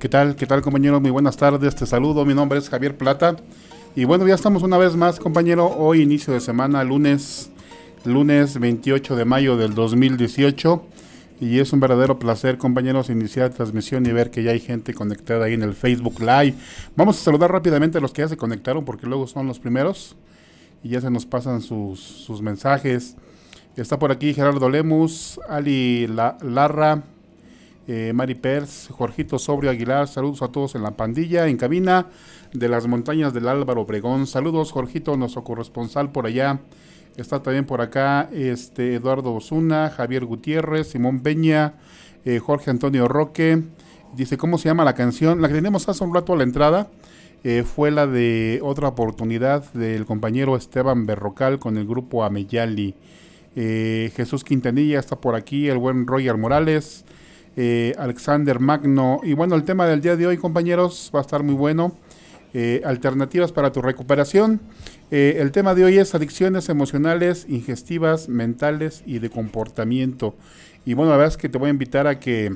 ¿Qué tal? ¿Qué tal compañero? Muy buenas tardes, te saludo, mi nombre es Javier Plata y bueno, ya estamos una vez más compañero, hoy inicio de semana, lunes, lunes 28 de mayo del 2018 y es un verdadero placer compañeros iniciar la transmisión y ver que ya hay gente conectada ahí en el Facebook Live. Vamos a saludar rápidamente a los que ya se conectaron porque luego son los primeros y ya se nos pasan sus, sus mensajes. Está por aquí Gerardo Lemus, Ali Larra, eh, Mari Pérez, Jorgito Sobrio Aguilar, saludos a todos en la pandilla, en cabina de las montañas del Álvaro Obregón. Saludos, Jorgito, nuestro corresponsal por allá. Está también por acá este Eduardo Osuna, Javier Gutiérrez, Simón Peña eh, Jorge Antonio Roque. Dice, ¿cómo se llama la canción? La que tenemos hace un rato a la entrada eh, fue la de otra oportunidad del compañero Esteban Berrocal con el grupo Ameyali. Jesús Quintanilla está por aquí, el buen Roger Morales, eh, Alexander Magno. Y bueno, el tema del día de hoy, compañeros, va a estar muy bueno. Eh, alternativas para tu recuperación. Eh, el tema de hoy es adicciones emocionales, ingestivas, mentales y de comportamiento. Y bueno, la verdad es que te voy a invitar a que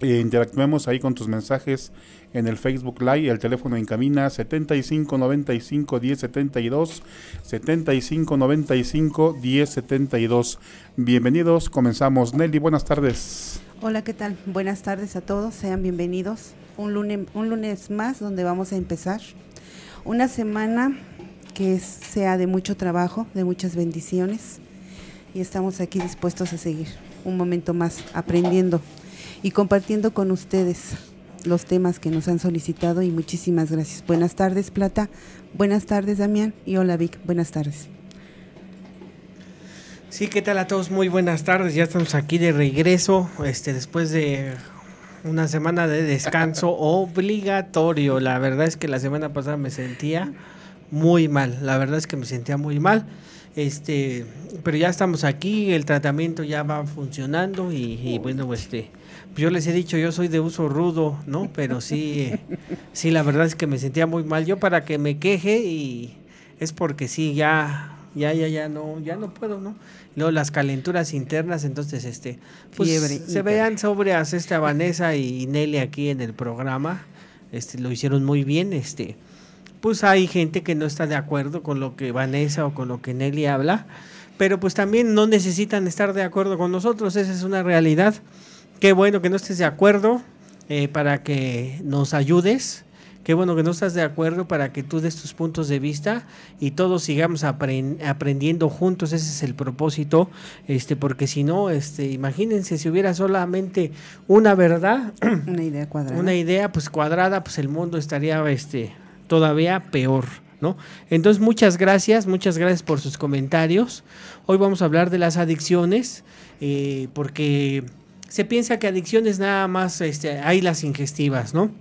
interactuemos ahí con tus mensajes en el Facebook Live, el teléfono en 75 95 10 72 Bienvenidos, comenzamos. Nelly, buenas tardes. Hola, ¿qué tal? Buenas tardes a todos, sean bienvenidos. Un lunes, un lunes más donde vamos a empezar. Una semana que sea de mucho trabajo, de muchas bendiciones y estamos aquí dispuestos a seguir un momento más aprendiendo y compartiendo con ustedes los temas que nos han solicitado y muchísimas gracias. Buenas tardes, Plata. Buenas tardes, Damián. Y hola, Vic. Buenas tardes. Sí, ¿qué tal a todos? Muy buenas tardes. Ya estamos aquí de regreso, este, después de una semana de descanso obligatorio. La verdad es que la semana pasada me sentía muy mal. La verdad es que me sentía muy mal. Este, pero ya estamos aquí, el tratamiento ya va funcionando y, bueno, este, yo les he dicho, yo soy de uso rudo, ¿no? Pero sí, eh, sí, la verdad es que me sentía muy mal. Yo para que me queje y es porque sí, ya, ya, ya, ya no, ya no puedo, ¿no? luego las calenturas internas, entonces este pues, Se vean sobre esta Vanessa y Nelly aquí en el programa. Este lo hicieron muy bien, este pues hay gente que no está de acuerdo con lo que Vanessa o con lo que Nelly habla, pero pues también no necesitan estar de acuerdo con nosotros, esa es una realidad. Qué bueno que no estés de acuerdo eh, para que nos ayudes Qué bueno que no estás de acuerdo para que tú des tus puntos de vista y todos sigamos aprendiendo juntos. Ese es el propósito, este, porque si no, este, imagínense si hubiera solamente una verdad, una idea cuadrada, una idea pues cuadrada, pues el mundo estaría, este, todavía peor. ¿No? Entonces, muchas gracias, muchas gracias por sus comentarios. Hoy vamos a hablar de las adicciones, eh, porque se piensa que adicciones nada más este, hay las ingestivas, ¿no?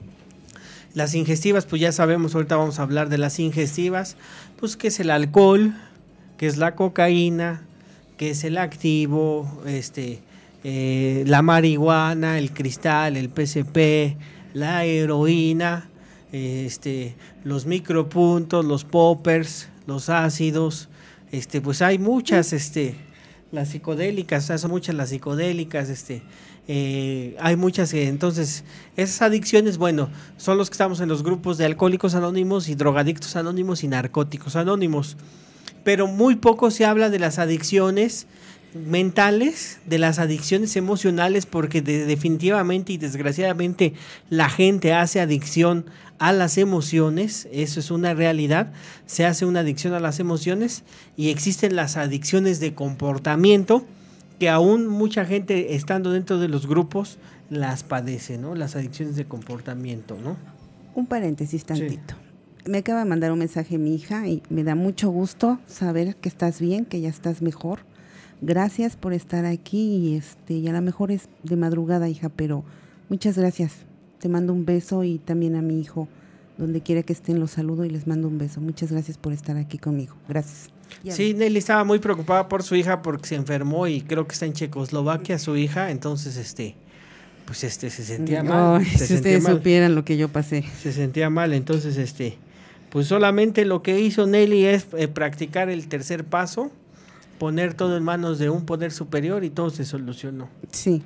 Las ingestivas, pues ya sabemos, ahorita vamos a hablar de las ingestivas, pues que es el alcohol, que es la cocaína, que es el activo, este, eh, la marihuana, el cristal, el PCP, la heroína, este, los micropuntos, los poppers, los ácidos, este, pues hay muchas, este, las psicodélicas, son muchas las psicodélicas, este, eh, hay muchas entonces esas adicciones, bueno, son los que estamos en los grupos de alcohólicos anónimos y drogadictos anónimos y narcóticos anónimos. Pero muy poco se habla de las adicciones mentales, de las adicciones emocionales, porque definitivamente y desgraciadamente la gente hace adicción a las emociones, eso es una realidad, se hace una adicción a las emociones y existen las adicciones de comportamiento que aún mucha gente estando dentro de los grupos las padece, ¿no? Las adicciones de comportamiento, ¿no? Un paréntesis tantito. Me acaba de mandar un mensaje mi hija y me da mucho gusto saber que estás bien, que ya estás mejor. Gracias por estar aquí y este, y a lo mejor es de madrugada, hija, pero muchas gracias. Te mando un beso y también a mi hijo, donde quiera que estén, los saludo y les mando un beso. Muchas gracias por estar aquí conmigo. Gracias sí, Nelly estaba muy preocupada por su hija porque se enfermó y creo que está en Checoslovaquia su hija, entonces este pues este se sentía mal. si ustedes supieran lo que yo pasé. Se sentía mal, entonces este pues solamente lo que hizo Nelly es eh, practicar el tercer paso, poner todo en manos de un poder superior y todo se solucionó. Sí.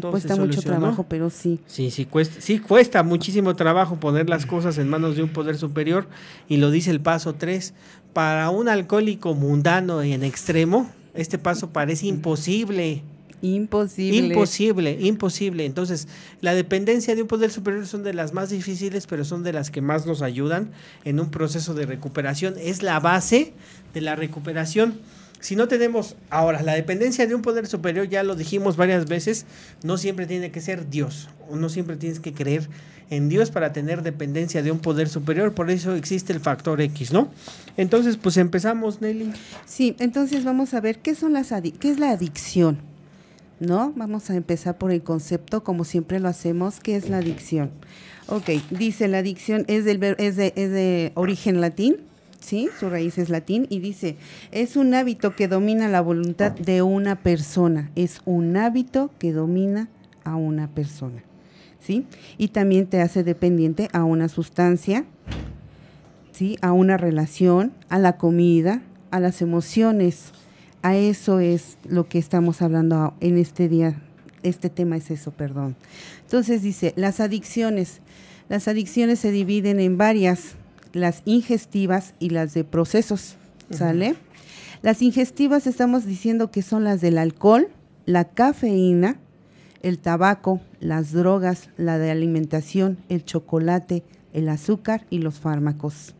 cuesta mucho trabajo, pero sí. Sí, sí cuesta, sí cuesta muchísimo trabajo poner las cosas en manos de un poder superior y lo dice el paso 3, para un alcohólico mundano y en extremo, este paso parece imposible. Imposible. Imposible, imposible. Entonces, la dependencia de un poder superior son de las más difíciles, pero son de las que más nos ayudan en un proceso de recuperación. Es la base de la recuperación. Si no tenemos ahora la dependencia de un poder superior, ya lo dijimos varias veces, no siempre tiene que ser Dios, o no siempre tienes que creer en Dios para tener dependencia de un poder superior, por eso existe el factor X, ¿no? Entonces, pues empezamos, Nelly. Sí, entonces vamos a ver qué son las qué es la adicción. ¿No? Vamos a empezar por el concepto, como siempre lo hacemos, ¿qué es la adicción? Ok, dice la adicción es, del, es, de, es de origen latín, ¿sí? Su raíz es latín y dice, es un hábito que domina la voluntad de una persona, es un hábito que domina a una persona. Y también te hace dependiente a una sustancia, ¿sí? A una relación, a la comida, a las emociones. A eso es lo que estamos hablando en este día. Este tema es eso, perdón. Entonces dice, las adicciones. Las adicciones se dividen en varias, las ingestivas y las de procesos, ¿sale? Las ingestivas estamos diciendo que son las del alcohol, la cafeína, el tabaco, las drogas, la de alimentación, el chocolate, el azúcar y los fármacos.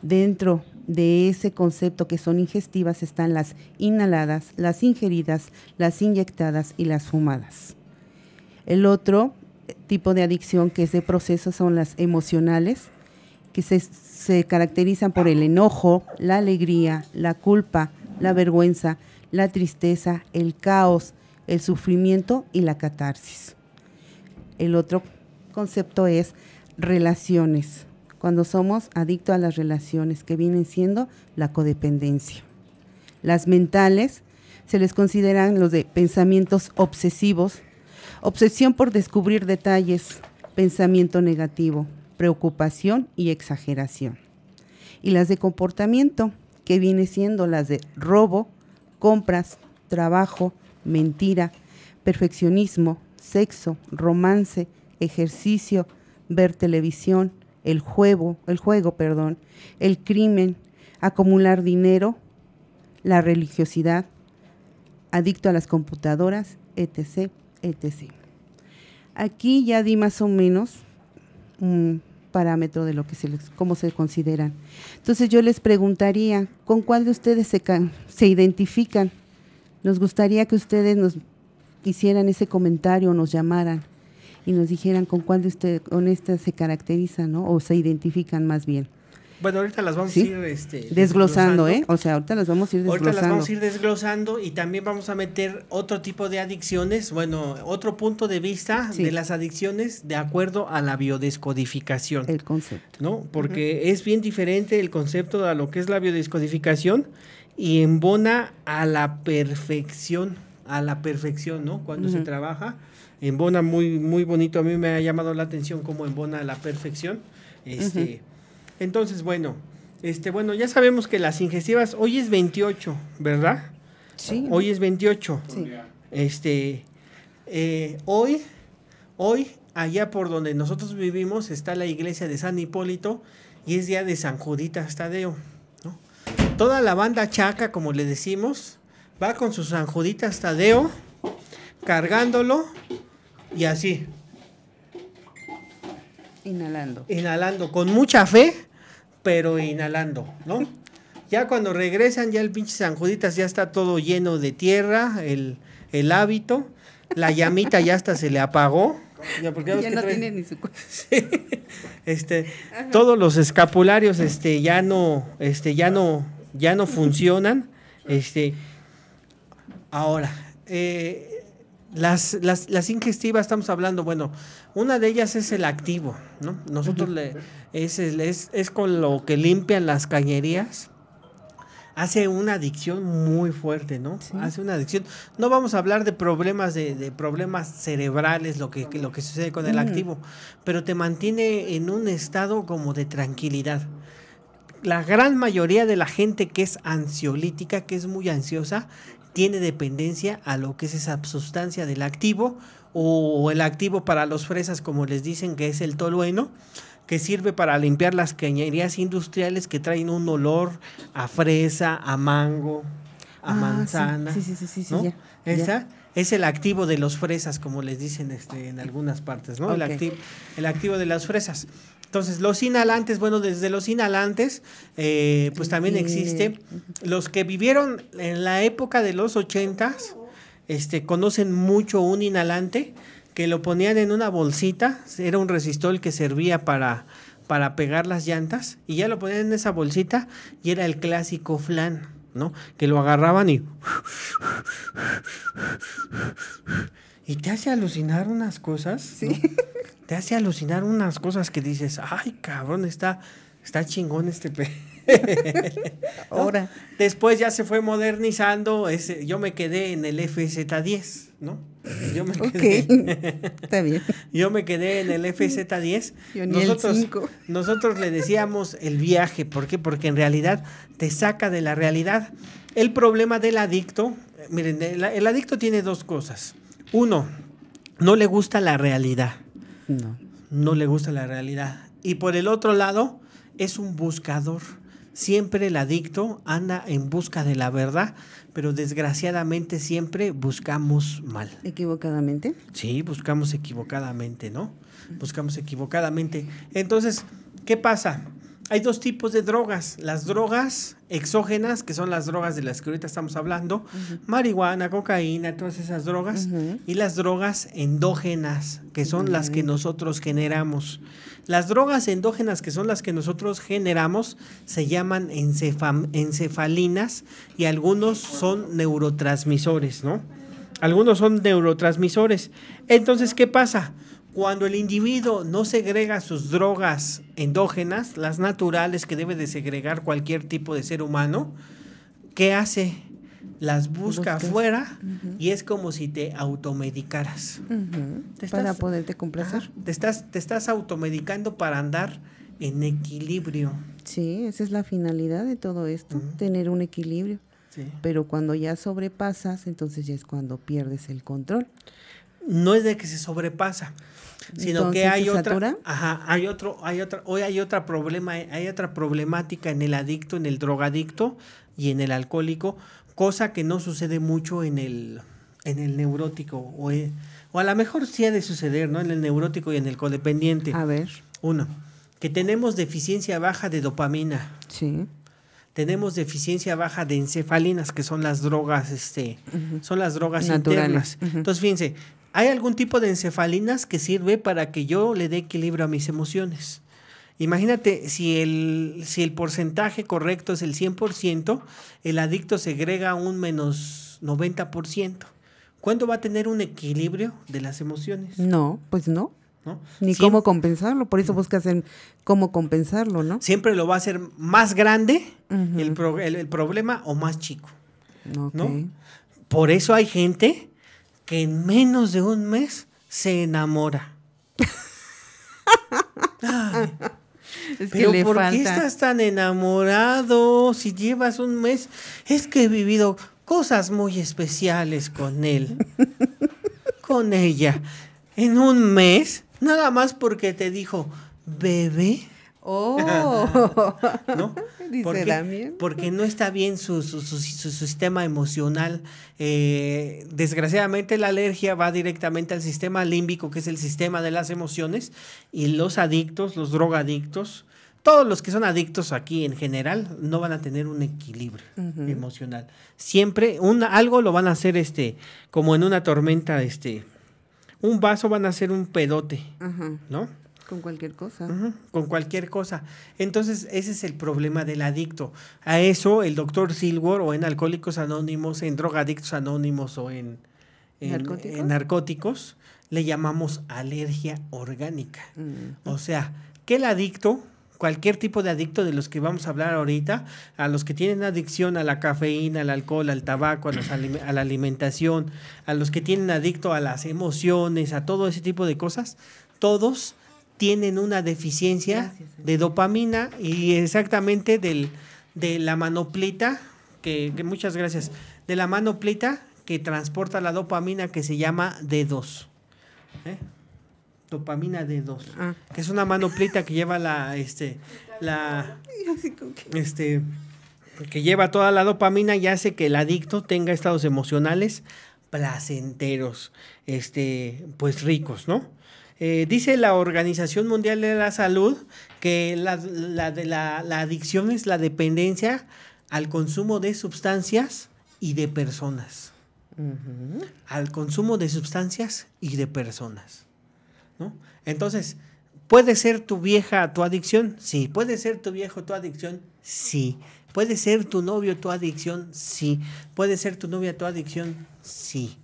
Dentro de ese concepto que son ingestivas están las inhaladas, las ingeridas, las inyectadas y las fumadas. El otro eh, tipo de adicción que es de proceso son las emocionales, que se, se caracterizan por el enojo, la alegría, la culpa, la vergüenza, la tristeza, el caos, el sufrimiento y la catarsis. El otro concepto es relaciones, cuando somos adictos a las relaciones, que vienen siendo la codependencia. Las mentales se les consideran los de pensamientos obsesivos, obsesión por descubrir detalles, pensamiento negativo, preocupación y exageración. Y las de comportamiento, que viene siendo las de robo, compras, trabajo, mentira, perfeccionismo, sexo, romance, ejercicio, ver televisión, el juego, el juego, perdón, el crimen, acumular dinero, la religiosidad, adicto a las computadoras, etc., etc. Aquí ya di más o menos un parámetro de lo que se cómo se consideran. Entonces yo les preguntaría, ¿con cuál de ustedes se, se identifican? Nos gustaría que ustedes nos hicieran ese comentario, nos llamaran y nos dijeran con cuál de ustedes, con estas se caracterizan, O se identifican más bien. Bueno, ahorita las vamos a ir este, desglosando, ¿eh? O sea, ahorita las vamos a ir desglosando. Ahorita las vamos a ir desglosando y también vamos a meter otro tipo de adicciones, bueno, otro punto de vista de las adicciones de acuerdo a la biodescodificación. El concepto. ¿No? Porque es bien diferente el concepto a lo que es la biodescodificación y embona a la perfección, a la perfección, ¿no? Cuando se trabaja, embona muy, muy bonito, a mí me ha llamado la atención cómo embona a la perfección. Este, entonces, bueno, este, bueno, ya sabemos que las ingestivas, hoy es 28, ¿verdad? Sí. Hoy es 28. Sí. Este, eh, hoy, hoy, allá por donde nosotros vivimos, está la iglesia de San Hipólito y es día de San Juditas Tadeo. Toda la banda chaca, como le decimos, va con sus anjuditas Tadeo, cargándolo y así. Inhalando. Inhalando, con mucha fe, pero inhalando, ¿no? ya cuando regresan, ya el pinche Sanjuditas ya está todo lleno de tierra, el, hábito, la llamita ya hasta se le apagó. Ya, no ni su Este, todos los escapularios este, ya no, este, ya no, ya no funcionan. Este, ahora, eh, las, las, ingestivas estamos hablando, bueno, una de ellas es el activo, ¿no? Nosotros le, es, es con lo que limpian las cañerías. Hace una adicción muy fuerte, ¿no? Hace una adicción. No vamos a hablar de problemas de, problemas cerebrales, lo que, lo que sucede con el mm. activo, pero te mantiene en un estado como de tranquilidad la gran mayoría de la gente que es ansiolítica, que es muy ansiosa, tiene dependencia a lo que es esa sustancia del activo o el activo para los fresas, como les dicen, que es el tolueno, que sirve para limpiar las cañerías industriales que traen un olor a fresa, a mango, a ah, manzana. Sí, sí, sí, sí, Esa es el activo de los fresas, como les dicen este, en algunas partes, ¿no? El, activo, el activo de las fresas. Entonces, los inhalantes, bueno, desde los inhalantes, eh, pues también existe. Los que vivieron en la época de los ochentas, este, conocen mucho un inhalante que lo ponían en una bolsita, era un resistol que servía para, para pegar las llantas, y ya lo ponían en esa bolsita y era el clásico flan, ¿no? Que lo agarraban y... Y te hace alucinar unas cosas. Sí. ¿no? te hace alucinar unas cosas que dices, ay, cabrón, está, está chingón este pe. Ahora. Después ya se fue modernizando, ese, yo me quedé en el FZ10, ¿no? Yo me quedé. Está bien. Yo me quedé en el FZ10. nosotros, nosotros le decíamos el viaje, ¿por qué? Porque en realidad te saca de la realidad. El problema del adicto, miren, el adicto tiene dos cosas. Uno, no le gusta la realidad. No. no le gusta la realidad. Y por el otro lado, es un buscador. Siempre el adicto anda en busca de la verdad, pero desgraciadamente siempre buscamos mal. ¿Equivocadamente? Sí, buscamos equivocadamente, ¿no? Buscamos equivocadamente. Entonces, ¿qué pasa? hay dos tipos de drogas. Las drogas exógenas, que son las drogas de las que ahorita estamos hablando, marihuana, cocaína, todas esas drogas, y las drogas endógenas, que son las que nosotros generamos. Las drogas endógenas, que son las que nosotros generamos, se llaman encefalinas y algunos son neurotransmisores, ¿no? Algunos son neurotransmisores. Entonces, ¿qué pasa? Cuando el individuo no segrega sus drogas endógenas, las naturales que debe de segregar cualquier tipo de ser humano, ¿qué hace? Las busca afuera y es como si te automedicaras. para poderte complacer. te, estás, te estás automedicando para andar en equilibrio. Sí, esa es la finalidad de todo esto, tener un equilibrio. Pero cuando ya sobrepasas, entonces ya es cuando pierdes el control. No es de que se sobrepasa, sino que hay otra, ajá, hay otro, hay otra, hoy hay otra problema, hay otra problemática en el adicto, en el drogadicto y en el alcohólico, cosa que no sucede mucho en el, en el neurótico eh, o, a lo mejor sí ha de suceder, ¿no? En el neurótico y en el codependiente. A ver. Uno, que tenemos deficiencia baja de dopamina. Sí tenemos deficiencia baja de encefalinas, que son las drogas, este, son las drogas Naturales. internas. Entonces, fíjense, hay algún tipo de encefalinas que sirve para que yo le dé equilibrio a mis emociones. Imagínate, si el, si el porcentaje correcto es el 100%, el adicto segrega un menos 90%. ¿Cuándo va a tener un equilibrio de las emociones? No, pues no. Ni cómo compensarlo, por eso buscas en cómo compensarlo, ¿no? Siempre lo va a hacer más grande el, problema o más chico, Por eso hay gente que en menos de un mes se enamora. pero ¿por qué estás tan enamorado si llevas un mes? Es que he vivido cosas muy especiales con él, con ella. En un mes, nada más porque te dijo, bebé, Oh, ¿no? Porque no está bien su, sistema emocional. Eh, desgraciadamente la alergia va directamente al sistema límbico, que es el sistema de las emociones, y los adictos, los drogadictos, todos los que son adictos aquí en general no van a tener un equilibrio emocional. Siempre un algo lo van a hacer este, como en una tormenta, este, un vaso van a hacer un pedote, ¿no? Con cualquier cosa. con cualquier cosa. Entonces, ese es el problema del adicto. A eso, el doctor Silver o en Alcohólicos Anónimos, en Drogadictos Anónimos o en, ¿Narcóticos? le llamamos alergia orgánica. Mm. O sea, que el adicto, cualquier tipo de adicto de los que vamos a hablar ahorita, a los que tienen adicción a la cafeína, al alcohol, al tabaco, a, a la alimentación, a los que tienen adicto a las emociones, a todo ese tipo de cosas, todos tienen una deficiencia de dopamina y exactamente del, de la manoplita, que, muchas gracias, de la manoplita que transporta la dopamina que se llama D2. ¿eh? Dopamina D2, ah. que es una manoplita que lleva la, este, la, este, que lleva toda la dopamina y hace que el adicto tenga estados emocionales placenteros, este, pues ricos, ¿no? Eh, dice la Organización Mundial de la Salud que la, adicción es la dependencia al consumo de sustancias y de personas. Al consumo de sustancias y de personas. Entonces, ¿puede ser tu vieja tu adicción? Sí. ¿Puede ser tu viejo tu adicción? Sí. ¿Puede ser tu novio tu adicción? Sí. ¿Puede ser tu novia tu adicción? Sí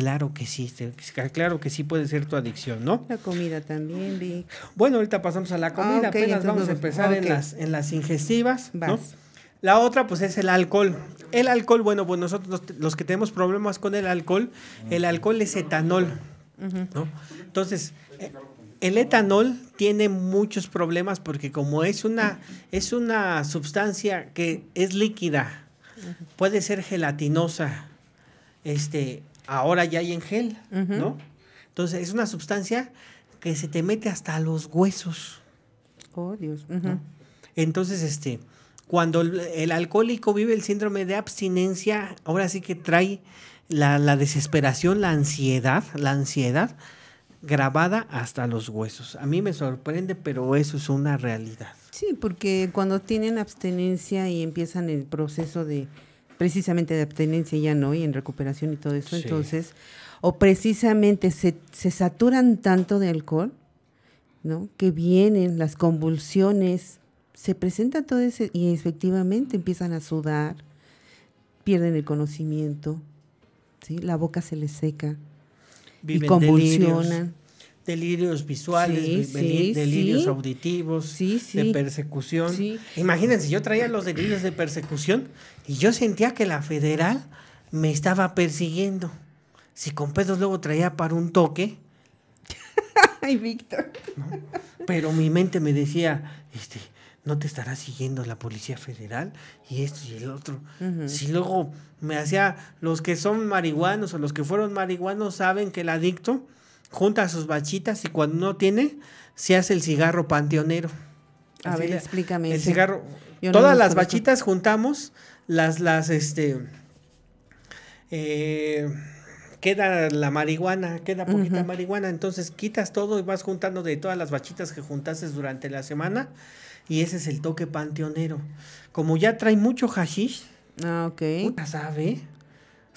claro que sí, este, claro que sí puede ser tu adicción, ¿no? La comida también, Vic. Bueno, ahorita pasamos a la comida, ah, apenas vamos a empezar en, las, en las ingestivas, Vamos. La otra, pues, es el alcohol. El alcohol, bueno, pues nosotros los que tenemos problemas con el alcohol, el alcohol es etanol, ¿no? Entonces, eh, el etanol tiene muchos problemas porque como es una, es una sustancia que es líquida, puede ser gelatinosa, este, ahora ya hay en gel, ¿no? Entonces es una sustancia que se te mete hasta los huesos. Oh, Dios. Entonces, este, cuando el, alcohólico vive el síndrome de abstinencia, ahora sí que trae la, la desesperación, la ansiedad, la ansiedad grabada hasta los huesos. A mí me sorprende, pero eso es una realidad. Sí, porque cuando tienen abstinencia y empiezan el proceso de precisamente de abstenencia ya no, y en recuperación y todo eso, entonces, o precisamente se, se saturan tanto de alcohol, ¿no? Que vienen las convulsiones, se presenta todo eso y efectivamente empiezan a sudar, pierden el conocimiento, ¿sí? la boca se les seca y convulsionan delirios visuales, delirios auditivos, de persecución. Imagínense, yo traía los delirios de persecución y yo sentía que la federal me estaba persiguiendo. Si con pedos luego traía para un toque. Ay, Víctor. Pero mi mente me decía, este, no te estará siguiendo la Policía Federal y esto y el otro. Si luego me hacía, los que son marihuanos o los que fueron marihuanos saben que el adicto junta sus bachitas y cuando no tiene, se hace el cigarro panteonero. A ver, explícame. El cigarro. todas las bachitas juntamos, las, las, este. Eh, queda la marihuana, queda poquita marihuana, entonces quitas todo y vas juntando de todas las bachitas que juntases durante la semana y ese es el toque panteonero. Como ya trae mucho hashish, ah, okay. puta sabe,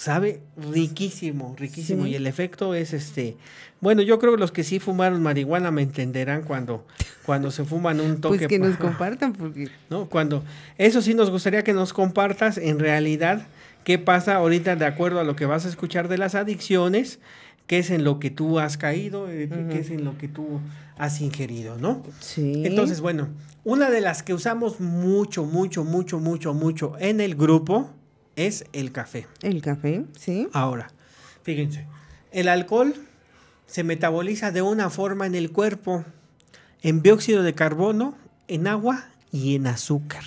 Sabe riquísimo, riquísimo. Y el efecto es este. Bueno, yo creo que los que sí fumaron marihuana me entenderán cuando, cuando se fuman un pues toque. Pues que nos compartan, porque. No, cuando. Eso sí nos gustaría que nos compartas en realidad qué pasa ahorita de acuerdo a lo que vas a escuchar de las adicciones, qué es en lo que tú has caído, eh, qué es en lo que tú has ingerido, ¿no? Sí. Entonces, bueno, una de las que usamos mucho, mucho, mucho, mucho, mucho en el grupo es el café. El café, sí. Ahora, fíjense, el alcohol se metaboliza de una forma en el cuerpo, en dióxido de carbono, en agua y en azúcar.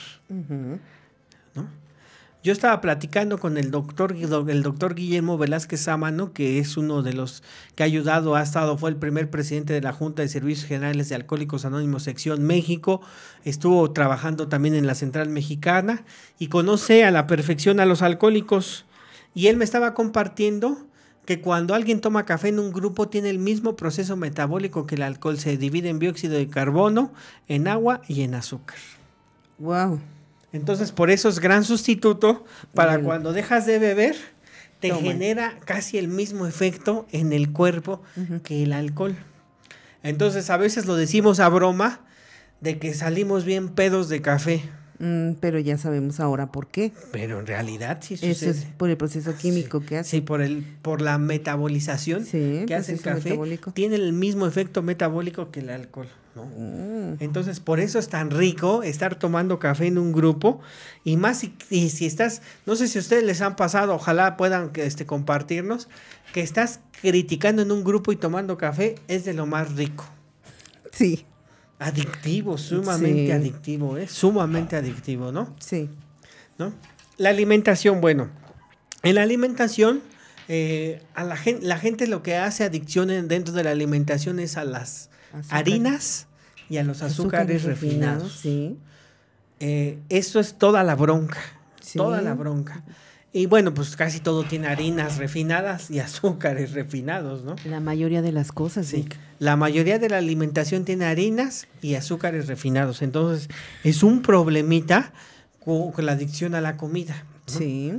Yo estaba platicando con el doctor, el doctor Guillermo Velázquez Sámano, que es uno de los que ha ayudado, ha estado, fue el primer presidente de la Junta de Servicios Generales de Alcohólicos Anónimos Sección México, estuvo trabajando también en la Central Mexicana y conoce a la perfección a los alcohólicos. Y él me estaba compartiendo que cuando alguien toma café en un grupo tiene el mismo proceso metabólico que el alcohol, se divide en dióxido de carbono, en agua y en azúcar. Wow. Entonces, por eso es gran sustituto para cuando dejas de beber, te genera casi el mismo efecto en el cuerpo que el alcohol. Entonces, a veces lo decimos a broma de que salimos bien pedos de café. Mm, pero ya sabemos ahora por qué. Pero en realidad sí sucede. Eso es por el proceso químico que hace. Sí, por, el, por la metabolización que hace el café. Tiene el mismo efecto metabólico que el alcohol. Mm. Entonces, por eso es tan rico estar tomando café en un grupo y más si, y si estás, no sé si a ustedes les han pasado, ojalá puedan este, compartirnos, que estás criticando en un grupo y tomando café es de lo más rico. Sí. Adictivo, sumamente adictivo, ¿eh? Sumamente adictivo, ¿no? Sí. ¿No? La alimentación, bueno, en la alimentación... Eh, a la gente, la gente lo que hace adicción dentro de la alimentación es a las harinas y a los azúcares, refinados. sí. Eh, eso es toda la bronca, toda la bronca. Y bueno, pues casi todo tiene harinas refinadas y azúcares refinados, ¿no? La mayoría de las cosas, sí. La mayoría de la alimentación tiene harinas y azúcares refinados. Entonces, es un problemita con, la adicción a la comida. Sí.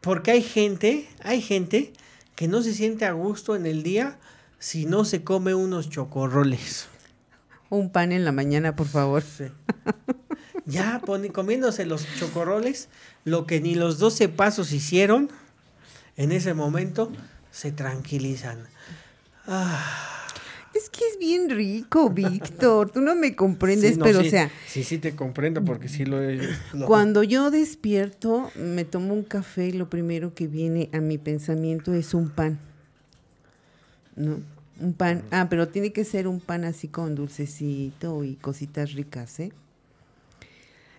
Porque hay gente, hay gente que no se siente a gusto en el día si no se come unos chocorroles. Un pan en la mañana, por favor. Ya pone, comiéndose los chocorroles, lo que ni los 12 pasos hicieron, en ese momento se tranquilizan. Ah. Es que es bien rico, Víctor. Tú no me comprendes, pero o sea. Sí, sí te comprendo porque sí lo he. Cuando yo despierto, me tomo un café y lo primero que viene a mi pensamiento es un pan. ¿No? Un pan, ah, pero tiene que ser un pan así con dulcecito y cositas ricas, ¿eh?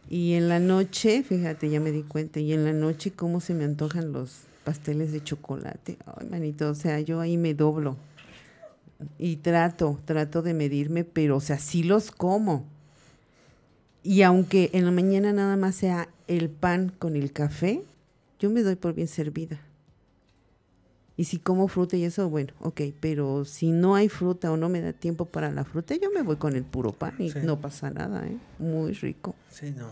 Y en la noche, fíjate, ya me di cuenta, y en la noche cómo se me antojan los pasteles de chocolate. Ay, manito, o sea, yo ahí me doblo. Y trato, trato de medirme, pero, o sea, sí los como. Y aunque en la mañana nada más sea el pan con el café, yo me doy por bien servida. Y si como fruta y eso, bueno, ok, pero si no hay fruta o no me da tiempo para la fruta, yo me voy con el puro pan y no pasa nada, ¿eh? Muy rico. Sí, no.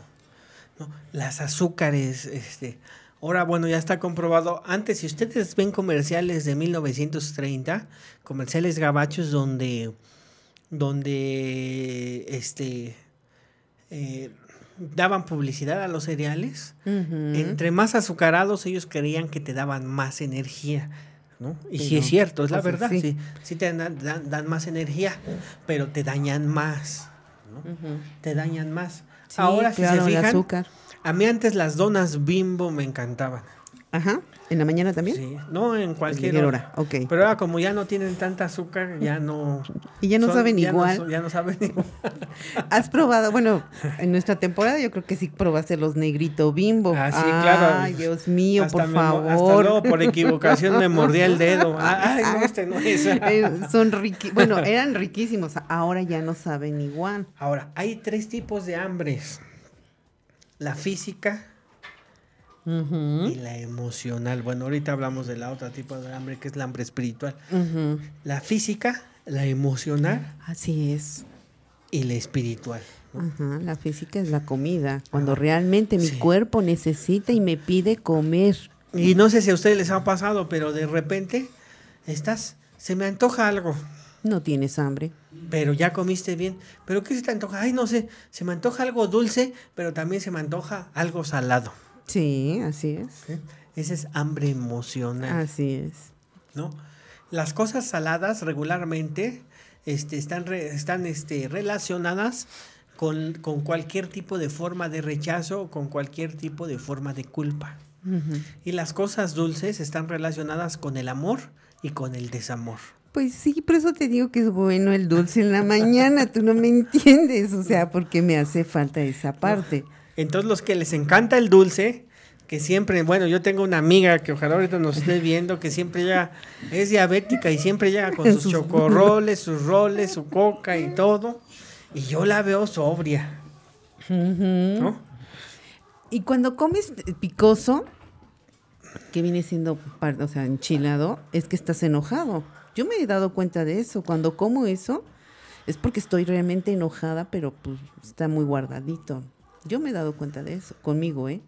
no. Las azúcares, este. Ahora, bueno, ya está comprobado. Antes, si ustedes ven comerciales de 1930, comerciales gabachos donde, donde, este, eh, daban publicidad a los cereales, entre más azucarados ellos creían que te daban más energía. Y sí, es cierto, es la verdad, sí, sí te dan, más energía, pero te dañan más, ¿no? Te dañan más. Ahora, sí si se fijan, azúcar. a mí antes las donas bimbo me encantaban. Ajá. ¿En la mañana también? Sí, no, en cualquier hora. Pero ahora como ya no tienen tanta azúcar, ya no... Y ya no saben igual. ya no saben igual. Has probado, bueno, en nuestra temporada yo creo que sí probaste los negrito bimbo. Ah, sí, claro. Ay, Dios mío, por favor. Hasta luego, por equivocación me mordí el dedo. Ah, ay, no, este no es. Eh, son riquísimos. Bueno, eran riquísimos, ahora ya no saben igual. Ahora, hay tres tipos de hambres. La física, y la emocional. Bueno, ahorita hablamos de la otra tipo de hambre, que es la hambre espiritual. La física, la emocional. Así es. Y la espiritual. la física es la comida, cuando realmente mi cuerpo necesita y me pide comer. Y no sé si a ustedes les ha pasado, pero de repente estás, se me antoja algo. No tienes hambre. Pero ya comiste bien. ¿Pero qué se te antoja? Ay, no sé, se me antoja algo dulce, pero también se me antoja algo salado. Sí, así es. Ese es hambre emocional. Así es. ¿No? Las cosas saladas regularmente este, están, están este, relacionadas con, cualquier tipo de forma de rechazo o con cualquier tipo de forma de culpa. Y las cosas dulces están relacionadas con el amor y con el desamor. Pues sí, por eso te digo que es bueno el dulce en la mañana, tú no me entiendes, o sea, porque me hace falta esa parte. Entonces los que les encanta el dulce, que siempre, bueno, yo tengo una amiga que ojalá ahorita nos esté viendo, que siempre ya es diabética y siempre ya con sus chocorroles, sus roles, su coca y todo. Y yo la veo sobria. ¿No? Y cuando comes picoso, que viene siendo, o sea, enchilado, es que estás enojado. Yo me he dado cuenta de eso. Cuando como eso, es porque estoy realmente enojada, pero pues, está muy guardadito. Yo me he dado cuenta de eso, conmigo, ¿eh?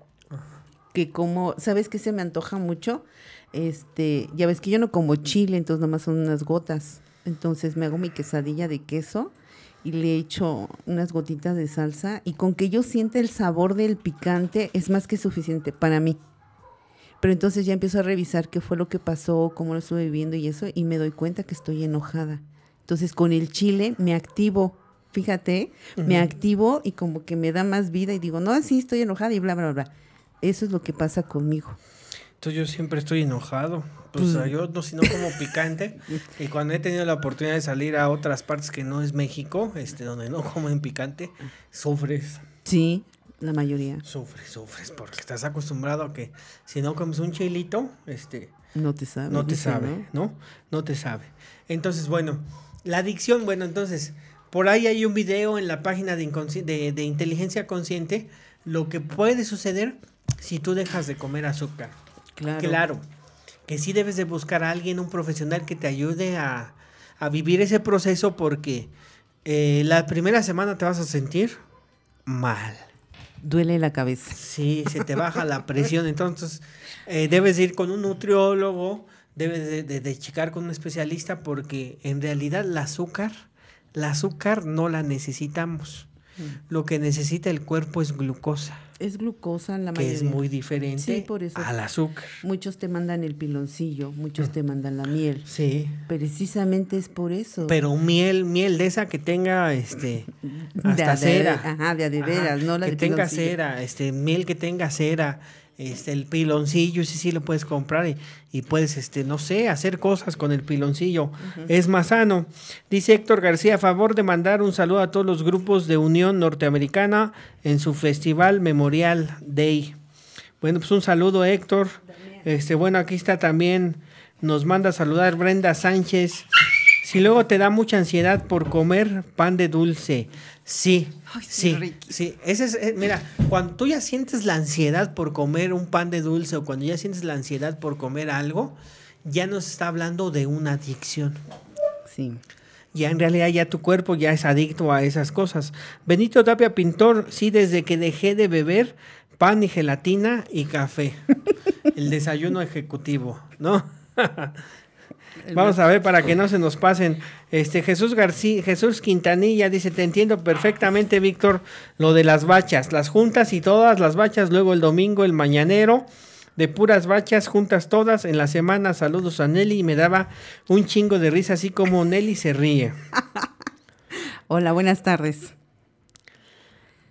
Que como, ¿sabes qué se me antoja mucho? Este, ya ves que yo no como chile, entonces nomás son unas gotas. Entonces me hago mi quesadilla de queso y le echo unas gotitas de salsa y con que yo sienta el sabor del picante es más que suficiente para mí. Pero entonces ya empiezo a revisar qué fue lo que pasó, cómo lo estuve viviendo y eso y me doy cuenta que estoy enojada. Entonces con el chile me activo fíjate, me activo y como que me da más vida y digo, no, sí, estoy enojada y bla, bla, bla. Eso es lo que pasa conmigo. Entonces yo siempre estoy enojado. Pues, yo no, sino como picante. y cuando he tenido la oportunidad de salir a otras partes que no es México, este, donde no comen picante, sufres. Sí, la mayoría. Sufres, sufres, porque estás acostumbrado a que si no comes un chilito, este... No te sabe. No te sabe, ¿no? No te sabe. Entonces, bueno, la adicción, bueno, entonces, por ahí hay un video en la página de, inteligencia consciente, lo que puede suceder si tú dejas de comer azúcar. Claro. Claro, que sí debes de buscar a alguien, un profesional que te ayude a, vivir ese proceso porque eh, la primera semana te vas a sentir mal. Duele la cabeza. Sí, se te baja la presión. Entonces, eh, debes ir con un nutriólogo, debes de, de, de checar con un especialista porque en realidad el azúcar la azúcar no la necesitamos. Mm. Lo que necesita el cuerpo es glucosa. Es glucosa en la que es muy diferente al azúcar. Muchos te mandan el piloncillo, muchos te mandan la miel. Sí. Precisamente es por eso. Pero miel, miel de esa que tenga este de cera. de, no la que tenga cera, este miel que tenga cera, este, el piloncillo, sí, sí lo puedes comprar y, puedes, este, no sé, hacer cosas con el piloncillo. Es más sano. Dice Héctor García, a favor de mandar un saludo a todos los grupos de Unión Norteamericana en su festival Memorial Day. Bueno, pues un saludo Héctor. Este, bueno, aquí está también, nos manda a saludar Brenda Sánchez. Y luego te da mucha ansiedad por comer pan de dulce, sí, sí, sí. Ese es, eh, mira, cuando tú ya sientes la ansiedad por comer un pan de dulce o cuando ya sientes la ansiedad por comer algo, ya nos está hablando de una adicción. Sí. Ya en realidad ya tu cuerpo ya es adicto a esas cosas. Benito Tapia Pintor, sí, desde que dejé de beber pan y gelatina y café. El desayuno ejecutivo, ¿no? Vamos a ver para que no se nos pasen. Este Jesús García, Jesús Quintanilla dice, "Te entiendo perfectamente, Víctor, lo de las bachas, las juntas y todas las bachas, luego el domingo el mañanero." de puras bachas juntas todas en la semana. Saludos a Nelly y me daba un chingo de risa, así como Nelly se ríe. Hola, buenas tardes.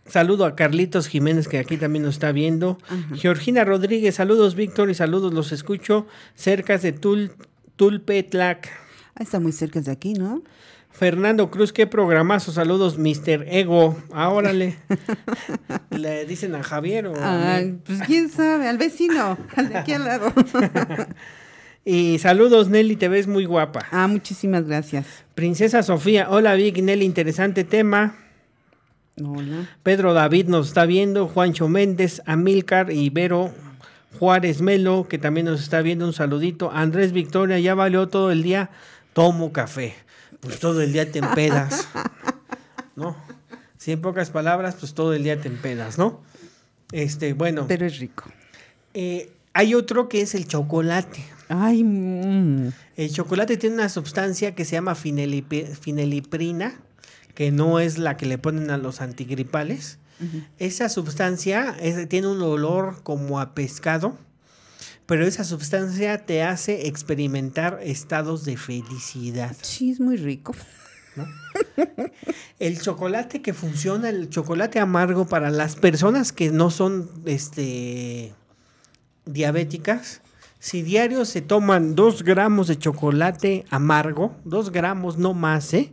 Saludo a Carlitos Jiménez, que aquí también nos está viendo. Georgina Rodríguez, saludos Víctor y saludos, los escucho cerca de Tul Tulpetlac. Ah, está muy cerca de aquí, ¿no? Fernando Cruz, qué programazo. Saludos, Mr. Ego. ahora ¿Le dicen a Javier o.? pues quién sabe, al vecino, al de aquí al lado. y saludos, Nelly, te ves muy guapa. Ah, muchísimas gracias. Princesa Sofía, hola, Vic, Nelly, interesante tema. Hola. Pedro David nos está viendo, Juancho Méndez, Amilcar y Vero Juárez Melo, que también nos está viendo, un saludito. Andrés Victoria, ya valió todo el día, tomo café. Pues todo el día te empedas, ¿no? Si en pocas palabras, pues todo el día te empedas, ¿no? Este, bueno. Pero es rico. Eh, hay otro que es el chocolate. Ay, mm. El chocolate tiene una sustancia que se llama fineliprina, que no es la que le ponen a los antigripales esa sustancia tiene un olor como a pescado, pero esa sustancia te hace experimentar estados de felicidad. Sí, es muy rico. El chocolate que funciona, el chocolate amargo para las personas que no son este, diabéticas, si diario se toman dos gramos de chocolate amargo, dos gramos no más, ¿eh?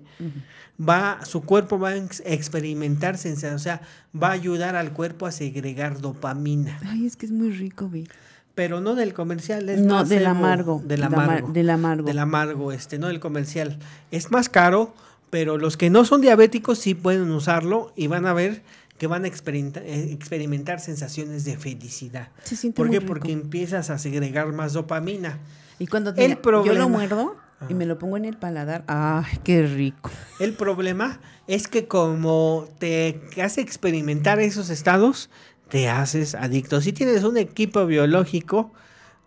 va, su cuerpo va a experimentar sensaciones, o sea, va a ayudar al cuerpo a segregar dopamina. Ay, es que es muy rico, vi. Pero no del comercial, es no, del amargo, del amargo, del amargo, este, no del comercial. Es más caro, pero los que no son diabéticos sí pueden usarlo y van a ver que van a eh, experimentar, sensaciones de felicidad. sí ¿Por qué? Porque empiezas a segregar más dopamina. Y cuando te, el yo lo muerdo, y me lo pongo en el paladar. ¡Ay, qué rico! El problema es que como te hace experimentar esos estados, te haces adicto. Si tienes un equipo biológico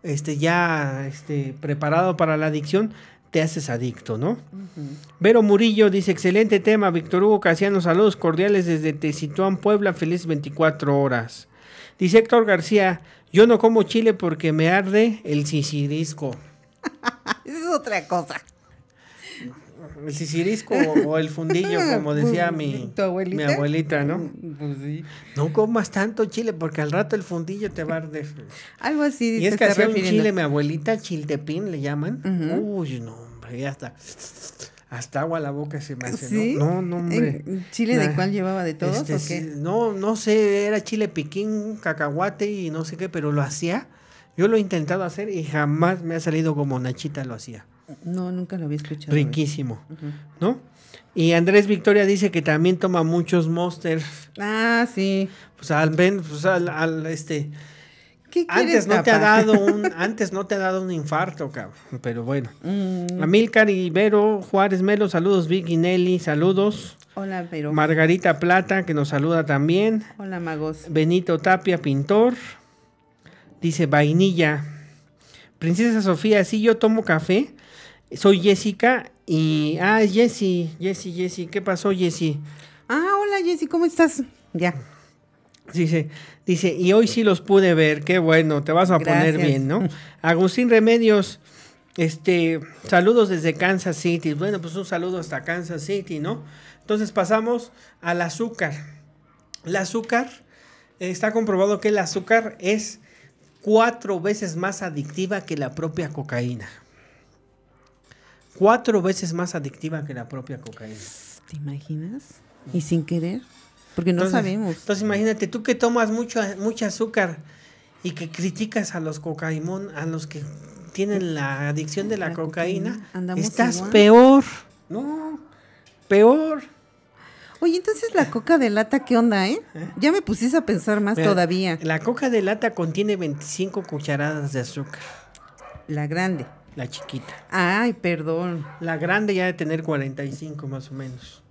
este, ya este, preparado para la adicción, te haces adicto, ¿no? Vero Murillo dice, excelente tema, Víctor Hugo Casiano, saludos cordiales desde Tecituán, Puebla, feliz 24 horas. Dice Héctor García, yo no como chile porque me arde el sisirisco. es otra cosa. El sisirisco o el fundillo, ah, como decía pues, mi, abuelita? mi abuelita, ¿no? Pues sí. No comas tanto chile porque al rato el fundillo te va a arder. Algo así. Y es que hacía un chile, mi abuelita, chiltepín le llaman. Uy, no, hombre, ya está. Hasta agua a la boca se me hace. No, no, ¿Chile de cuál llevaba de todos o este, qué? No, no sé, era chile piquín, cacahuate y no sé qué, pero lo hacía yo lo he intentado hacer y jamás me ha salido como Nachita lo hacía. No, nunca lo había escuchado. Riquísimo, ¿no? Y Andrés Victoria dice que también toma muchos monsters. Ah, sí. Pues al ven, pues al, al este. ¿Qué antes no te ha dado un, antes no te ha dado un infarto, cabrón. Pero bueno. Mm. Amilcar Ibero, Juárez Melo, saludos, Vicky Nelly, saludos. Hola, Pero. Margarita Plata, que nos saluda también. Hola, Magos. Benito Tapia, pintor. Dice vainilla. Princesa Sofía, sí, yo tomo café. Soy Jessica y... Ah, es Jessy, Jessy, Jessy. ¿Qué pasó, Jessy? Ah, hola, Jessy, ¿cómo estás? Ya. Dice, dice, y hoy sí los pude ver, qué bueno, te vas a poner bien, ¿no? Agustín Remedios, este, saludos desde Kansas City. Bueno, pues un saludo hasta Kansas City, ¿no? Entonces pasamos al azúcar. El azúcar, está comprobado que el azúcar es cuatro veces más adictiva que la propia cocaína. Cuatro veces más adictiva que la propia cocaína. ¿Te imaginas? Y sin querer, porque no sabemos. Entonces imagínate, tú que tomas mucho, mucho azúcar y que criticas a los cocaimón, a los que tienen la adicción de la, cocaína, estás peor. No, peor. Oye, entonces la coca de lata, ¿qué onda, eh? Ya me pusiste a pensar más todavía. La coca de lata contiene 25 cucharadas de azúcar. La grande. La chiquita. Ay, perdón. La grande ya de tener 45 más o menos.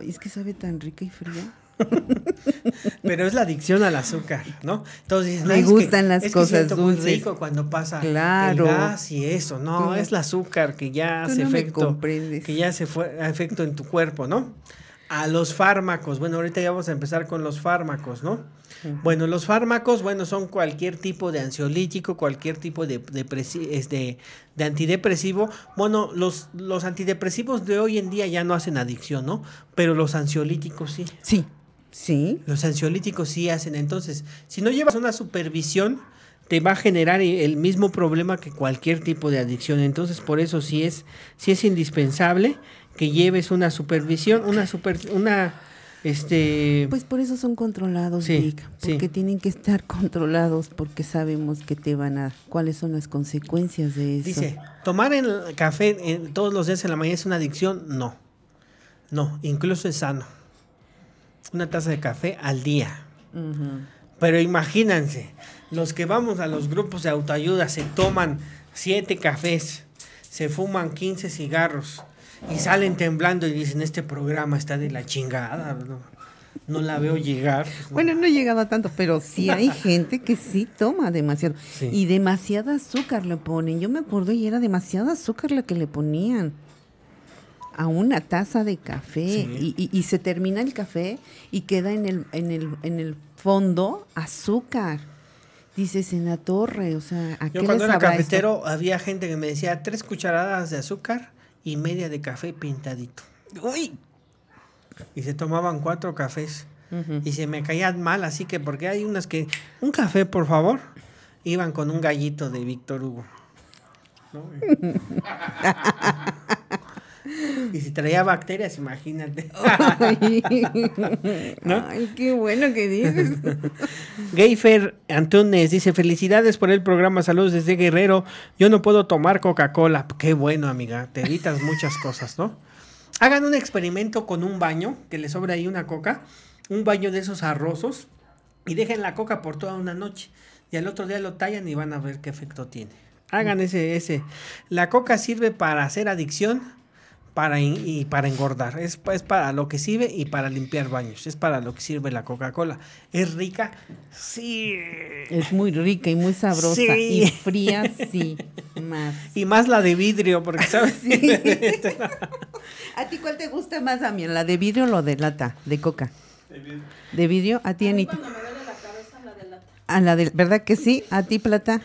Ay, es que sabe tan rica y fría. Pero es la adicción al azúcar, ¿no? Entonces, me gustan las cosas dulces. Muy rico cuando pasa claro. el gas y eso, no, es el azúcar que ya hace efecto, que ya se fue efecto en tu cuerpo, ¿no? a los fármacos. Bueno, ahorita ya vamos a empezar con los fármacos, ¿no? Bueno, los fármacos, bueno, son cualquier tipo de ansiolítico, cualquier tipo de, de, este, de antidepresivo. Bueno, los, los antidepresivos de hoy en día ya no hacen adicción, ¿no? Pero los ansiolíticos sí. Sí, sí. Los ansiolíticos sí hacen. Entonces, si no llevas una supervisión, te va a generar e, el mismo problema que cualquier tipo de adicción. Entonces, por eso sí es, sí es indispensable que lleves una supervisión, una super, una este pues por eso son controlados, porque tienen que estar controlados porque sabemos que te van a cuáles son las consecuencias de eso. Dice, tomar el café todos los días en la mañana es una adicción? No. No, incluso es sano. Una taza de café al día. Pero imagínense, los que vamos a los grupos de autoayuda se toman siete cafés, se fuman 15 cigarros y salen temblando y dicen, este programa está de la chingada, no, la veo llegar. Bueno, no he llegado a tanto, pero sí hay gente que sí toma demasiado. Y demasiada azúcar le ponen. Yo me acuerdo y era demasiada azúcar la que le ponían a una taza de café y, se termina el café y queda en el, en el, en el fondo azúcar. Dices, en la torre, o sea, ¿a Yo cuando era cafetero había gente que me decía tres cucharadas de azúcar y media de café pintadito. ¡Uy! Y se tomaban cuatro cafés. Y se me caían mal, así que porque hay unas que... Un café, por favor. Iban con un gallito de Víctor Hugo. Y si traía bacterias, imagínate. Ay, qué bueno que dices. Gayfer Antunes dice, felicidades por el programa Saludos desde Guerrero. Yo no puedo tomar Coca-Cola. Qué bueno, amiga. Te evitas muchas cosas, ¿no? Hagan un experimento con un baño, que le sobra ahí una coca, un baño de esos arrozos, y dejen la coca por toda una noche. Y al otro día lo tallan y van a ver qué efecto tiene. Hagan ese, ese. La coca sirve para hacer adicción, para y para engordar. Es, para lo que sirve y para limpiar baños. Es para lo que sirve la Coca-Cola. ¿Es rica? Sí. Es muy rica y muy sabrosa. Y fría, sí. Más. Y más la de vidrio, porque sabes. ¿A ti cuál te gusta más, a ¿La de vidrio o la de lata? De coca. De vidrio. ¿A ti, Anita? A la de ¿A ah, la de, ¿Verdad que sí? ¿A ti, plata?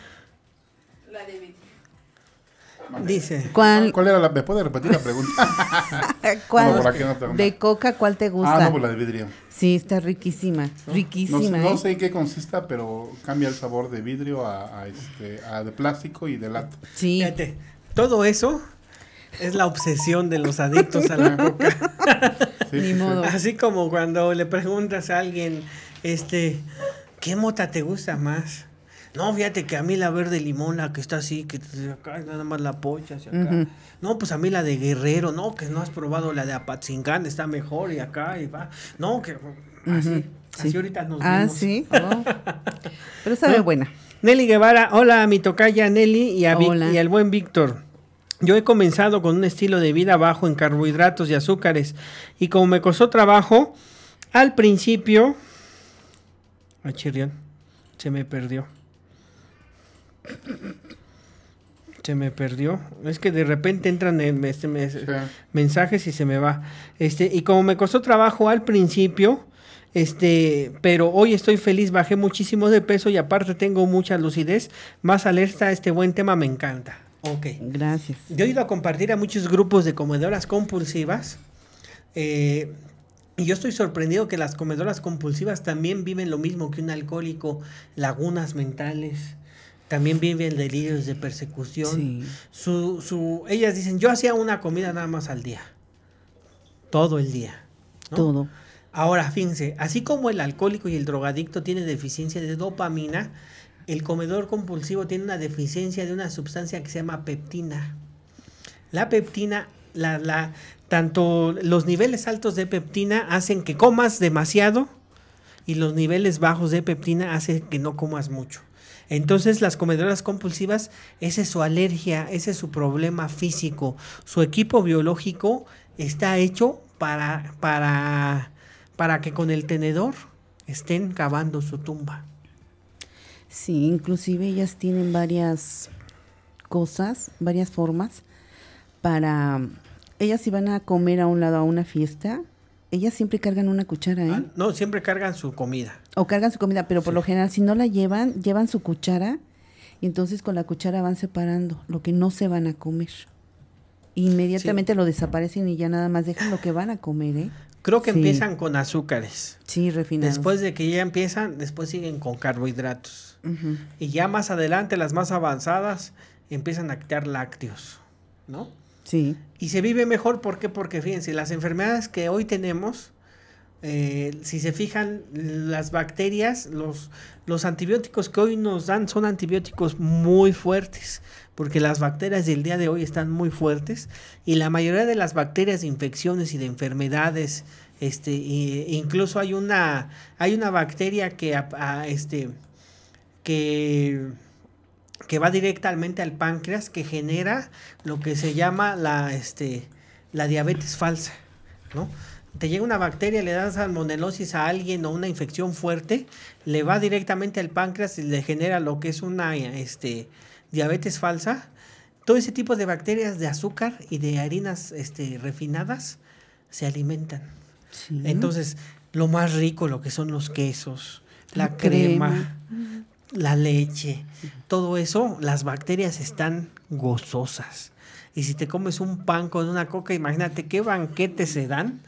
Dice. ¿Cuál, era la.? ¿Me puede repetir la pregunta? ¿Cuál, de coca, ¿cuál te gusta? Ah, no, pues la de vidrio. Sí, está riquísima. Riquísima. ¿eh? No, sé en qué consista, pero cambia el sabor de vidrio a, este, a de plástico y de lata. Sí. todo eso es la obsesión de los adictos a la coca. Así como cuando le preguntas a alguien, este, ¿qué mota te gusta más? No, fíjate que a mí la verde limona que está así, que acá nada más la pocha hacia acá. No, pues a mí la de Guerrero, no, que no has probado la de Apatzingán, está mejor y acá y va. No, que así, así ahorita nos ah, vemos. Ah, sí. Oh. Pero está no. buena. Nelly Guevara, hola a mi tocaya Nelly y, a y al buen Víctor. Yo he comenzado con un estilo de vida bajo en carbohidratos y azúcares y como me costó trabajo, al principio... chirrión, se me perdió. Se me perdió. Es que de repente entran en este mensajes y se me va. Este, y como me costó trabajo al principio, este, pero hoy estoy feliz, bajé muchísimo de peso y aparte tengo mucha lucidez, más alerta, este buen tema me encanta. Ok. Gracias. Yo he ido a compartir a muchos grupos de comedoras compulsivas. Eh, y yo estoy sorprendido que las comedoras compulsivas también viven lo mismo que un alcohólico, lagunas mentales, también viven delirios de persecución. Su, ellas dicen, yo hacía una comida nada más al día, todo el día. Todo. Ahora, fíjense, así como el alcohólico y el drogadicto tienen deficiencia de dopamina, el comedor compulsivo tiene una deficiencia de una sustancia que se llama peptina. La peptina, la, la, tanto los niveles altos de peptina hacen que comas demasiado y los niveles bajos de peptina hacen que no comas mucho. Entonces las comedoras compulsivas, esa es su alergia, ese es su problema físico. Su equipo biológico está hecho para, para, para que con el tenedor estén cavando su tumba. Sí, inclusive ellas tienen varias cosas, varias formas para... Ellas si van a comer a un lado a una fiesta, ellas siempre cargan una cuchara, ¿eh? Ah, no, siempre cargan su comida. O cargan su comida, pero por lo general, si no la llevan, llevan su cuchara y entonces con la cuchara van separando lo que no se van a comer. Inmediatamente lo desaparecen y ya nada más dejan lo que van a comer, ¿eh? Creo que empiezan con azúcares. Sí, refinados. Después de que ya empiezan, después siguen con carbohidratos. Y ya más adelante, las más avanzadas, empiezan a quitar lácteos, ¿no? Sí. Y se vive mejor, ¿por qué? Porque fíjense, las enfermedades que hoy tenemos, eh, si se fijan, las bacterias, los, los antibióticos que hoy nos dan son antibióticos muy fuertes, porque las bacterias del día de hoy están muy fuertes y la mayoría de las bacterias de infecciones y de enfermedades, este, e incluso hay una, hay una bacteria que, este, que que va directamente al páncreas que genera lo que se llama la, este, la diabetes falsa, ¿no? Te llega una bacteria, le das salmonelosis a alguien o una infección fuerte, le va directamente al páncreas y le genera lo que es una este, diabetes falsa. Todo ese tipo de bacterias de azúcar y de harinas este, refinadas se alimentan. Entonces, lo más rico, lo que son los quesos, la, crema la leche, todo eso, las bacterias están gozosas. Y si te comes un pan con una coca, imagínate qué banquete se dan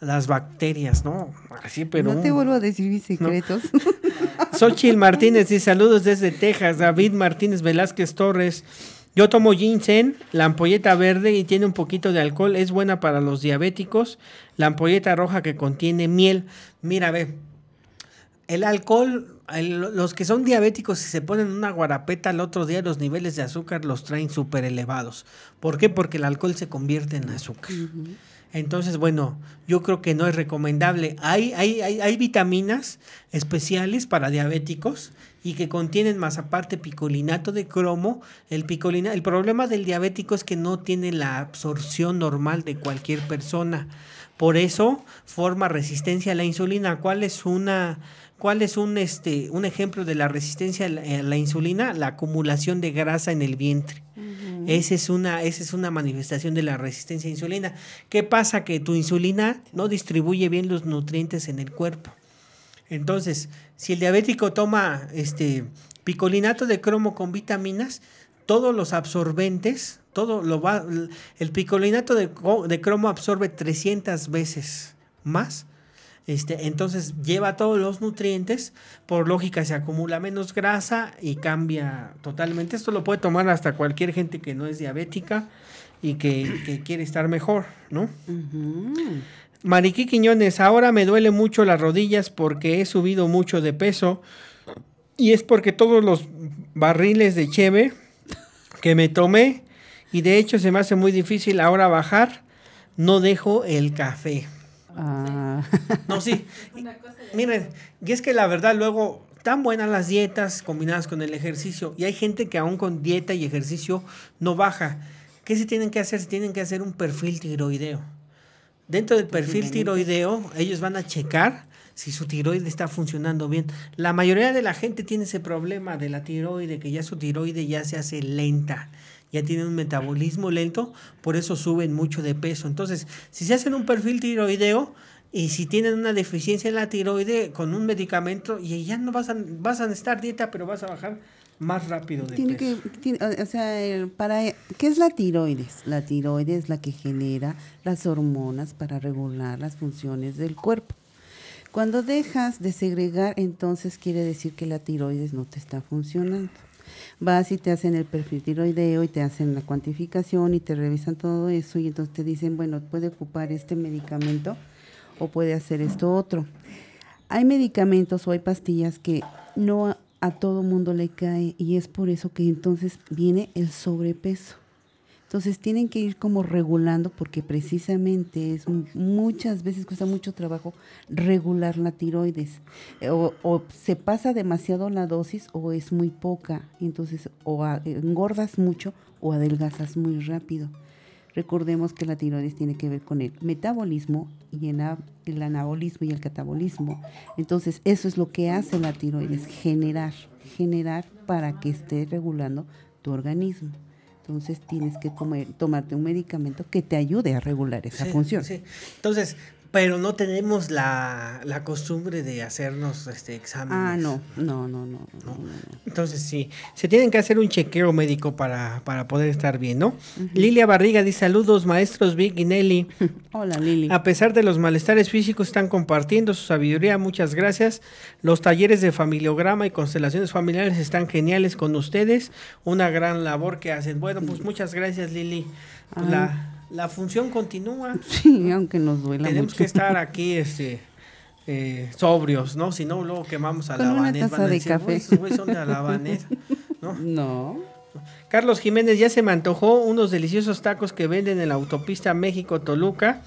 las bacterias, ¿no? Así, pero... No te vuelvo a decir mis secretos. ¿no? Martínez y saludos desde Texas. David Martínez Velázquez Torres. Yo tomo ginseng, la ampolleta verde y tiene un poquito de alcohol. Es buena para los diabéticos. La ampolleta roja que contiene miel. Mira, ve, el alcohol, los que son diabéticos y si se ponen una guarapeta al otro día, los niveles de azúcar los traen súper elevados. ¿Por qué? Porque el alcohol se convierte en azúcar. Entonces, bueno, yo creo que no es recomendable. Hay, hay, hay, vitaminas especiales para diabéticos y que contienen más aparte picolinato de cromo. El, picolina, el problema del diabético es que no tiene la absorción normal de cualquier persona. Por eso forma resistencia a la insulina, ¿Cuál es una ¿Cuál es un, este, un ejemplo de la resistencia a la, insulina? La acumulación de grasa en el vientre. Esa es, una, es una manifestación de la resistencia a insulina. ¿Qué pasa? Que tu insulina no distribuye bien los nutrientes en el cuerpo. Entonces, si el diabético toma este picolinato de cromo con vitaminas, todos los absorbentes, todo lo va, el picolinato de, de cromo absorbe 300 veces más este, entonces lleva todos los nutrientes, por lógica se acumula menos grasa y cambia totalmente. Esto lo puede tomar hasta cualquier gente que no es diabética y que, quiere estar mejor, ¿no? Mariquí Quiñones, ahora me duele mucho las rodillas porque he subido mucho de peso y es porque todos los barriles de cheve que me tomé y de hecho se me hace muy difícil ahora bajar, no dejo el café. Ah. No, sí. Miren, y es que la verdad luego tan buenas las dietas combinadas con el ejercicio y hay gente que aún con dieta y ejercicio no baja. ¿Qué se tienen que hacer? Se tienen que hacer un perfil tiroideo. Dentro del pues perfil tiroideo, ellos van a checar si su tiroide está funcionando bien. La mayoría de la gente tiene ese problema de la tiroide, que ya su tiroide ya se hace lenta ya tienen un metabolismo lento, por eso suben mucho de peso. Entonces, si se hacen un perfil tiroideo y si tienen una deficiencia en la tiroide con un medicamento, y ya no vas a, vas a dieta, pero vas a bajar más rápido de tiene Que, o sea, para, ¿qué es la tiroides? La tiroides es la que genera las hormonas para regular las funciones del cuerpo. Cuando dejas de segregar, entonces quiere decir que la tiroides no te está funcionando vas y te hacen el perfil tiroideo y te hacen la cuantificación y te revisan todo eso y entonces te dicen, bueno, puede ocupar este medicamento o puede hacer esto otro. Hay medicamentos o hay pastillas que no a, a todo mundo le cae y es por eso que entonces viene el sobrepeso. Entonces tienen que ir como regulando porque precisamente es muchas veces cuesta mucho trabajo regular la tiroides. Eh, o, se pasa demasiado la dosis o es muy poca. Entonces o engordas mucho o adelgazas muy rápido. Recordemos que la tiroides tiene que ver con el metabolismo y el, el anabolismo y el catabolismo. Entonces, eso es lo que hace la tiroides, generar, generar para que esté regulando tu organismo. Entonces tienes que comer, tomarte un medicamento que te ayude a regular esa función. Entonces, pero no tenemos la, costumbre de hacernos este, exámenes. Ah, no. No, no, no, Entonces sí, se tienen que hacer un chequeo médico para, poder estar bien, ¿no? Lilia Barriga dice saludos, maestros Big y Nelly. Hola, Lili. A pesar de los malestares físicos, están compartiendo su sabiduría. Muchas gracias. Los talleres de familiograma y constelaciones familiares están geniales con ustedes. Una gran labor que hacen. Bueno, pues muchas gracias, Lili. Hola la función continúa. Sí, aunque nos duela Tenemos que estar aquí, este... Eh, sobrios, ¿no? Si no, luego quemamos a la Con una taza de decir, café. la son de No. Carlos Jiménez ya se me antojó unos deliciosos tacos que venden en la autopista México-Toluca.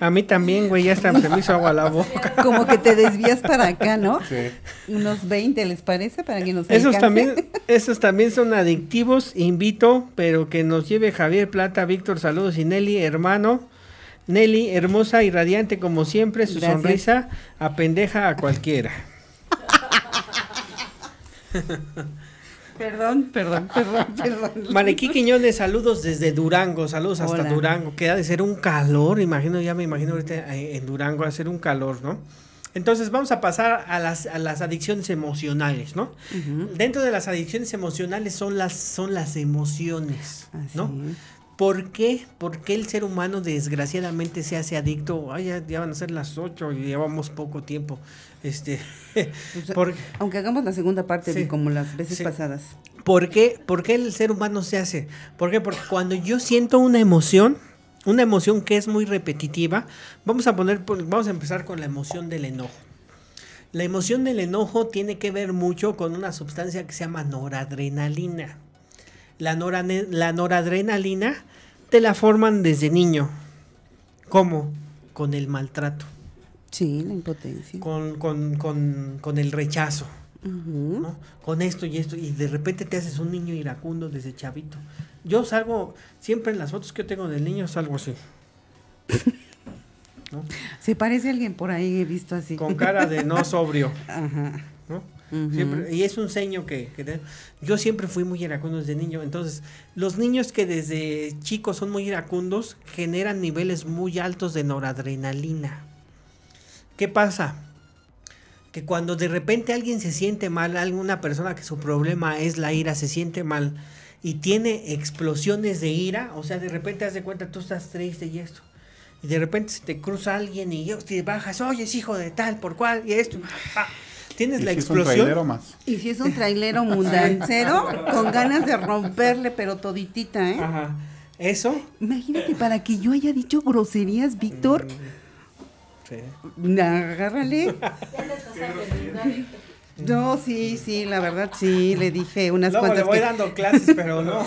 A mí también, güey, ya está, me hizo agua la boca. Como que te desvías para acá, ¿no? Sí. Unos 20, ¿les parece? Para que nos esos también, esos también son adictivos, invito, pero que nos lleve Javier Plata, Víctor, saludos y Nelly, hermano. Nelly, hermosa y radiante como siempre, su sonrisa apendeja a cualquiera. Perdón, perdón, perdón, perdón. Malequí Quiñones, saludos desde Durango, saludos hasta Durango, Queda de ser un calor, imagino, ya me imagino ahorita eh, en Durango hacer un calor, ¿no? Entonces vamos a pasar a las, a las adicciones emocionales, ¿no? Dentro de las adicciones emocionales son las, emociones, ¿no? ¿Por qué? ¿Por qué el ser humano desgraciadamente se hace adicto? Ay, ya, van a ser las 8 y llevamos poco tiempo. Este, pues, aunque hagamos la segunda parte, como las veces pasadas. ¿Por qué? ¿Por qué el ser humano se hace? ¿Por qué? Porque cuando yo siento una emoción, una emoción que es muy repetitiva, vamos a poner, vamos a empezar con la emoción del enojo. La emoción del enojo tiene que ver mucho con una sustancia que se llama noradrenalina la, la noradrenalina te la forman desde niño. ¿Cómo? Con el maltrato. Sí, la impotencia. Con, con, con, con el rechazo. Con esto y esto. Y de repente te haces un niño iracundo desde chavito. Yo salgo, siempre en las fotos que tengo del niño salgo así. Se parece alguien por ahí, he visto así. Con cara de no sobrio. Ajá y es un seño que, yo siempre fui muy iracundo desde niño. Entonces, los niños que desde chicos son muy iracundos generan niveles muy altos de noradrenalina. ¿Qué pasa? Que cuando de repente alguien se siente mal, alguna persona que su problema es la ira, se siente mal y tiene explosiones de ira, o sea, de repente haz de cuenta tú estás triste y esto y de repente se te cruza alguien y te bajas, oye, es hijo de tal, por cual, y esto, y, Tienes la explosión. Es un más. Y si es un trailero mundancero, con ganas de romperle, pero toditita, ¿eh? Ajá. ¿Eso? Imagínate, para que yo haya dicho groserías, Víctor. Mm, sí. Agárrale. No, sí, sí, la verdad sí, le dije unas Luego cuantas. voy dando clases, pero no.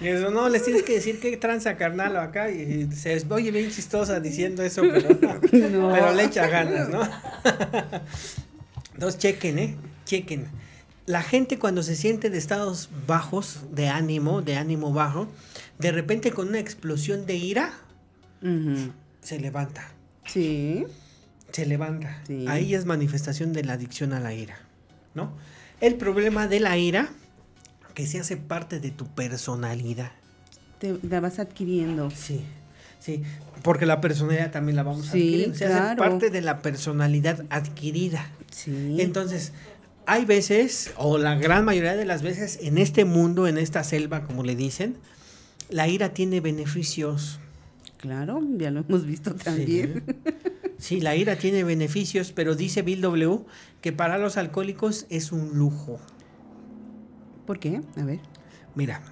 no, les tienes que decir qué tranza carnal acá. Y se oye bien chistosa diciendo eso, pero, pero le echa ganas, ¿no? Entonces chequen, ¿eh? Chequen. La gente cuando se siente de estados bajos, de ánimo, de ánimo bajo, de repente con una explosión de ira, se levanta. Sí se levanta. Ahí es manifestación de la adicción a la ira, ¿no? El problema de la ira, que se hace parte de tu personalidad. Te la vas adquiriendo. Sí, sí, porque la personalidad también la vamos adquiriendo. Se hace parte de la personalidad adquirida. Sí. Entonces, hay veces, o la gran mayoría de las veces, en este mundo, en esta selva, como le dicen, la ira tiene beneficios. Claro, ya lo hemos visto también. Sí. Sí, la ira tiene beneficios, pero dice Bill W que para los alcohólicos es un lujo. ¿Por qué? A ver. Mira,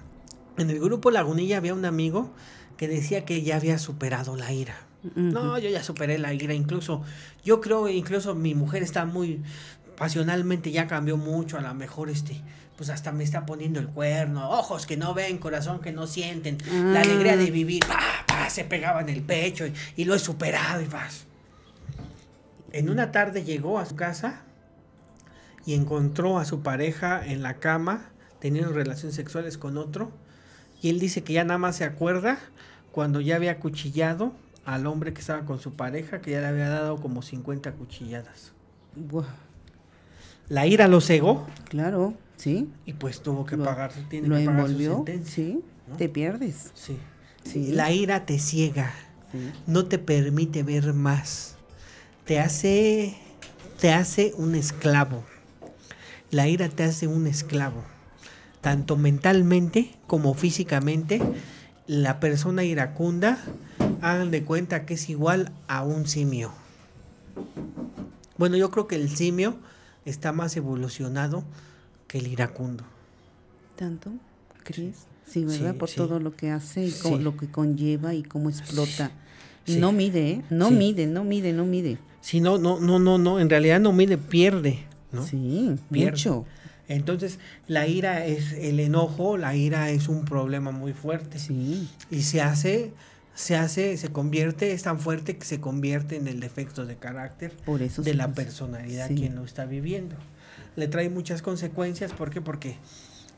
en el grupo Lagunilla había un amigo que decía que ya había superado la ira. No, yo ya superé la ira, incluso yo creo incluso mi mujer está muy pasionalmente ya cambió mucho, a lo mejor este pues hasta me está poniendo el cuerno, ojos que no ven, corazón que no sienten, la ah. alegría de vivir, se pegaba en el pecho y, y lo he superado y vas. En una tarde llegó a su casa y encontró a su pareja en la cama teniendo relaciones sexuales con otro. Y él dice que ya nada más se acuerda cuando ya había cuchillado al hombre que estaba con su pareja, que ya le había dado como 50 cuchilladas. La ira lo cegó. Claro, sí. Y pues tuvo que pagar, tiene envolvió, Sí, te pierdes. Sí. sí. La ira te ciega, no te permite ver más te hace, te hace un esclavo. La ira te hace un esclavo. Tanto mentalmente como físicamente, la persona iracunda, hagan de cuenta que es igual a un simio. Bueno, yo creo que el simio está más evolucionado que el iracundo. ¿Tanto? ¿Crees? Sí, ¿verdad? Por todo lo que hace y lo que conlleva y cómo explota no ¿eh? mide, no mide, no mide, no mide. si no, no, no, no, no, en realidad no mide, pierde, ¿no? Sí, mucho. Entonces, la ira es el enojo, la ira es un problema muy fuerte. Sí. Y se hace, se hace, se convierte, es tan fuerte que se convierte en el defecto de carácter de la personalidad quien lo está viviendo. Le trae muchas consecuencias, ¿por qué? Porque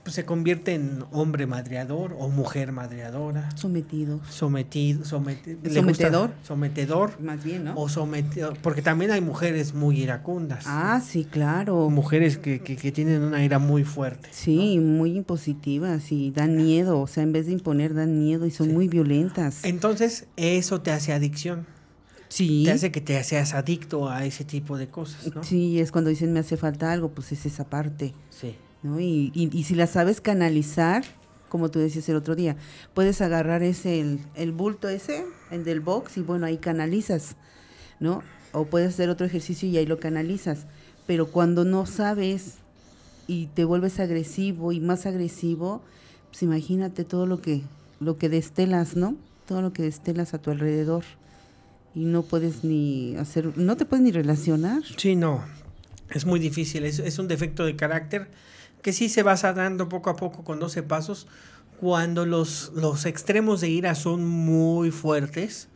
pues, se convierte en hombre madreador o mujer madreadora. Sometido. Sometido, sometedor. sometedor. Más bien, ¿no? O sometido, porque también hay mujeres muy iracundas. Ah, sí, claro. Mujeres que, que, tienen una ira muy fuerte. Sí, muy impositivas y dan miedo, o sea, en vez de imponer, dan miedo y son muy violentas. Entonces, eso te hace adicción. Sí. Te hace que te seas adicto a ese tipo de cosas, ¿no? Sí, es cuando dicen me hace falta algo, pues es esa parte. Sí. Y, si la sabes canalizar, como tú decías el otro día, puedes agarrar ese, el, bulto ese, el del box, y bueno, ahí canalizas, ¿no? O puedes hacer otro ejercicio y ahí lo canalizas. Pero cuando no sabes y te vuelves agresivo y más agresivo, pues imagínate todo lo que, lo que destelas, ¿no? Todo lo que destelas a tu alrededor. Y no puedes ni hacer, no te puedes ni relacionar. Sí, no. Es muy difícil, es un defecto de carácter que sí se va dando poco a poco con 12 pasos, cuando los, los extremos de ira son muy fuertes,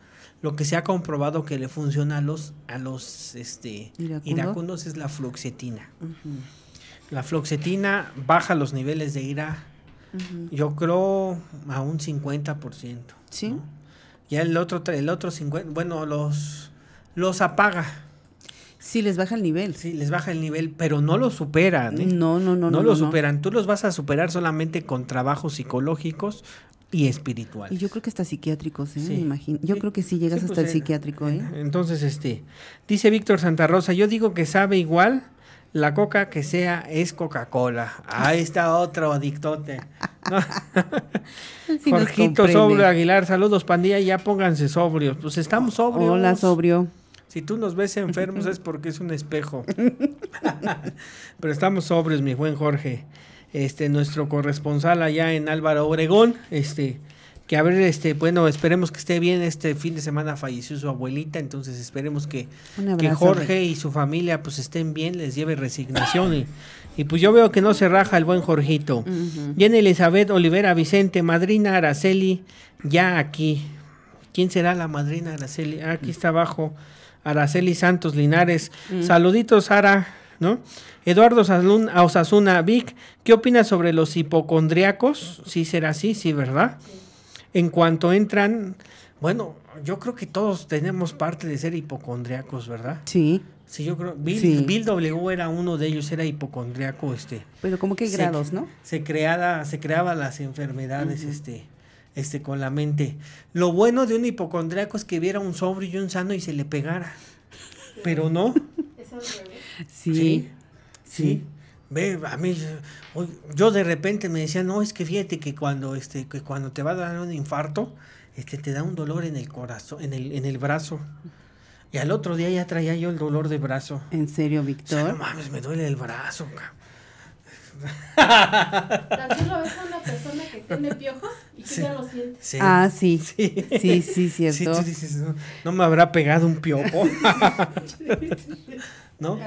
lo que se ha comprobado que le funciona a los, a los este, iracundos es la fluoxetina. La fluoxetina baja los niveles de ira, yo creo, a un 50%. Sí. Y Ya el otro, el otro 50%, bueno, los, los apaga. Sí, les baja el nivel. Sí, les baja el nivel, pero no lo superan. ¿eh? No, no, no, no. No lo superan. Tú los vas a superar solamente con trabajos psicológicos y espiritual. Y yo creo que hasta psiquiátricos, ¿eh? imagino. Yo creo que sí llegas hasta pues, el psiquiátrico, ¿eh? Entonces, este, dice Víctor Santa Rosa, yo digo que sabe igual la coca que sea es Coca-Cola. Ahí está otro adictote. Jorgito Sobre Aguilar, saludos pandilla, ya pónganse sobrios. Pues estamos sobrios. Hola, sobrio. Si tú nos ves enfermos es porque es un espejo. Pero estamos sobres, mi buen Jorge. Este, nuestro corresponsal allá en Álvaro Obregón, este, que a ver, este, bueno, esperemos que esté bien. Este fin de semana falleció su abuelita, entonces esperemos que, Jorge y su familia pues estén bien, les lleve resignación. Y, pues yo veo que no se raja el buen Jorgito. Viene Elizabeth Olivera Vicente, madrina Araceli, ya aquí. ¿Quién será la madrina Araceli? Ah, aquí está abajo. Araceli Santos Linares. Mm. Saluditos, Sara, ¿no? Eduardo Osasuna, Vic, ¿qué opinas sobre los hipocondriacos? Sí será así, sí, ¿verdad? En cuanto entran, bueno, yo creo que todos tenemos parte de ser hipocondriacos, ¿verdad? Sí. Sí, yo creo. Bill, W era uno de ellos, era hipocondriaco, este. Pero ¿cómo que grados, ¿no? Se creada, se creaba las enfermedades, este este, con la mente. Lo bueno de un hipocondriaco es que viera un sobrio y un sano y se le pegara. Pero no. ¿Es Sí. sí. Ve, a mí, yo de repente me decía, no, es que fíjate que cuando, este, que cuando te va a dar un infarto, este, te da un dolor en el corazón, en el, en el brazo. Y al otro día ya traía yo el dolor de brazo. ¿En serio, Víctor? no mames, me duele el brazo, también lo ves a una persona que tiene piojos y que ya lo siente. Ah, sí. Sí, sí, sí cierto. no, me habrá pegado un piojo. ¿No?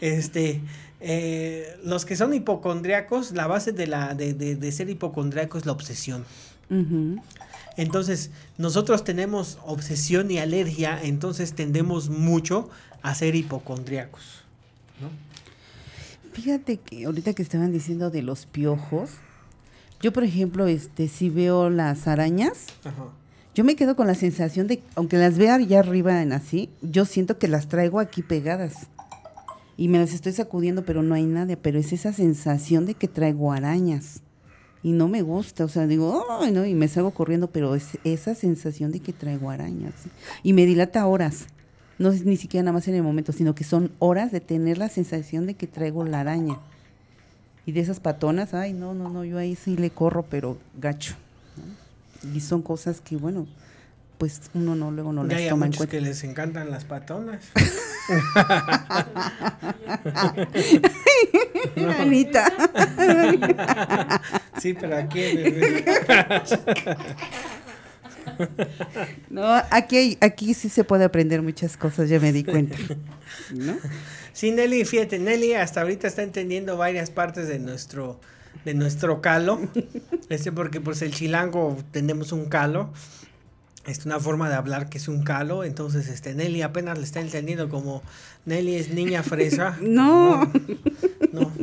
Este. Eh, los que son hipocondriacos, la base de, la, de, de, ser hipocondriaco es la obsesión. Entonces, nosotros tenemos obsesión y alergia, entonces tendemos mucho a ser hipocondriacos. Fíjate que ahorita que estaban diciendo de los piojos, yo por ejemplo, este, si veo las arañas, yo me quedo con la sensación de, aunque las vea allá arriba en así, yo siento que las traigo aquí pegadas y me las estoy sacudiendo, pero no hay nada, pero es esa sensación de que traigo arañas y no me gusta, o sea, digo, ay, no, y me salgo corriendo, pero es esa sensación de que traigo arañas y me dilata horas no es ni siquiera nada más en el momento, sino que son horas de tener la sensación de que traigo la araña. Y de esas patonas, ay, no, no, no, yo ahí sí le corro, pero gacho. Y son cosas que, bueno, pues uno no luego no las toma en cuenta. que les encantan las patonas. Anita. sí, pero aquí. No, aquí, aquí sí se puede aprender muchas cosas, ya me di cuenta. ¿No? Sí, Nelly, fíjate, Nelly hasta ahorita está entendiendo varias partes de nuestro, de nuestro calo. Este porque pues el chilango tenemos un calo. Es una forma de hablar que es un calo, entonces este Nelly apenas le está entendiendo como Nelly es niña fresa. no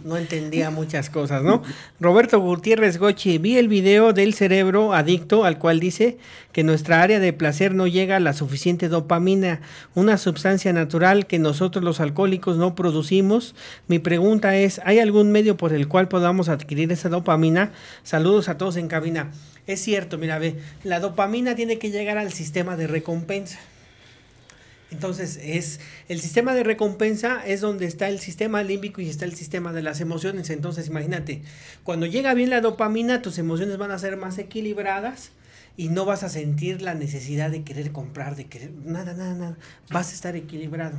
no entendía muchas cosas, ¿no? Roberto Gutiérrez Gochi, vi el video del cerebro adicto al cual dice que nuestra área de placer no llega a la suficiente dopamina, una sustancia natural que nosotros los alcohólicos no producimos. Mi pregunta es, ¿hay algún medio por el cual podamos adquirir esa dopamina? Saludos a todos en cabina. Es cierto, mira, ve, la dopamina tiene que llegar al sistema de recompensa. Entonces, es el sistema de recompensa es donde está el sistema límbico y está el sistema de las emociones. Entonces, imagínate, cuando llega bien la dopamina, tus emociones van a ser más equilibradas y no vas a sentir la necesidad de querer comprar, de querer nada, nada, nada. Vas a estar equilibrado.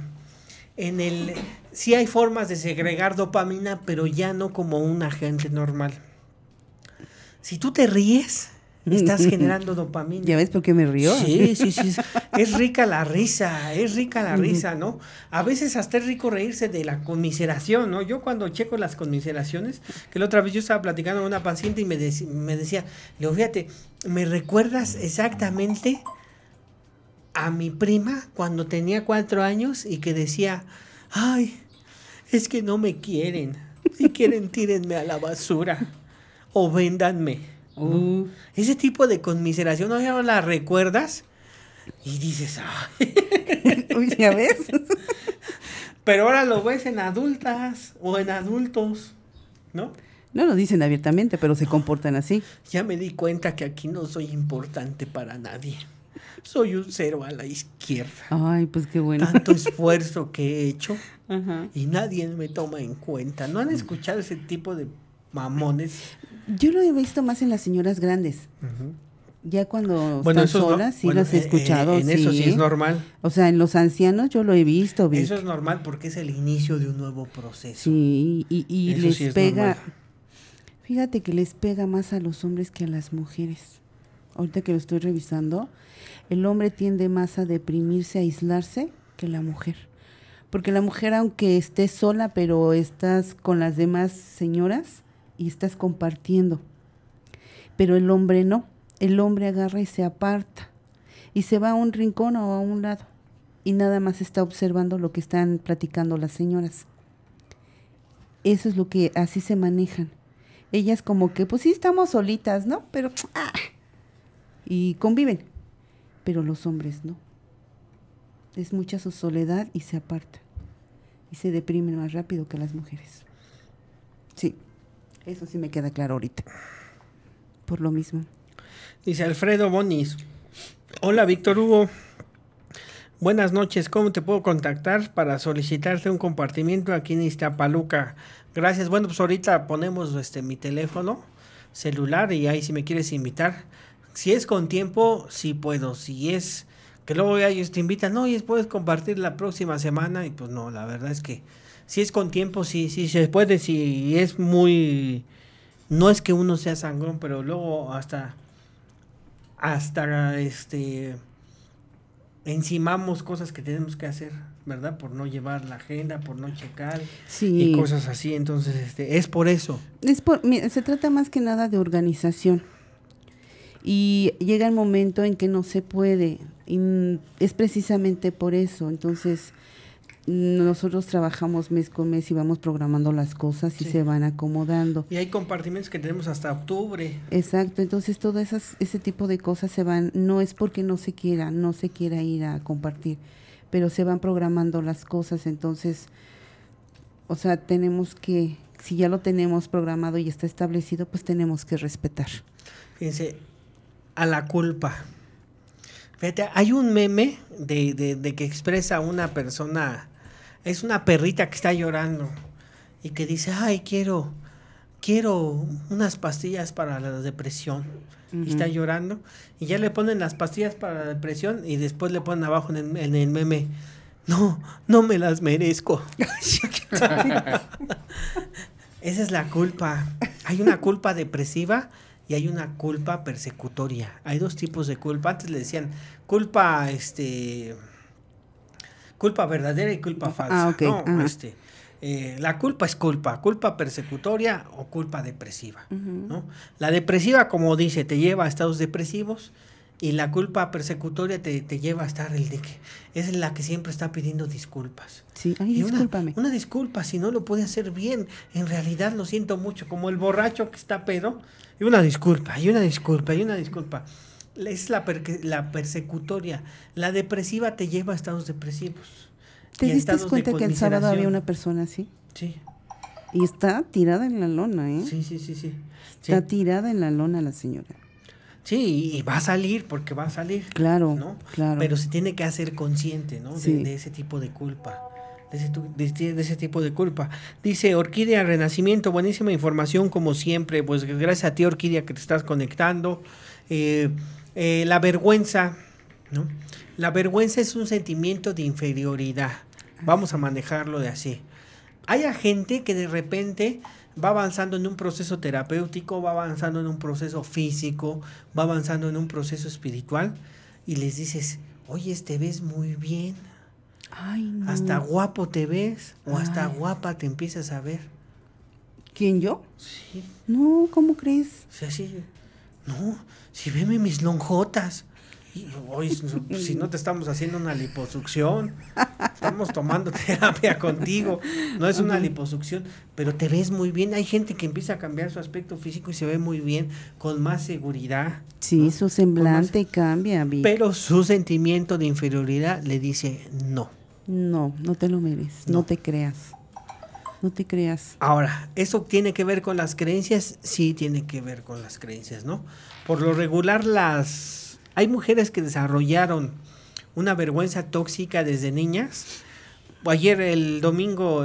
En el sí hay formas de segregar dopamina, pero ya no como un agente normal. Si tú te ríes, Estás generando dopamina. ¿Ya ves por qué me río? Sí, sí, sí. Es rica la risa, es rica la risa, ¿no? A veces hasta es rico reírse de la conmiseración, ¿no? Yo cuando checo las conmiseraciones, que la otra vez yo estaba platicando con una paciente y me, me decía, le fíjate, ¿me recuerdas exactamente a mi prima cuando tenía cuatro años y que decía, ay, es que no me quieren, si quieren tírenme a la basura o véndanme? Uh. Ese tipo de conmiseración, ¿no la recuerdas? Y dices, ay. ya ves. Pero ahora lo ves en adultas o en adultos, ¿no? No lo dicen abiertamente, pero se comportan así. Ya me di cuenta que aquí no soy importante para nadie. Soy un cero a la izquierda. Ay, pues qué bueno. Tanto esfuerzo que he hecho y nadie me toma en cuenta. ¿No han mm. escuchado ese tipo de mamones? Yo lo he visto más en las señoras grandes. Ya cuando están solas, sí las he eh, escuchado. Eh, en eso sí es normal. O sea, en los ancianos yo lo he visto. Eso es normal porque es el inicio de un nuevo proceso. Sí, y, les pega. Fíjate que les pega más a los hombres que a las mujeres. Ahorita que lo estoy revisando, el hombre tiende más a deprimirse, a aislarse que la mujer. Porque la mujer, aunque esté sola, pero estás con las demás señoras, y estás compartiendo. Pero el hombre no, el hombre agarra y se aparta y se va a un rincón o a un lado y nada más está observando lo que están platicando las señoras. Eso es lo que así se manejan. Ellas como que, pues sí, estamos solitas, ¿no? Pero, ah, y conviven. Pero los hombres no. Es mucha su soledad y se aparta. Y se deprimen más rápido que las mujeres. Sí. Eso sí me queda claro ahorita. Por lo mismo. Dice Alfredo Bonis. Hola, Víctor Hugo. Buenas noches, ¿cómo te puedo contactar para solicitarte un compartimiento aquí en Iztapaluca? Gracias. Bueno, pues ahorita ponemos este mi teléfono celular y ahí si me quieres invitar. Si es con tiempo, sí puedo. Si es que luego ya ellos te invitan, no, y puedes compartir la próxima semana. Y pues no, la verdad es que si es con tiempo, sí, sí, se puede, si es muy... No es que uno sea sangrón, pero luego hasta... Hasta este... Encimamos cosas que tenemos que hacer, ¿verdad? Por no llevar la agenda, por no checar y cosas así. Entonces, este, es por eso. Es se trata más que nada de organización. Y llega el momento en que no se puede. Y es precisamente por eso. Entonces, nosotros trabajamos mes con mes y vamos programando las cosas y se van acomodando. Y hay compartimentos que tenemos hasta octubre. Exacto, entonces todo esas, ese tipo de cosas se van, no es porque no se quiera, no se quiera ir a compartir, pero se van programando las cosas, entonces, o sea, tenemos que, si ya lo tenemos programado y está establecido, pues tenemos que respetar. Fíjense, a la culpa. Fíjate, hay un meme de, de, de que expresa una persona es una perrita que está llorando y que dice, ay, quiero, quiero unas pastillas para la depresión. Y está llorando. Y ya le ponen las pastillas para la depresión y después le ponen abajo el, en el meme, no, no me las merezco. Esa es la culpa. Hay una culpa depresiva y hay una culpa persecutoria. Hay dos tipos de culpa. Antes le decían culpa, este culpa verdadera y culpa ah, falsa. Este, eh, la culpa es culpa, culpa persecutoria o culpa depresiva. ¿no? La depresiva, como dice, te lleva a estados depresivos y la culpa persecutoria te, lleva a estar el dique. es la que siempre está pidiendo disculpas. Sí, discúlpame. Una, disculpa si no lo puede hacer bien, en realidad lo siento mucho, como el borracho que está pedo, y una disculpa, y una disculpa, y una disculpa es la, la persecutoria. La depresiva te lleva a estados depresivos. ¿Te diste cuenta que el sábado había una persona así? Sí. Y está tirada en la lona, ¿eh? Sí, sí, sí, sí. Está tirada en la lona la señora. Sí, y va a salir porque va a salir. Claro, claro. Pero se tiene que hacer consciente, ¿no? De, ese tipo de culpa. De ese, de ese, tipo de culpa. Dice Orquídea Renacimiento, buenísima información como siempre. Pues gracias a ti, Orquídea, que te estás conectando. Eh, eh, la vergüenza, ¿no? La vergüenza es un sentimiento de inferioridad. Vamos a manejarlo de así. Hay gente que de repente va avanzando en un proceso terapéutico, va avanzando en un proceso físico, va avanzando en un proceso espiritual y les dices, oye, te ves muy bien. Ay, Hasta guapo te ves o hasta guapa te empiezas a ver. ¿Quién yo? Sí. No, ¿cómo crees? Sí, No, si veme mis lonjotas. Hoy, si no te estamos haciendo una liposucción, estamos tomando terapia contigo, no es una liposucción, pero te ves muy bien. Hay gente que empieza a cambiar su aspecto físico y se ve muy bien, con más seguridad. Sí, su semblante cambia. Pero su sentimiento de inferioridad le dice no. No, no te lo mereces, no. no te creas. No te creas. Ahora, ¿eso tiene que ver con las creencias? Sí, tiene que ver con las creencias, ¿no? Por lo regular las... Hay mujeres que desarrollaron una vergüenza tóxica desde niñas. Ayer el domingo,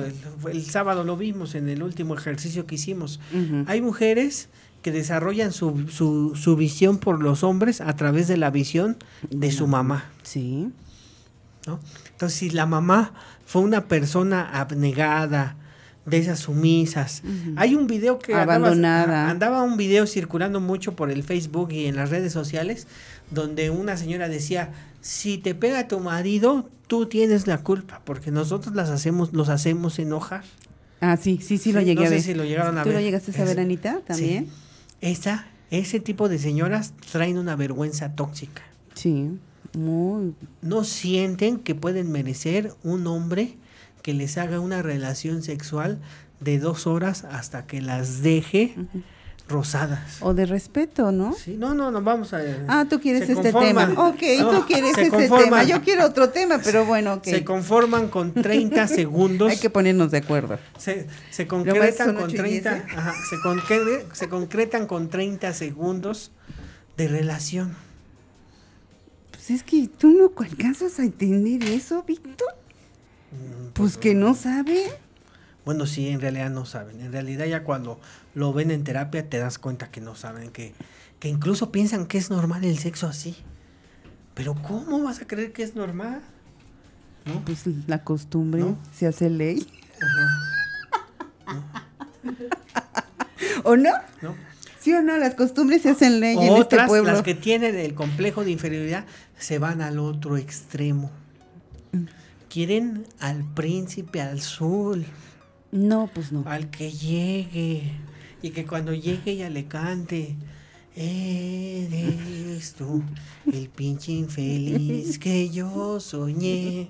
el, sábado lo vimos en el último ejercicio que hicimos. Hay mujeres que desarrollan su, visión por los hombres a través de la visión de su mamá. Sí. ¿no? Entonces, si la mamá fue una persona abnegada, de esas sumisas. Hay un video que abandonada. Andaba, un video circulando mucho por el Facebook y en las redes sociales donde una señora decía, "Si te pega tu marido, tú tienes la culpa, porque nosotros las hacemos los hacemos enojar." Ah, sí, sí, sí lo llegué a ver. si lo llegaron a ¿Tú lo llegaste a ver, Anita, también? ese tipo de señoras traen una vergüenza tóxica. Sí, muy. No sienten que pueden merecer un hombre que les haga una relación sexual de dos horas hasta que las deje. rosadas. O de respeto, ¿no? Sí, no, no, no, vamos a... Ah, tú quieres este tema. Ok, tú quieres este tema. Yo quiero otro tema, pero bueno, ok. Se conforman con 30 segundos. Hay que ponernos de acuerdo. Se, concretan con 30... ¿eh? se, se concretan con 30 segundos de relación. Pues es que tú no alcanzas a entender eso, Víctor. Pues que no saben Bueno, sí, en realidad no saben. En realidad ya cuando lo ven en terapia te das cuenta que no saben, que, incluso piensan que es normal el sexo así. Pero ¿cómo vas a creer que es normal? ¿No? Pues la costumbre se hace ley. ¿No? sí o no? Las costumbres se hacen ley en este pueblo. Las que tienen el complejo de inferioridad se van al otro extremo. Mm quieren al príncipe al azul. No, pues no. Al que llegue. Y que cuando llegue ya le cante. Eres tú, el pinche infeliz que yo soñé.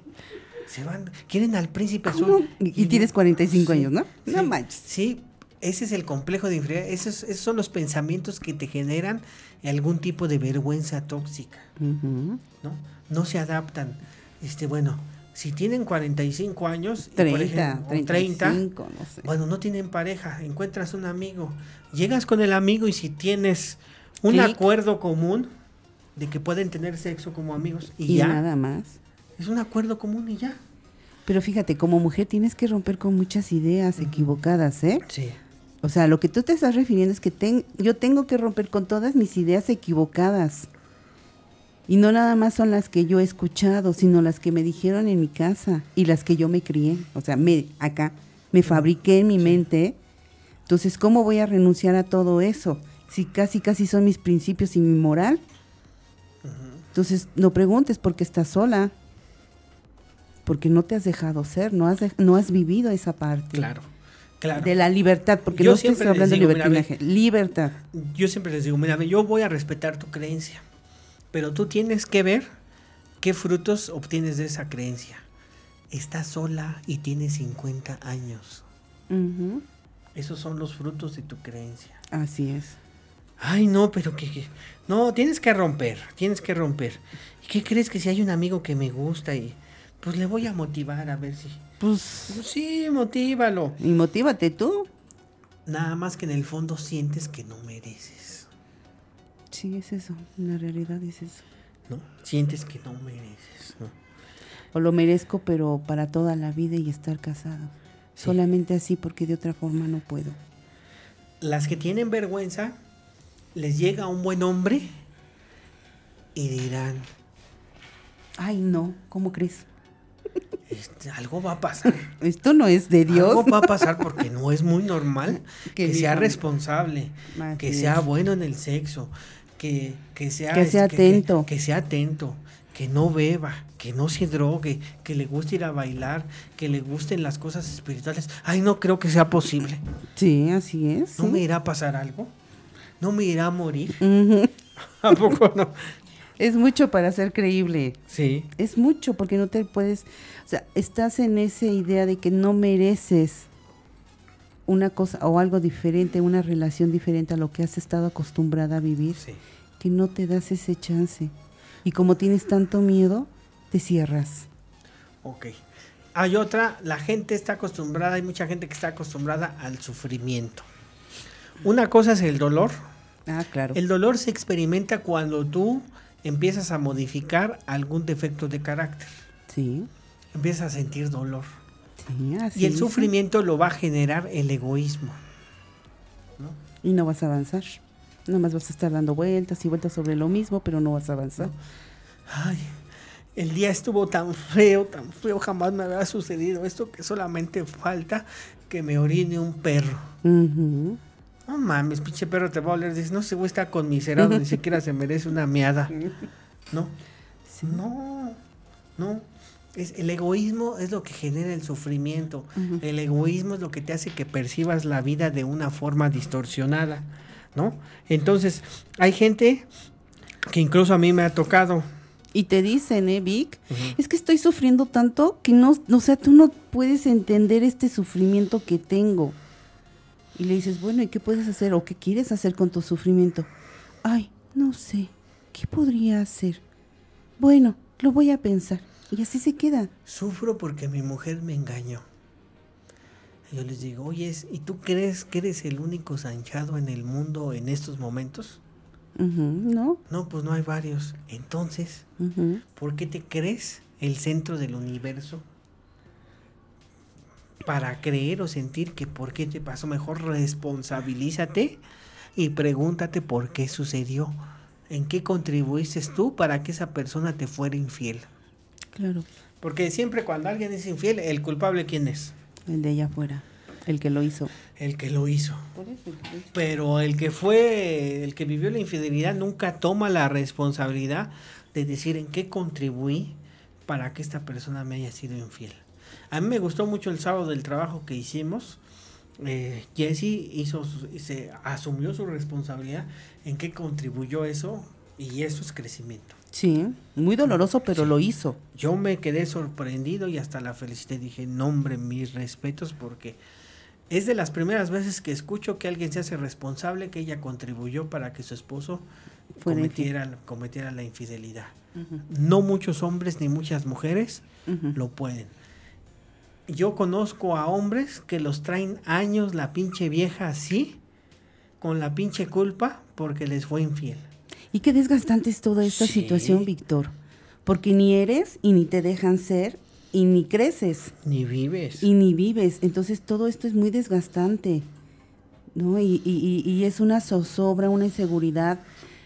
Se van, quieren al príncipe al azul. Y, tienes 45 años, ¿no? no manches. Sí, ese es el complejo de inferioridad. Esos, son los pensamientos que te generan algún tipo de vergüenza tóxica. ¿no? no se adaptan. Este, bueno, si tienen 45 años, 30, por ejemplo, 35, 30 no sé. bueno, no tienen pareja, encuentras un amigo, llegas con el amigo y si tienes un acuerdo común de que pueden tener sexo como amigos y, y nada más. Es un acuerdo común y ya. Pero fíjate, como mujer tienes que romper con muchas ideas equivocadas, ¿eh? Sí. O sea, lo que tú te estás refiriendo es que ten, yo tengo que romper con todas mis ideas equivocadas. Y no nada más son las que yo he escuchado, sino las que me dijeron en mi casa y las que yo me crié. O sea, me, acá me fabriqué en mi mente. Entonces, ¿cómo voy a renunciar a todo eso? Si casi, casi son mis principios y mi moral. Entonces, no preguntes por qué estás sola. Porque no te has dejado ser, no has, no has vivido esa parte. Claro. Claro. de la libertad, porque no estoy hablando de libertad. Yo siempre les digo, mira, yo voy a respetar tu creencia, pero tú tienes que ver qué frutos obtienes de esa creencia. Estás sola y tienes 50 años. Esos son los frutos de tu creencia. Así es. Ay, no, pero que, No, tienes que romper, tienes que romper. ¿Y qué crees que si hay un amigo que me gusta y... Pues le voy a motivar a ver si... Pues... pues sí, motívalo. Y motívate tú. Nada más que en el fondo sientes que no mereces. Sí, es eso. La realidad es eso. ¿No? Sientes que no mereces, O lo merezco, pero para toda la vida y estar casado. Solamente así, porque de otra forma no puedo. Las que tienen vergüenza, les llega un buen hombre y dirán: Ay, no, ¿cómo crees? Este, algo va a pasar. Esto no es de Dios. Algo va a pasar porque no es muy normal que, sea responsable, que sea bueno en el sexo, que, que sea, este, que sea atento. Que, sea atento, que no beba, que no se drogue, que le guste ir a bailar, que le gusten las cosas espirituales. Ay, no creo que sea posible. Sí, así es. ¿No me irá a pasar algo? ¿No me irá a morir? tampoco no? Es mucho para ser creíble. Sí. Es mucho porque no te puedes, o sea, estás en esa idea de que no mereces una cosa o algo diferente, una relación diferente a lo que has estado acostumbrada a vivir, que no te das ese chance. Y como tienes tanto miedo, te cierras. Ok. Hay otra, la gente está acostumbrada, hay mucha gente que está acostumbrada al sufrimiento. Una cosa es el dolor. Ah, claro. El dolor se experimenta cuando tú empiezas a modificar algún defecto de carácter. Sí. Empiezas a sentir dolor y el sufrimiento lo va a generar el egoísmo. Y no vas a avanzar. Nada más vas a estar dando vueltas y vueltas sobre lo mismo, pero no vas a avanzar. Ay, el día estuvo tan feo, tan feo, jamás me había sucedido esto que solamente falta que me orine un perro. No mames, pinche perro te va a oler. Dices, no, se güey está conmiserado, ni siquiera se merece una meada ¿No? No, no el egoísmo es lo que genera el sufrimiento. El egoísmo es lo que te hace que percibas la vida de una forma distorsionada, ¿no? Entonces, hay gente que incluso a mí me ha tocado. Y te dicen, eh, Vic, es que estoy sufriendo tanto que no, o sea, tú no puedes entender este sufrimiento que tengo. Y le dices, bueno, ¿y qué puedes hacer o qué quieres hacer con tu sufrimiento? Ay, no sé, ¿qué podría hacer? Bueno, lo voy a pensar y así se queda. Sufro porque mi mujer me engañó. yo les digo, oye, ¿y tú crees que eres el único sanchado en el mundo en estos momentos? no. No, pues no hay varios. Entonces, ¿por qué te crees el centro del universo? Para creer o sentir que por qué te pasó, mejor responsabilízate y pregúntate por qué sucedió. ¿En qué contribuiste tú para que esa persona te fuera infiel? Claro. Porque siempre cuando alguien es infiel, el culpable quién es? El de allá afuera, el que lo hizo. El que lo hizo. Pero el que fue, el que vivió la infidelidad nunca toma la responsabilidad de decir en qué contribuí para que esta persona me haya sido infiel. A mí me gustó mucho el sábado del trabajo que hicimos. Eh, Jesse hizo, se asumió su responsabilidad en qué contribuyó eso y eso es crecimiento. Sí, muy doloroso, mm, pero lo hizo. Yo me quedé sorprendido y hasta la felicité. Dije, nombre, mis respetos, porque es de las primeras veces que escucho que alguien se hace responsable que ella contribuyó para que su esposo cometiera, la infidelidad. No muchos hombres ni muchas mujeres lo pueden. Yo conozco a hombres que los traen años la pinche vieja así, con la pinche culpa porque les fue infiel. Y qué desgastante es toda esta situación, Víctor. Porque ni eres y ni te dejan ser y ni creces. Ni vives. Y ni vives. Entonces todo esto es muy desgastante. ¿no? Y, y, es una zozobra, una inseguridad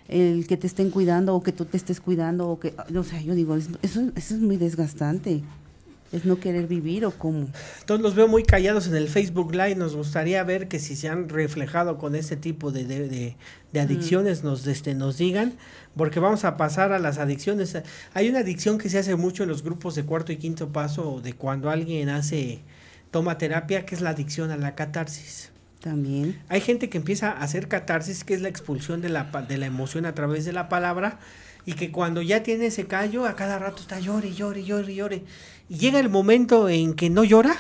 el que te estén cuidando o que tú te estés cuidando o que, o sea, yo digo, eso, eso es muy desgastante. ¿Es no querer vivir o cómo? Entonces los veo muy callados en el Facebook Live. Nos gustaría ver que si se han reflejado con este tipo de, de, mm. adicciones, nos, este, nos digan, porque vamos a pasar a las adicciones. Hay una adicción que se hace mucho en los grupos de cuarto y quinto paso, de cuando alguien hace, toma terapia, que es la adicción a la catarsis. También. Hay gente que empieza a hacer catarsis, que es la expulsión de la, de la emoción a través de la palabra, y que cuando ya tiene ese callo, a cada rato está llore, llore, llore, llore. Y llega el momento en que no llora.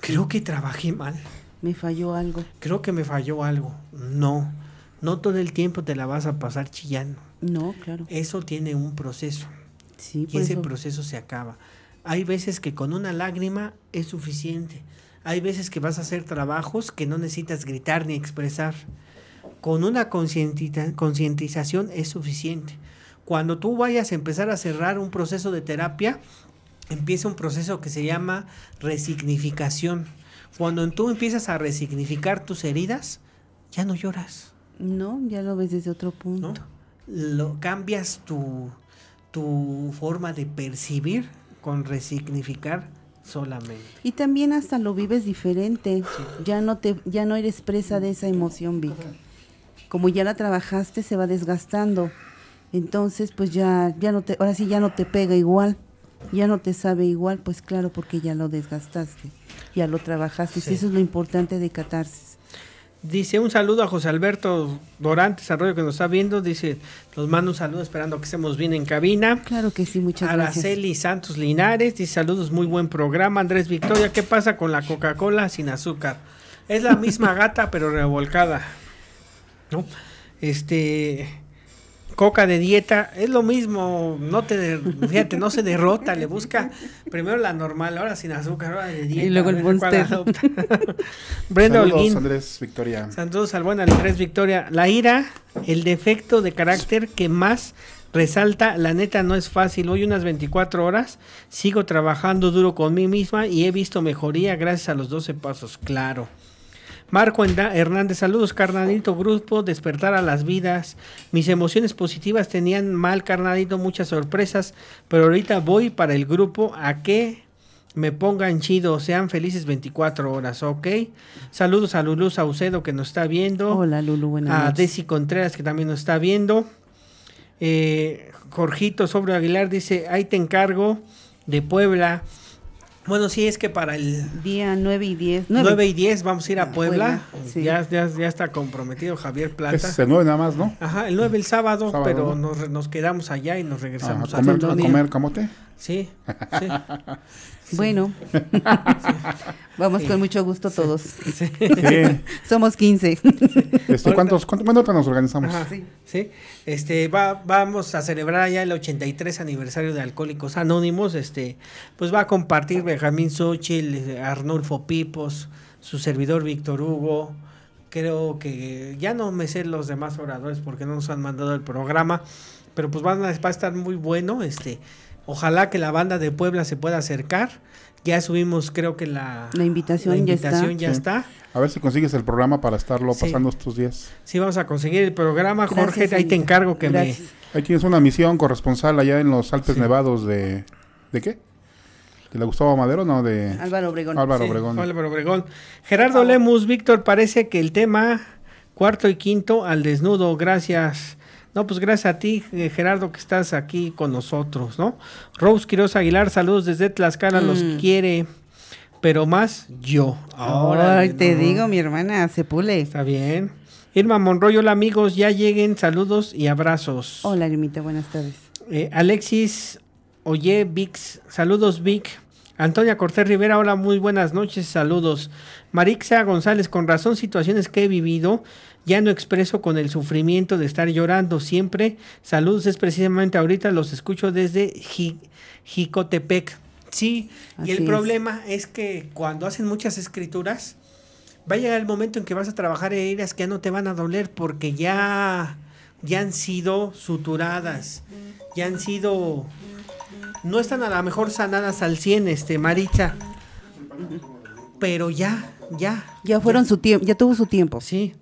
Creo que trabajé mal. Me falló algo. Creo que me falló algo. No, no todo el tiempo te la vas a pasar chillando. No, claro. Eso tiene un proceso. Sí, y ese proceso se acaba. Hay veces que con una lágrima es suficiente hay veces que vas a hacer trabajos que no necesitas gritar ni expresar. Con una concientización es suficiente. Cuando tú vayas a empezar a cerrar un proceso de terapia, empieza un proceso que se llama resignificación. Cuando tú empiezas a resignificar tus heridas, ya no lloras. No, ya lo ves desde otro punto. Lo, cambias tu, tu forma de percibir con resignificar solamente. Y también hasta lo vives diferente. Ya no te ya no eres presa de esa emoción, Vic. Como ya la trabajaste, se va desgastando. Entonces, pues ya ya no te ahora sí ya no te pega igual. Ya no te sabe igual, pues claro, porque ya lo desgastaste, ya lo trabajaste. Y eso es lo importante de catarsis. Dice un saludo a José Alberto Dorantes Arroyo que nos está viendo. Dice, los manda un saludo esperando que estemos bien en cabina. Claro que sí, muchas Araceli gracias. Araceli Santos Linares dice saludos, muy buen programa. Andrés Victoria, ¿qué pasa con la Coca-Cola sin azúcar? Es la misma gata pero revolcada. ¿No? Este, coca de dieta, es lo mismo, no te, fíjate, no se derrota, le busca primero la normal, ahora sin azúcar, ahora de dieta. Y luego el monster. Brenda Saludos, Andrés Victoria. Saludos al Andrés Victoria. La ira, el defecto de carácter que más resalta, la neta no es fácil, hoy unas 24 horas, sigo trabajando duro con mí misma y he visto mejoría gracias a los 12 pasos, claro. Marco Hernández, saludos, Carnadito grupo, despertar a las vidas. Mis emociones positivas tenían mal, Carnadito, muchas sorpresas, pero ahorita voy para el grupo a que me pongan chido, sean felices 24 horas, ¿ok? Saludos a Lulú Saucedo que nos está viendo. Hola lulu buenas noches. A Desi Contreras que también nos está viendo. Eh, Jorgito Sobre Aguilar dice, ahí te encargo de Puebla. Bueno, sí, es que para el... Día 9 y 10. 9, y 10 vamos a ir a ah, Puebla. ya, ya, ya, está comprometido Javier Plata. Es el 9 nada más, ¿no? Ajá, el 9 el sábado, pero nos, nos, quedamos allá y nos regresamos. a, comer, a comer camote? Sí, sí. Bueno, vamos con mucho gusto todos. Somos 15. Este, ¿cuántos, cuánto, nos organizamos? sí. Este, va, vamos a celebrar ya el 83 aniversario de Alcohólicos Anónimos. Este, pues va a compartir Benjamín Xochitl, Arnulfo Pipos, su servidor Víctor Hugo, creo que ya no me sé los demás oradores porque no nos han mandado el programa, pero pues van a, va a estar muy bueno, este, Ojalá que la banda de Puebla se pueda acercar. Ya subimos, creo que la, invitación, ya, está. A ver si consigues el programa para estarlo pasando estos días. Sí, vamos a conseguir el programa, Jorge. ahí te encargo que me. Ahí tienes una misión corresponsal allá en los Alpes Nevados de. ¿De qué? ¿De la Gustavo Madero? No, de. Álvaro Álvaro Obregón. Álvaro Obregón. Gerardo Lemus, Víctor, parece que el tema cuarto y quinto al desnudo. Gracias. No, pues gracias a ti, eh, Gerardo, que estás aquí con nosotros, ¿no? Rose Quiroz Aguilar, saludos desde Tlaxcala, los mm. quiere, pero más yo. Ahora te digo, mi hermana, se Está bien. Irma Monroy, hola amigos, ya lleguen, saludos y abrazos. Hola, Irmita, buenas tardes. Eh, Alexis, oye, Vix, saludos, Vic. Antonia Cortés Rivera, hola, muy buenas noches, saludos. Marixa González, con razón, situaciones que he vivido ya no expreso con el sufrimiento de estar llorando siempre. Saludos, es precisamente ahorita los escucho desde Jicotepec. Sí, y el problema es que cuando hacen muchas escrituras, va a llegar el momento en que vas a trabajar heridas que ya no te van a doler porque ya, ya han sido suturadas, ya han sido... No están a lo mejor sanadas al 100, este, Maricha, pero ya, ya. Ya fueron su tiempo, ya tuvo su tiempo. Sí.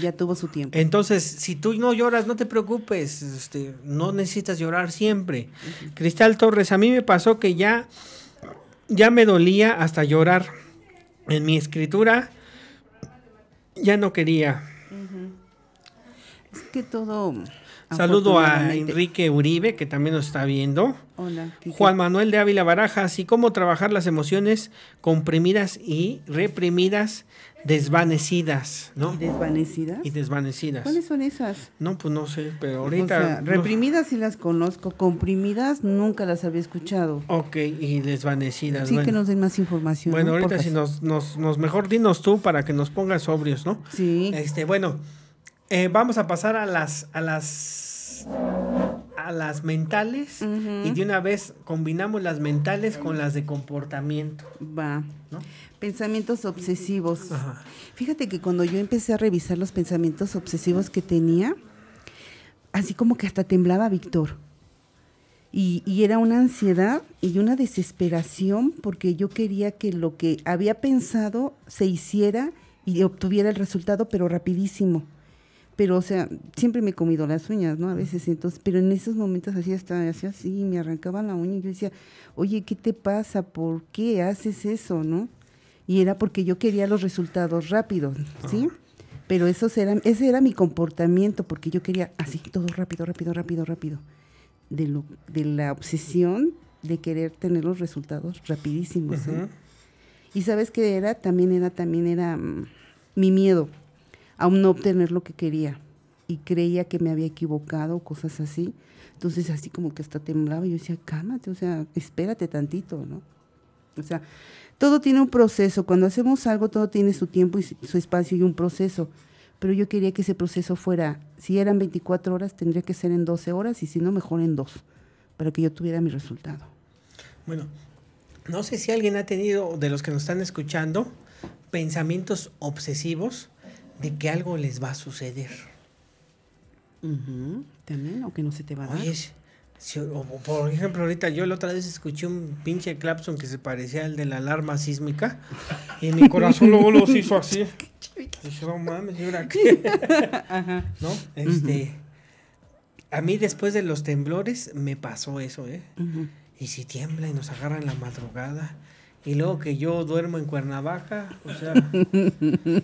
Ya tuvo su tiempo. Entonces, si tú no lloras, no te preocupes, este, no necesitas llorar siempre. Cristal Torres, a mí me pasó que ya, ya me dolía hasta llorar. En mi escritura ya no quería. Es que todo... Saludo a Enrique Uribe, que también nos está viendo. Hola. Juan Manuel de Ávila Barajas, y cómo trabajar las emociones comprimidas y reprimidas desvanecidas, ¿no? ¿Desvanecidas? Y desvanecidas. ¿Cuáles son esas? No, pues no sé, pero ahorita... reprimidas sí las conozco, comprimidas nunca las había escuchado. Ok, y desvanecidas. Sí, que nos den más información. Bueno, ahorita si nos, nos, mejor dinos tú para que nos pongas sobrios, ¿no? Sí. Este, bueno, eh, vamos a pasar a las, a las a las mentales y de una vez combinamos las mentales con las de comportamiento. Va. Pensamientos obsesivos. Fíjate que cuando yo empecé a revisar los pensamientos obsesivos que tenía, así como que hasta temblaba Víctor. Y, y, era una ansiedad y una desesperación porque yo quería que lo que había pensado se hiciera y obtuviera el resultado, pero rapidísimo pero o sea, siempre me he comido las uñas, ¿no? A veces, entonces, pero en esos momentos así estaba, así, así, me arrancaba la uña y yo decía, oye, ¿qué te pasa? ¿Por qué haces eso, no? Y era porque yo quería los resultados rápidos, ¿sí? Ah. Pero eso ese era mi comportamiento, porque yo quería así, todo rápido, rápido, rápido, rápido. De, lo, de la obsesión de querer tener los resultados rapidísimos. ¿eh? Y sabes que era, también era, también era mm, mi miedo aún no obtener lo que quería y creía que me había equivocado, cosas así. Entonces así como que hasta temblaba, y yo decía, cálmate, o sea, espérate tantito, ¿no? O sea, todo tiene un proceso, cuando hacemos algo todo tiene su tiempo y su espacio y un proceso, pero yo quería que ese proceso fuera, si eran 24 horas, tendría que ser en 12 horas y si no, mejor en dos, para que yo tuviera mi resultado. Bueno, no sé si alguien ha tenido, de los que nos están escuchando, pensamientos obsesivos de que algo les va a suceder. También, o que no se te va a dar. por ejemplo, ahorita yo la otra vez escuché un pinche clapson que se parecía al de la alarma sísmica y mi corazón luego los hizo así. no mames, Ajá. Este, A mí después de los temblores me pasó eso, ¿eh? Y si tiembla y nos agarran la madrugada y luego que yo duermo en Cuernavaca, o sea,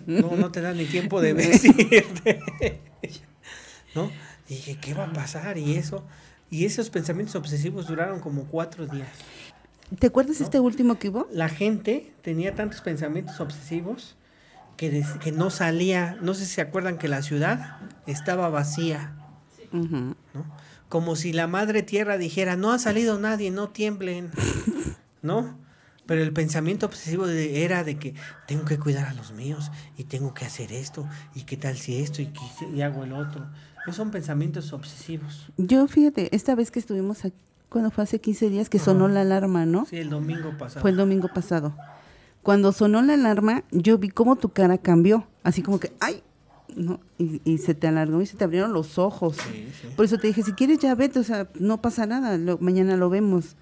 no, te da ni tiempo de vestirte. ¿No? dije, ¿qué va a pasar? Y eso, y esos pensamientos obsesivos duraron como cuatro días. ¿Te acuerdas este último que hubo? La gente tenía tantos pensamientos obsesivos que, que no salía, no sé si se acuerdan que la ciudad estaba vacía, Como si la madre tierra dijera, no ha salido nadie, no tiemblen, ¿no? Pero el pensamiento obsesivo era de que tengo que cuidar a los míos y tengo que hacer esto y qué tal si esto y, hago el otro. Esos son pensamientos obsesivos. Yo fíjate, esta vez que estuvimos aquí, cuando fue hace 15 días que sonó la alarma, ¿no? Sí, el domingo pasado. Fue el domingo pasado. Cuando sonó la alarma, yo vi cómo tu cara cambió, así como que, ¡ay! ¿no? Y, se te alargó y se te abrieron los ojos. Sí, sí. Por eso te dije, si quieres ya vete, o sea, no pasa nada, mañana lo vemos.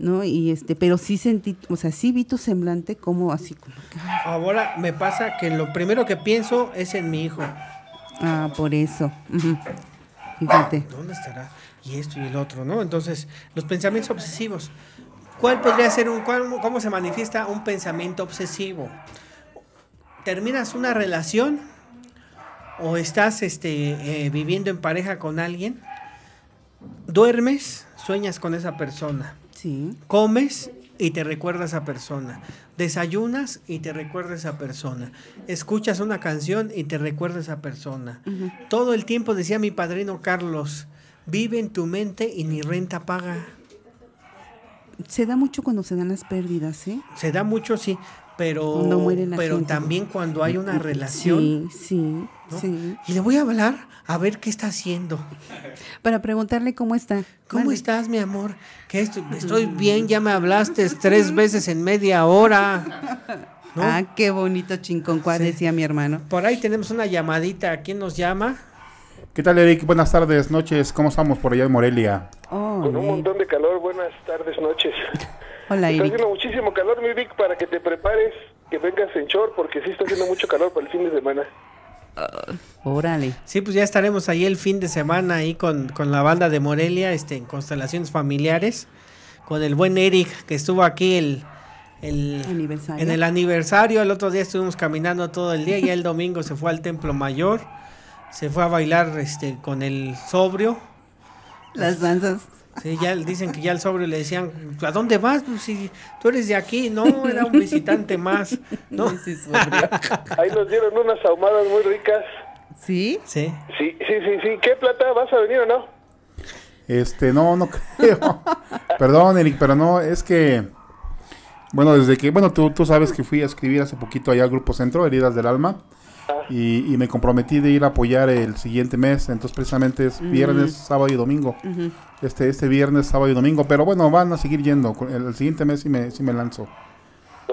Y este, pero sí sentí, o sea, sí vi tu semblante como así como Ahora me pasa que lo primero que pienso es en mi hijo. Ah, por eso. Fíjate. Ah, ¿Dónde estará? Y esto y el otro, ¿no? Entonces, los pensamientos obsesivos. ¿Cuál podría ser un cómo se manifiesta un pensamiento obsesivo? ¿Terminas una relación o estás este, eh, viviendo en pareja con alguien? ¿Duermes? ¿Sueñas con esa persona? Comes y te recuerda a esa persona. Desayunas y te recuerda a esa persona. Escuchas una canción y te recuerda a esa persona. Todo el tiempo decía mi padrino Carlos, vive en tu mente y mi renta paga. Se da mucho cuando se dan las pérdidas, ¿eh? Se da mucho, sí, pero, pero también cuando hay una relación. Sí, sí, sí. Y le voy a hablar a ver qué está haciendo. Para preguntarle cómo está. ¿Cómo estás, mi amor? Que estoy, bien, ya me hablaste tres veces en media hora. Ah, qué bonito chinconcuá, decía mi hermano. Por ahí tenemos una llamadita. ¿Quién nos llama? ¿Qué tal, Eric? Buenas tardes, noches. ¿Cómo estamos por allá en Morelia? Oh, Con un montón de calor. Buenas tardes, noches. Hola, Eric. Está haciendo muchísimo calor, mi Vic, para que te prepares, que vengas en short, porque sí está haciendo mucho calor para el fin de semana. Uh, órale. Sí, pues ya estaremos ahí el fin de semana ahí con, con la banda de Morelia, este, en Constelaciones Familiares, con el buen Eric que estuvo aquí el, en el aniversario. El otro día estuvimos caminando todo el día y el domingo se fue al Templo Mayor, se fue a bailar este, con el sobrio. Las danzas Sí, ya dicen que ya el sobre le decían, ¿a dónde vas? Pues, si tú eres de aquí, no, era un visitante más. ¿no? Ahí nos dieron unas ahumadas muy ricas. ¿Sí? Sí. Sí, sí, sí, sí. qué plata vas a venir o no? Este, no, no creo. Perdón, Eric, pero no, es que... Bueno, desde que, bueno, tú, tú sabes que fui a escribir hace poquito allá al Grupo Centro, Heridas del Alma. Ah. Y, me comprometí de ir a apoyar el siguiente mes, entonces precisamente es viernes, sábado y domingo este, este viernes, sábado y domingo. Pero bueno, van a seguir yendo. El, siguiente mes sí me, me lanzo.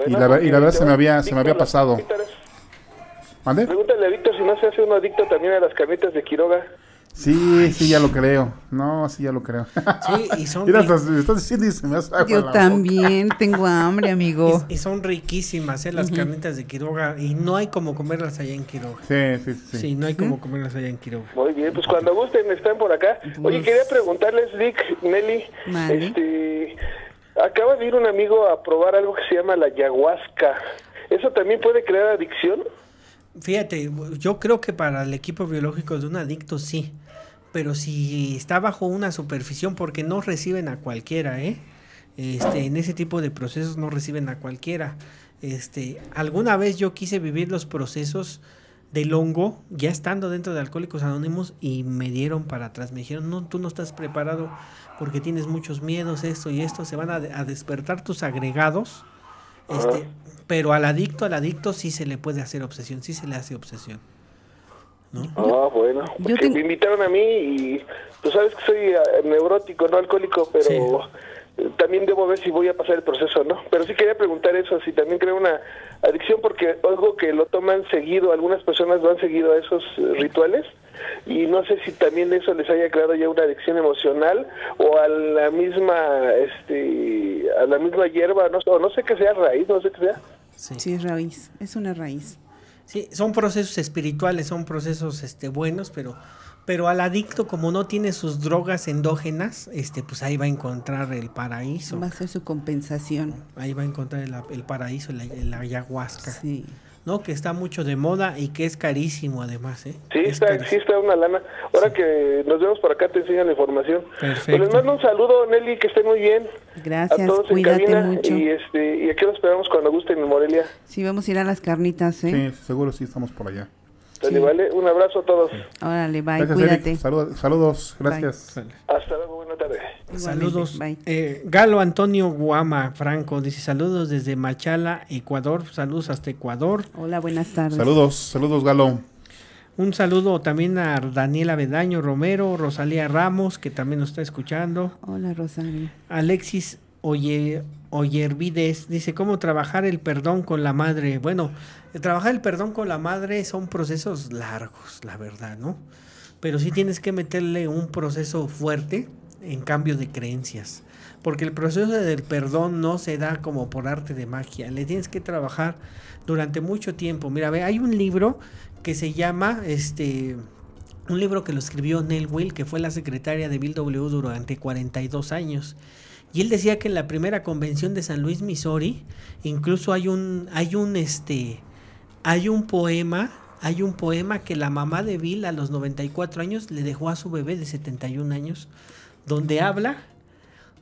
y, la, eh, verdad se me había, se me había pasado. Pregúntale a Víctor si no se hace un adicto también a las carnitas de Quiroga. Sí, sí, ya lo creo. No, sí, ya lo creo. Sí, y son. Mira, diciendo me Yo también tengo hambre, amigo. Y, son riquísimas, ¿eh? Las carnitas de Quiroga. Y no hay como comerlas allá en Quiroga. Sí, sí, sí. Sí, no hay como comerlas allá en Quiroga. Muy bien, pues cuando gusten, están por acá. Oye, pues quería preguntarles, Dick, Nelly. Este. Acaba de ir un amigo a probar algo que se llama la ayahuasca. ¿Eso también puede crear adicción? Fíjate, yo creo que para el equipo biológico de un adicto sí pero si está bajo una superficie porque no reciben a cualquiera, ¿eh? Este, en ese tipo de procesos no reciben a cualquiera. Este, alguna vez yo quise vivir los procesos del hongo, ya estando dentro de Alcohólicos Anónimos, y me dieron para atrás. Me dijeron, no, tú no estás preparado porque tienes muchos miedos, esto y esto. Se van a, despertar tus agregados. Este, pero al adicto, al adicto sí se le puede hacer obsesión, sí se le hace obsesión. Ah, bueno. Me invitaron a mí y tú pues, sabes que soy eh, neurótico, no alcohólico, pero... también debo ver si voy a pasar el proceso, ¿no? Pero sí quería preguntar eso, si también creo una adicción, porque algo que lo toman seguido, algunas personas lo han seguido a esos eh, rituales, y no sé si también eso les haya creado ya una adicción emocional o a la misma, este, a la misma hierba, no sé, o no sé qué sea raíz, no sé qué sea. Sí, sí es raíz, es una raíz. Sí, son procesos espirituales, son procesos este, buenos, pero, pero al adicto, como no tiene sus drogas endógenas, este, pues ahí va a encontrar el paraíso. Va a ser su compensación. Ahí va a encontrar el, paraíso, la, la ayahuasca. Sí. ¿no? Que está mucho de moda y que es carísimo además, ¿eh? Sí, está, una lana. Ahora que nos vemos por acá te enseñan la información. Pues Perfecto. les mando un saludo, Nelly, que estén muy bien. Gracias, cuídate mucho. Y, este, y aquí los esperamos cuando gusten en Morelia. Sí, vamos a ir a las carnitas, ¿eh? Sí, seguro sí estamos por allá vale. Un abrazo a todos. Órale, bye. Cuídate. Saludos, saludos, gracias. Hasta luego, buena tarde. saludos. Eh, Galo Antonio Guama Franco dice saludos desde Machala, Ecuador. Saludos hasta Ecuador. Hola, buenas tardes. Saludos, saludos, Galo. Un saludo también a Daniela Bedaño Romero, Rosalía Ramos, que también nos está escuchando. Hola, Rosalía. Alexis Oye, Oyervides dice: ¿Cómo trabajar el perdón con la madre? Bueno, trabajar el perdón con la madre son procesos largos, la verdad, ¿no? Pero sí tienes que meterle un proceso fuerte en cambio de creencias. Porque el proceso del perdón no se da como por arte de magia. Le tienes que trabajar durante mucho tiempo. Mira, ve, hay un libro que se llama este un libro que lo escribió Nell Will, que fue la secretaria de Bill W durante 42 años. Y él decía que en la primera convención de San Luis, Missouri, incluso hay un hay un este hay un poema, hay un poema que la mamá de Bill a los 94 años le dejó a su bebé de 71 años, donde habla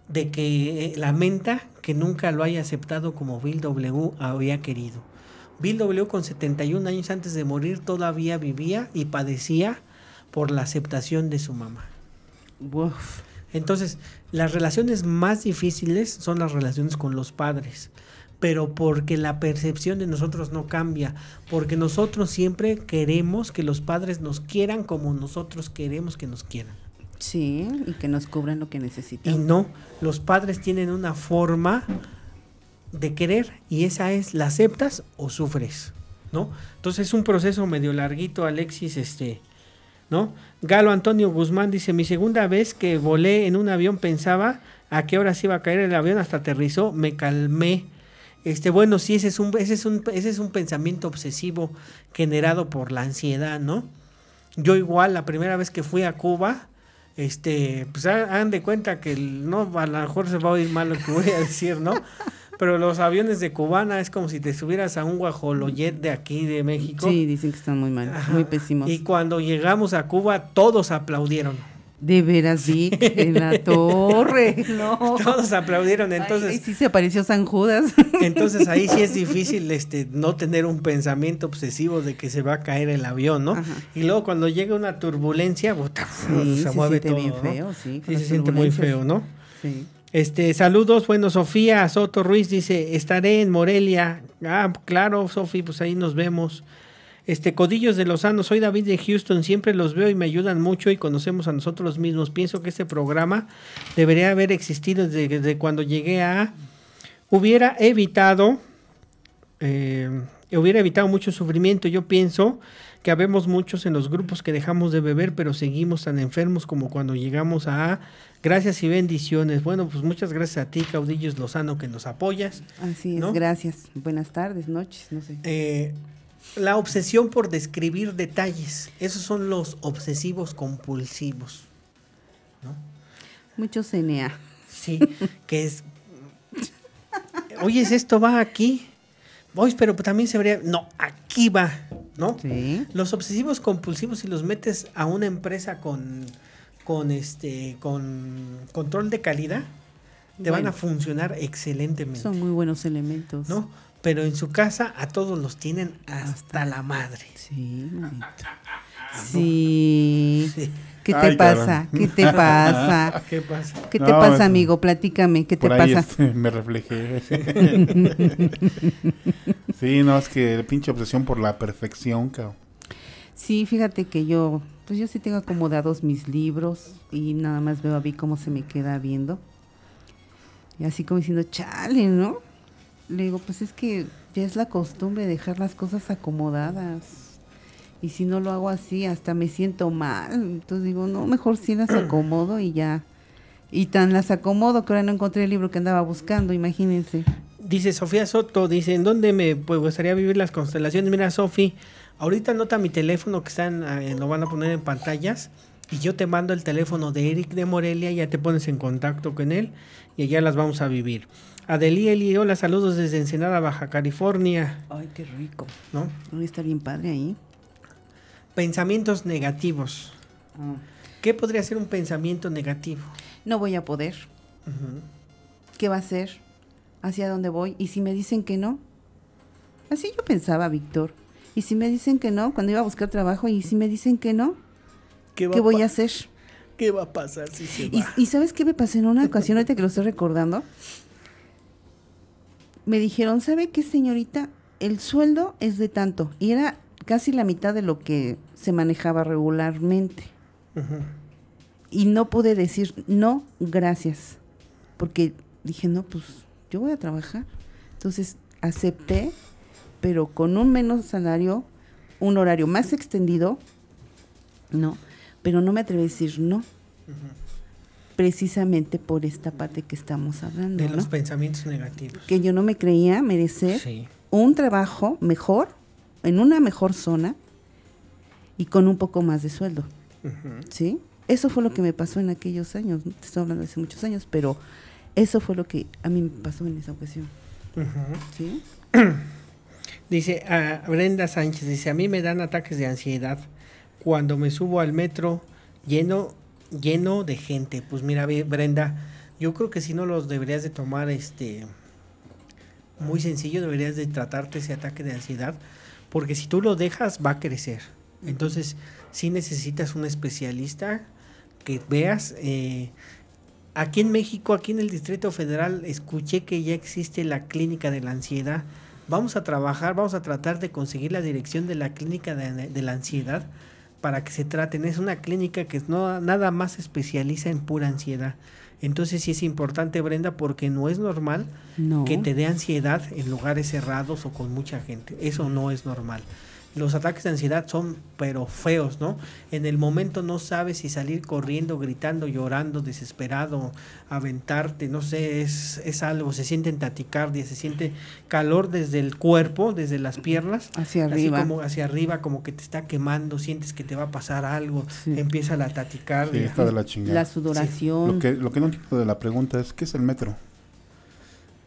de que eh, lamenta que nunca lo haya aceptado como Bill W había querido. Bill W con 71 años antes de morir todavía vivía y padecía por la aceptación de su mamá. Entonces, las relaciones más difíciles son las relaciones con los padres pero porque la percepción de nosotros no cambia, porque nosotros siempre queremos que los padres nos quieran como nosotros queremos que nos quieran. Sí, y que nos cubran lo que necesitamos Y no, los padres tienen una forma de querer y esa es la aceptas o sufres, ¿no? Entonces es un proceso medio larguito, Alexis, este, ¿no? Galo Antonio Guzmán dice, mi segunda vez que volé en un avión pensaba a qué hora se iba a caer el avión, hasta aterrizó, me calmé, este, bueno, sí, ese es un, ese es un pensamiento obsesivo generado por la ansiedad, ¿no? Yo igual, la primera vez que fui a Cuba, este, pues hagan de cuenta que no, a lo mejor se va a oír mal lo que voy a decir, ¿no? Pero los aviones de Cubana es como si te subieras a un guajoloyet de aquí de México. Sí, dicen que están muy mal, muy pésimos. Y cuando llegamos a Cuba, todos aplaudieron. De veras, sí, en la torre, ¿no? Todos aplaudieron, entonces. Ay, sí se apareció San Judas. Entonces ahí sí es difícil este, no tener un pensamiento obsesivo de que se va a caer el avión, ¿no? Y luego cuando llega una turbulencia, se, mueve todo. Bien sí, se siente muy feo, ¿no? Este, saludos, bueno, Sofía Soto Ruiz dice, estaré en Morelia. Ah, claro, Sofía, pues ahí nos vemos. Este, Codillos de Lozano, soy David de Houston, siempre los veo y me ayudan mucho y conocemos a nosotros mismos. Pienso que este programa debería haber existido desde, cuando llegué a... Hubiera evitado, eh, hubiera evitado mucho sufrimiento. Yo pienso que habemos muchos en los grupos que dejamos de beber, pero seguimos tan enfermos como cuando llegamos a Gracias y bendiciones. Bueno, pues muchas gracias a ti, Caudillos Lozano, que nos apoyas. Así es, gracias. Buenas tardes, noches, no sé. Eh, la obsesión por describir detalles. Esos son los obsesivos compulsivos. ¿no? Mucho CNA. Sí, que es. Oye, esto va aquí. Voy, pero también se vería. No, aquí va, ¿no? Sí. Los obsesivos compulsivos, si los metes a una empresa con, con este, con control de calidad, te van a funcionar excelentemente. Son muy buenos elementos. ¿No? pero en su casa a todos los tienen hasta, la madre. Sí, Sí. ¿Qué te pasa? ¿Qué te pasa? ¿Qué te pasa, amigo? Platícame, ¿qué te pasa? Este, me reflejé. sí, no, es que pinche obsesión por la perfección, cabrón. Sí, fíjate que yo, pues yo sí tengo acomodados mis libros y nada más veo a mí cómo se me queda viendo. Y así como diciendo, chale, ¿no? le digo, pues es que ya es la costumbre dejar las cosas acomodadas. Y si no lo hago así, hasta me siento mal. Entonces digo, no, mejor sí las acomodo y ya. Y tan las acomodo que ahora no encontré el libro que andaba buscando, imagínense. Dice Sofía Soto, dice, ¿en dónde me pues, gustaría vivir las constelaciones? Mira, Sofi, ahorita anota mi teléfono que están, ah, eh, lo van a poner en pantallas. Y yo te mando el teléfono de Eric de Morelia, ya te pones en contacto con él y allá las vamos a vivir. Eli, hola, saludos desde Ensenada, Baja California. Ay, qué rico. ¿No? Está bien padre ahí. Pensamientos negativos. Ah. ¿Qué podría ser un pensamiento negativo? No voy a poder. ¿Qué va a ser? ¿Hacia dónde voy? ¿Y si me dicen que no? Así yo pensaba, Víctor. ¿Y si me dicen que no? Cuando iba a buscar trabajo, ¿y si me dicen que no? ¿Qué, voy a hacer? ¿Qué va a pasar si se va? ¿Y, ¿Y, sabes qué me pasó en una ocasión, ahorita que lo estoy recordando? me dijeron, ¿sabe qué, señorita? El sueldo es de tanto. Y era casi la mitad de lo que se manejaba regularmente. Y no pude decir, no, gracias. Porque dije, no, pues yo voy a trabajar. Entonces acepté, pero con un menos salario, un horario más extendido, ¿no? Pero no me atreví a decir no precisamente por esta parte que estamos hablando. De los pensamientos negativos. Que yo no me creía merecer un trabajo mejor, en una mejor zona y con un poco más de sueldo. ¿Sí? Eso fue lo que me pasó en aquellos años, te estoy hablando de hace muchos años, pero eso fue lo que a mí me pasó en esa ocasión. ¿Sí? dice ah, Brenda Sánchez, dice, a mí me dan ataques de ansiedad cuando me subo al metro lleno lleno de gente. Pues mira, Brenda, yo creo que si no los deberías de tomar este muy sencillo, deberías de tratarte ese ataque de ansiedad, porque si tú lo dejas va a crecer. Entonces, si necesitas un especialista que veas. Eh, aquí en México, aquí en el Distrito Federal, escuché que ya existe la clínica de la ansiedad. Vamos a trabajar, vamos a tratar de conseguir la dirección de la clínica de la ansiedad para que se traten. Es una clínica que nada más especializa en pura ansiedad. Entonces sí es importante, Brenda, porque no es normal que te dé ansiedad en lugares cerrados o con mucha gente. Eso no es normal los ataques de ansiedad son pero feos, ¿no? En el momento no sabes si salir corriendo, gritando, llorando, desesperado, aventarte, no sé, es, es algo, se sienten taticardia, se siente calor desde el cuerpo, desde las piernas. Hacia arriba. Así como hacia arriba, como que te está quemando, sientes que te va a pasar algo, empieza la taticardia. está de la chingada. La sudoración. Lo, que, lo que no entiendo de la pregunta es, ¿qué es el metro?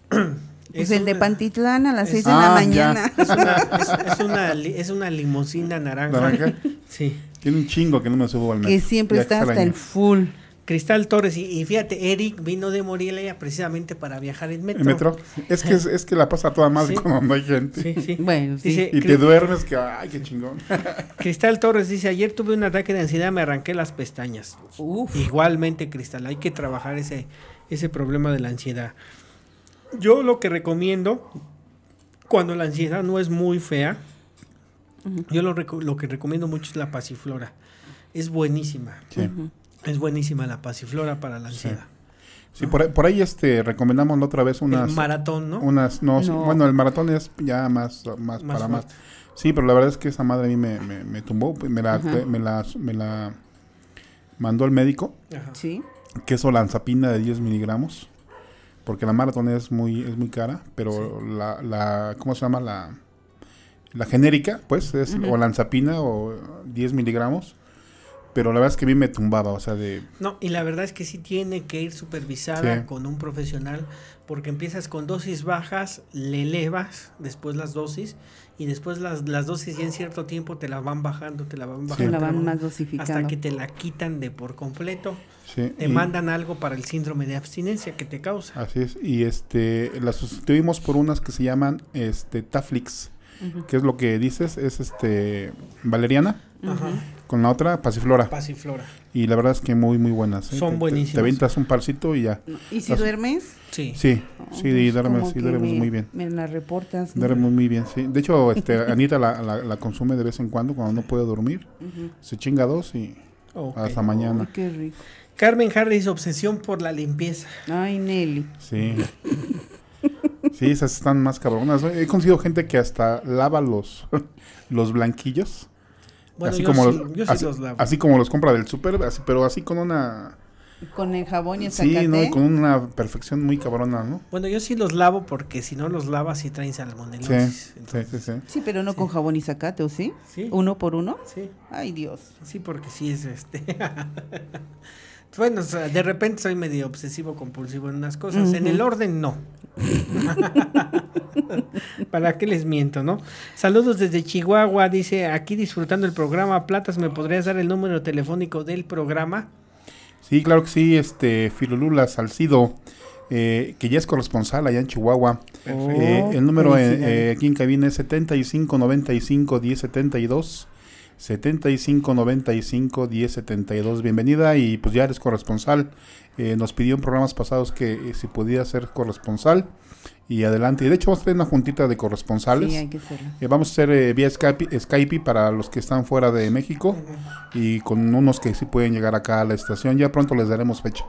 es pues el de Pantitlán a las 6 de la ah, mañana. Es una, es, naranja. ¿Naranja? Sí. Tiene un chingo que no me subo al metro. Que siempre está hasta el full. Cristal Torres, y, fíjate, Eric vino de Morelia precisamente para viajar en metro. metro? Es que, es, que la pasa toda madre cuando no hay gente. Sí, sí. Bueno, y te duermes que, ay, qué chingón. Cristal Torres dice, ayer tuve un ataque de ansiedad, me arranqué las pestañas. Uf. Igualmente, Cristal, hay que trabajar ese, ese problema de la ansiedad. Yo lo que recomiendo, cuando la ansiedad no es muy fea, yo lo, lo, que recomiendo mucho es la pasiflora. Es buenísima. Es buenísima la pasiflora para la ansiedad. Sí. por ahí, este recomendamos otra vez unas. maratón, ¿no? Unas, no, bueno, el maratón es ya más, más, para más. Sí, pero la verdad es que esa madre a mí me, tumbó, pues, me la, me la, me la mandó el médico. Sí. Queso lanzapina de 10 miligramos porque la maratón es muy, es muy cara, pero la, la, ¿cómo se llama? La, la genérica, pues, es o lanzapina o 10 miligramos. Pero la verdad es que a mí me tumbaba, o sea, de... No, y la verdad es que sí tiene que ir supervisada con un profesional, porque empiezas con dosis bajas, le elevas después las dosis, y después las, dosis ya en cierto tiempo te la van bajando, te la van bajando. La van más dosificando. Hasta que te la quitan de por completo. Sí, te mandan algo para el síndrome de abstinencia que te causa. Así es, y este, la sustituimos por unas que se llaman este, Taflix, que es lo que dices, es este, valeriana. Ajá con la otra, Pasiflora. Pasiflora. Y la verdad es que muy, muy buenas. ¿eh? Son te, buenísimas. Te, ventas un parcito y ya. ¿Y si duermes? Sí. Sí, oh, pues, sí, duermes, sí, duermes muy bien. Me la reportas. muy bien, sí. De hecho, este, Anita la, consume de vez en cuando cuando no puede dormir. Se chinga dos y hasta mañana. qué rico. Carmen Harris, obsesión por la limpieza. Ay, Nelly. Sí. sí, esas están más cabronas. He conocido gente que hasta lava los, los blanquillos bueno, así, yo como sí, los, lavo. así como los compra del súper, pero así con una... Con el jabón y el Sí, no, con una perfección muy cabrona, ¿no? Bueno, yo sí los lavo porque si no los lavas sí traen salmonelosis. Sí, entonces. sí, sí, sí. Sí, pero no con jabón y sacate, ¿o sí? Sí. ¿Uno por uno? Sí. Ay, Dios. Sí, porque sí es este. Bueno, de repente soy medio obsesivo compulsivo en unas cosas. En el orden, no. ¿Para qué les miento, no? Saludos desde Chihuahua, dice, aquí disfrutando el programa Platas, ¿me podrías dar el número telefónico del programa? Sí, claro que sí, este, Filolula Salcido, eh, que ya es corresponsal allá en Chihuahua. Eh, el número eh, aquí en cabina es 75951072. 75 95 10 72. Bienvenida y pues ya eres corresponsal. Eh, nos pidió en programas pasados que eh, si podía ser corresponsal y adelante. Y de hecho vamos a tener una juntita de corresponsales. Eh, vamos a hacer vía Skype, Skype para los que están fuera de México y con unos que sí pueden llegar acá a la estación. Ya pronto les daremos fecha.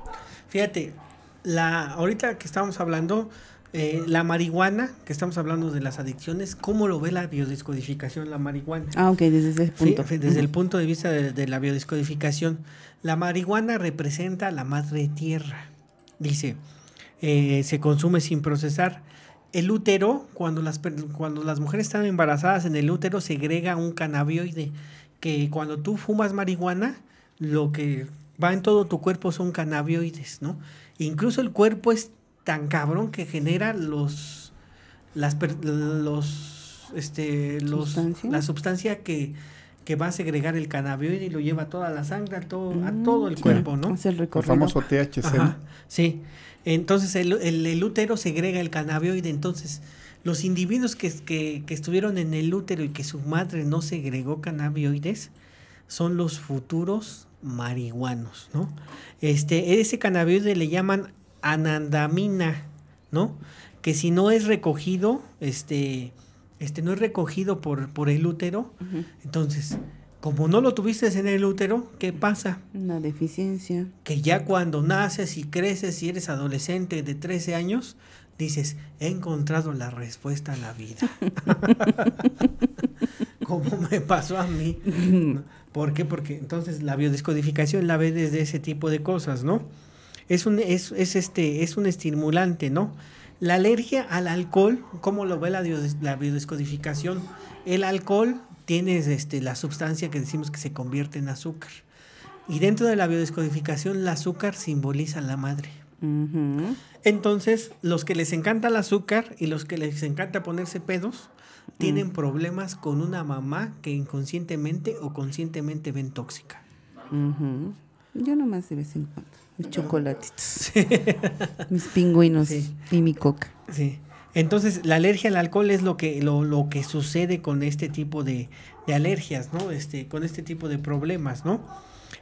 Fíjate, la ahorita que estamos hablando eh, la marihuana, que estamos hablando de las adicciones, ¿cómo lo ve la biodescodificación la marihuana? Ah, ok, desde ese punto. desde el punto de vista de, la biodescodificación, la marihuana representa la madre tierra. Dice, eh, se consume sin procesar. El útero, cuando las, cuando las mujeres están embarazadas en el útero, segrega un cannabioide, que cuando tú fumas marihuana, lo que va en todo tu cuerpo son cannabioides, ¿no? Incluso el cuerpo es tan cabrón que genera los las los este los la sustancia que, que va a segregar el cannabinoide y lo lleva a toda la sangre, a todo, a mm, todo el cuerpo, ¿no? el, famoso THC. sí. Entonces el, útero segrega el cannabinoide, entonces los individuos que, que, estuvieron en el útero y que su madre no segregó cannabinoides son los futuros marihuanos, ¿no? Este, ese cannabinoide le llaman anandamina, ¿no? Que si no es recogido, este, este no es recogido por, por el útero, entonces, como no lo tuviste en el útero, ¿qué pasa? Una deficiencia. Que ya cuando naces y creces y eres adolescente de 13 años, dices, he encontrado la respuesta a la vida. como me pasó a mí. ¿Por qué? Porque entonces la biodescodificación la ve desde ese tipo de cosas, ¿no? es un, es, este, es un estimulante, ¿no? La alergia al alcohol, ¿cómo lo ve la, biodescodificación? El alcohol tiene este, la sustancia que decimos que se convierte en azúcar. Y dentro de la biodescodificación, el azúcar simboliza la madre. Entonces, los que les encanta el azúcar y los que les encanta ponerse pedos, tienen mm. problemas con una mamá que inconscientemente o conscientemente ven tóxica. Yo nomás de vez en cuando mis chocolatitos, mis pingüinos y mi coca. Sí. Entonces, la alergia al alcohol es lo que, lo, lo que sucede con este tipo de, alergias, ¿no? Este, con este tipo de problemas, ¿no?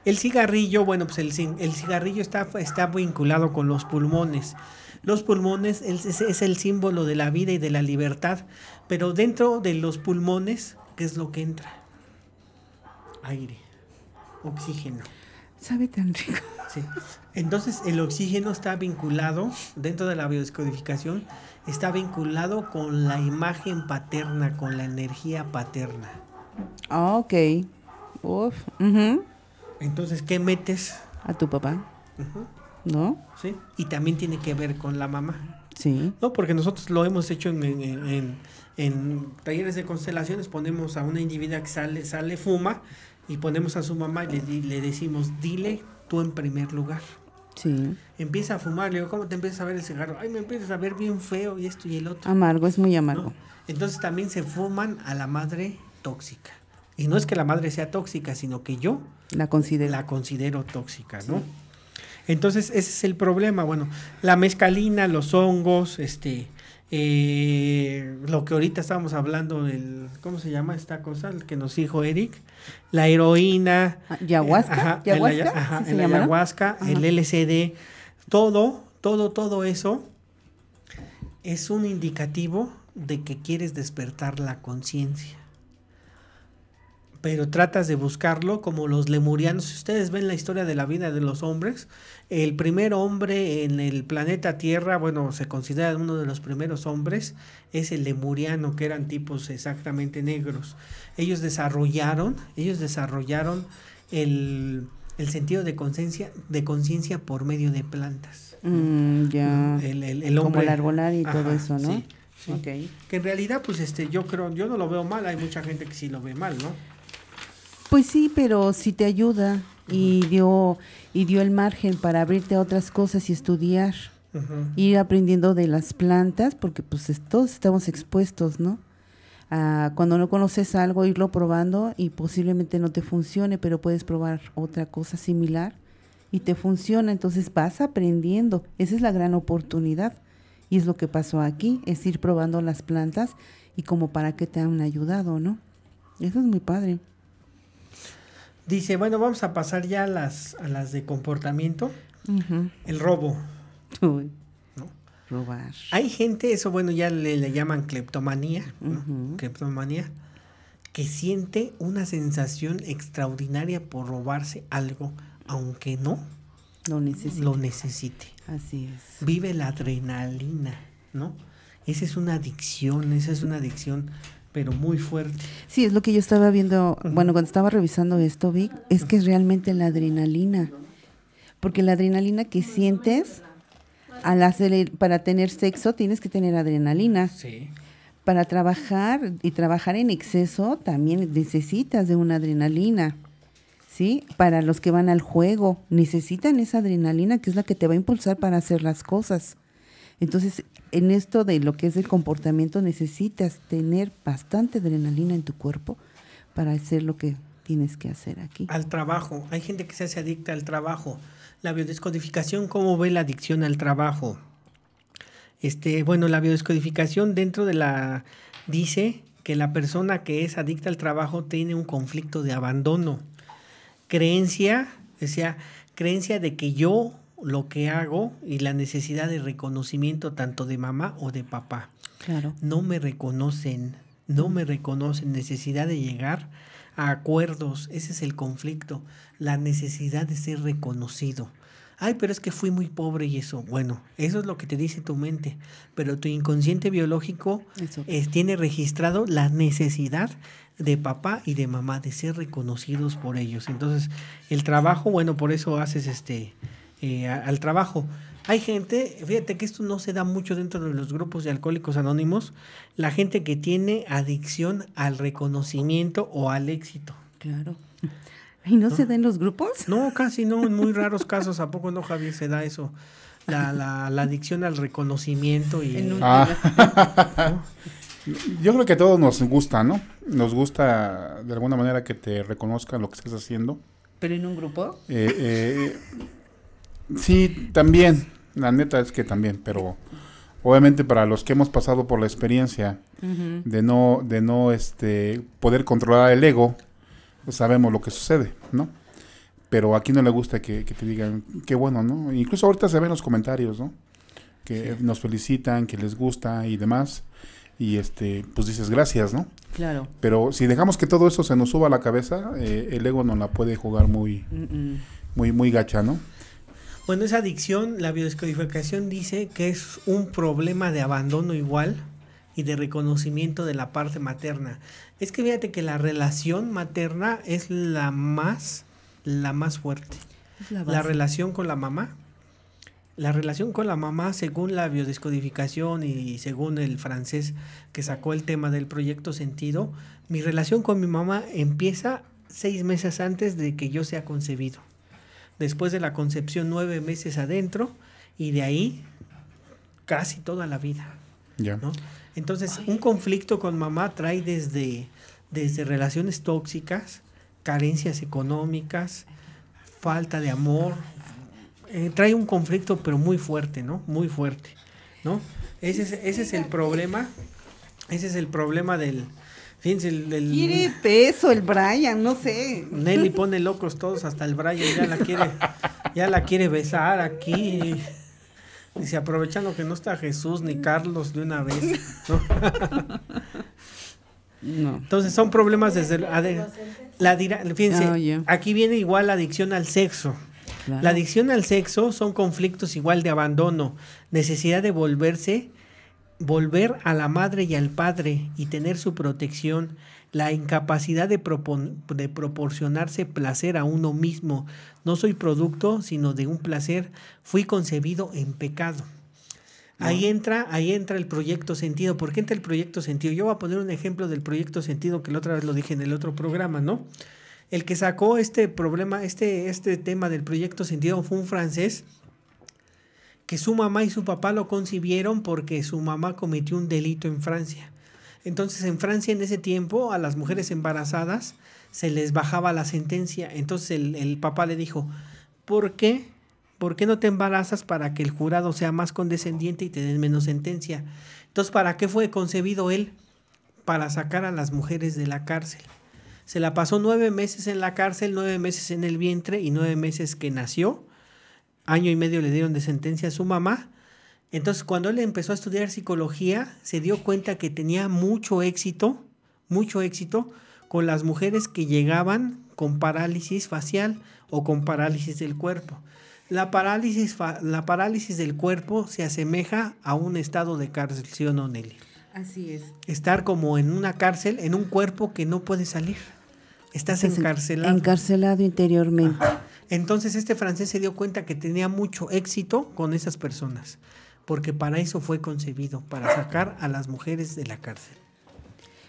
El cigarrillo, bueno, pues el, el cigarrillo está, está vinculado con los pulmones. Los pulmones es, es, el símbolo de la vida y de la libertad, pero dentro de los pulmones, ¿qué es lo que entra? Aire, oxígeno. Sabe tan rico. Sí. Entonces el oxígeno está vinculado, dentro de la biodescodificación, está vinculado con la imagen paterna, con la energía paterna. Ah, ok. Uf. Entonces, ¿qué metes? A tu papá. ¿No? Sí. Y también tiene que ver con la mamá. Sí. No, porque nosotros lo hemos hecho en, talleres de constelaciones, ponemos a una individua que sale, sale, fuma y ponemos a su mamá y le, le decimos, dile tú en primer lugar. Empieza a fumar, le digo, ¿cómo te empiezas a ver el cigarro? Ay, me empiezas a ver bien feo y esto y el otro. Amargo, es muy amargo. Entonces también se fuman a la madre tóxica. Y no es que la madre sea tóxica, sino que yo la considero, tóxica, ¿no? Entonces ese es el problema. Bueno, la mezcalina, los hongos, este, eh, lo que ahorita estábamos hablando, del ¿cómo se llama esta cosa? El que nos dijo Eric, la heroína. Ah, eh, el, el LCD, todo, todo, todo eso es un indicativo de que quieres despertar la conciencia pero tratas de buscarlo como los lemurianos. Si ustedes ven la historia de la vida de los hombres, el primer hombre en el planeta Tierra, bueno, se considera uno de los primeros hombres, es el lemuriano, que eran tipos exactamente negros. Ellos desarrollaron, ellos desarrollaron el, el sentido de conciencia de conciencia por medio de plantas. Mm, el, el, el hombre, Como el arbolar y todo eso, ¿no? Que en realidad, pues este, yo creo, yo no lo veo mal, hay mucha gente que sí lo ve mal, ¿no? Pues sí, pero si te ayuda y dio, y dio el margen para abrirte a otras cosas y estudiar, ir aprendiendo de las plantas, porque pues todos estamos expuestos, ¿no? cuando no conoces algo, irlo probando y posiblemente no te funcione, pero puedes probar otra cosa similar y te funciona, entonces vas aprendiendo. Esa es la gran oportunidad y es lo que pasó aquí, es ir probando las plantas y como para qué te han ayudado, ¿no? Eso es muy padre. Dice, bueno, vamos a pasar ya a las, a las de comportamiento. El robo. Robar. Hay gente, eso bueno, ya le, llaman cleptomanía, ¿no? que siente una sensación extraordinaria por robarse algo, aunque no lo necesite. Lo necesite. Así es. Vive la adrenalina, ¿no? Esa es una adicción, esa es una adicción pero muy fuerte. Sí, es lo que yo estaba viendo, bueno, cuando estaba revisando esto, Vic, es que es realmente la adrenalina, porque la adrenalina que sientes para tener sexo tienes que tener adrenalina. Para trabajar y trabajar en exceso también necesitas de una adrenalina. ¿Sí? Para los que van al juego, necesitan esa adrenalina que es la que te va a impulsar para hacer las cosas. Entonces, en esto de lo que es el comportamiento necesitas tener bastante adrenalina en tu cuerpo para hacer lo que tienes que hacer aquí. Al trabajo. Hay gente que se hace adicta al trabajo. La biodescodificación, ¿cómo ve la adicción al trabajo? Este, bueno, la biodescodificación dentro de la dice que la persona que es adicta al trabajo tiene un conflicto de abandono. Creencia, o sea, creencia de que yo lo que hago y la necesidad de reconocimiento tanto de mamá o de papá. Claro. No me reconocen, no me reconocen, necesidad de llegar a acuerdos, ese es el conflicto, la necesidad de ser reconocido. Ay, pero es que fui muy pobre y eso. Bueno, eso es lo que te dice tu mente, pero tu inconsciente biológico es, eh, tiene registrado la necesidad de papá y de mamá de ser reconocidos por ellos. Entonces, el trabajo, bueno, por eso haces este eh, al trabajo. Hay gente, fíjate que esto no se da mucho dentro de los grupos de alcohólicos anónimos, la gente que tiene adicción al reconocimiento o al éxito. Claro. ¿Y no, se da en los grupos? No, casi no, en muy raros casos, ¿a poco no, Javier, se da eso? La, la, adicción al reconocimiento y... Ah. Yo creo que a todos nos gusta, ¿no? Nos gusta de alguna manera que te reconozcan lo que estás haciendo. ¿Pero en un grupo? Eh, eh, Sí, también. La neta es que también, pero obviamente para los que hemos pasado por la experiencia de no, de no este, poder controlar el ego, pues sabemos lo que sucede, ¿no? Pero aquí no le gusta que, te digan, qué bueno, ¿no? Incluso ahorita se ven los comentarios, ¿no? Que nos felicitan, que les gusta y demás. Y este, pues dices gracias, ¿no? Claro. Pero si dejamos que todo eso se nos suba a la cabeza, eh, el ego nos la puede jugar muy, muy, muy gacha, ¿no? Bueno, esa adicción, la biodescodificación dice que es un problema de abandono igual y de reconocimiento de la parte materna. Es que fíjate que la relación materna es la más, la más fuerte. La, la, relación con la mamá. La relación con la mamá, según la biodescodificación y según el francés que sacó el tema del proyecto sentido, mi relación con mi mamá empieza seis meses antes de que yo sea concebido después de la concepción nueve meses adentro y de ahí casi toda la vida. ¿no? Entonces, un conflicto con mamá trae desde, desde relaciones tóxicas, carencias económicas, falta de amor. Eh, trae un conflicto, pero muy fuerte, ¿no? Muy fuerte, ¿no? ese es el problema. Ese es el problema del, Quiere peso el Brian, no sé. Nelly pone locos todos, hasta el Brian ya la quiere, ya la quiere besar aquí. Dice, aprovechando que no está Jesús ni Carlos de una vez. ¿no? Entonces son problemas desde la, fíjense, ah, aquí viene igual la adicción al sexo. La adicción al sexo son conflictos igual de abandono, necesidad de volverse volver a la madre y al padre y tener su protección, la incapacidad de, de, proporcionarse placer a uno mismo. No soy producto, sino de un placer. Fui concebido en pecado. Ahí entra, ahí entra el proyecto sentido. ¿Por qué entra el proyecto sentido? Yo voy a poner un ejemplo del proyecto sentido que la otra vez lo dije en el otro programa, ¿no? El que sacó este problema, este, este tema del proyecto sentido fue un francés que su mamá y su papá lo concibieron porque su mamá cometió un delito en Francia. Entonces en Francia en ese tiempo a las mujeres embarazadas se les bajaba la sentencia. Entonces el, papá le dijo, ¿por qué? ¿Por qué no te embarazas para que el jurado sea más condescendiente y te den menos sentencia? Entonces, ¿para qué fue concebido él? Para sacar a las mujeres de la cárcel. Se la pasó nueve meses en la cárcel, nueve meses en el vientre y nueve meses que nació año y medio le dieron de sentencia a su mamá. Entonces, cuando él empezó a estudiar psicología, se dio cuenta que tenía mucho éxito, mucho éxito con las mujeres que llegaban con parálisis facial o con parálisis del cuerpo. La parálisis, la parálisis del cuerpo se asemeja a un estado de cárcel, ¿sí o no, Así es. Estar como en una cárcel, en un cuerpo que no puede salir. Estás encarcelado. Encarcelado interiormente. Entonces este francés se dio cuenta que tenía mucho éxito con esas personas, porque para eso fue concebido, para sacar a las mujeres de la cárcel.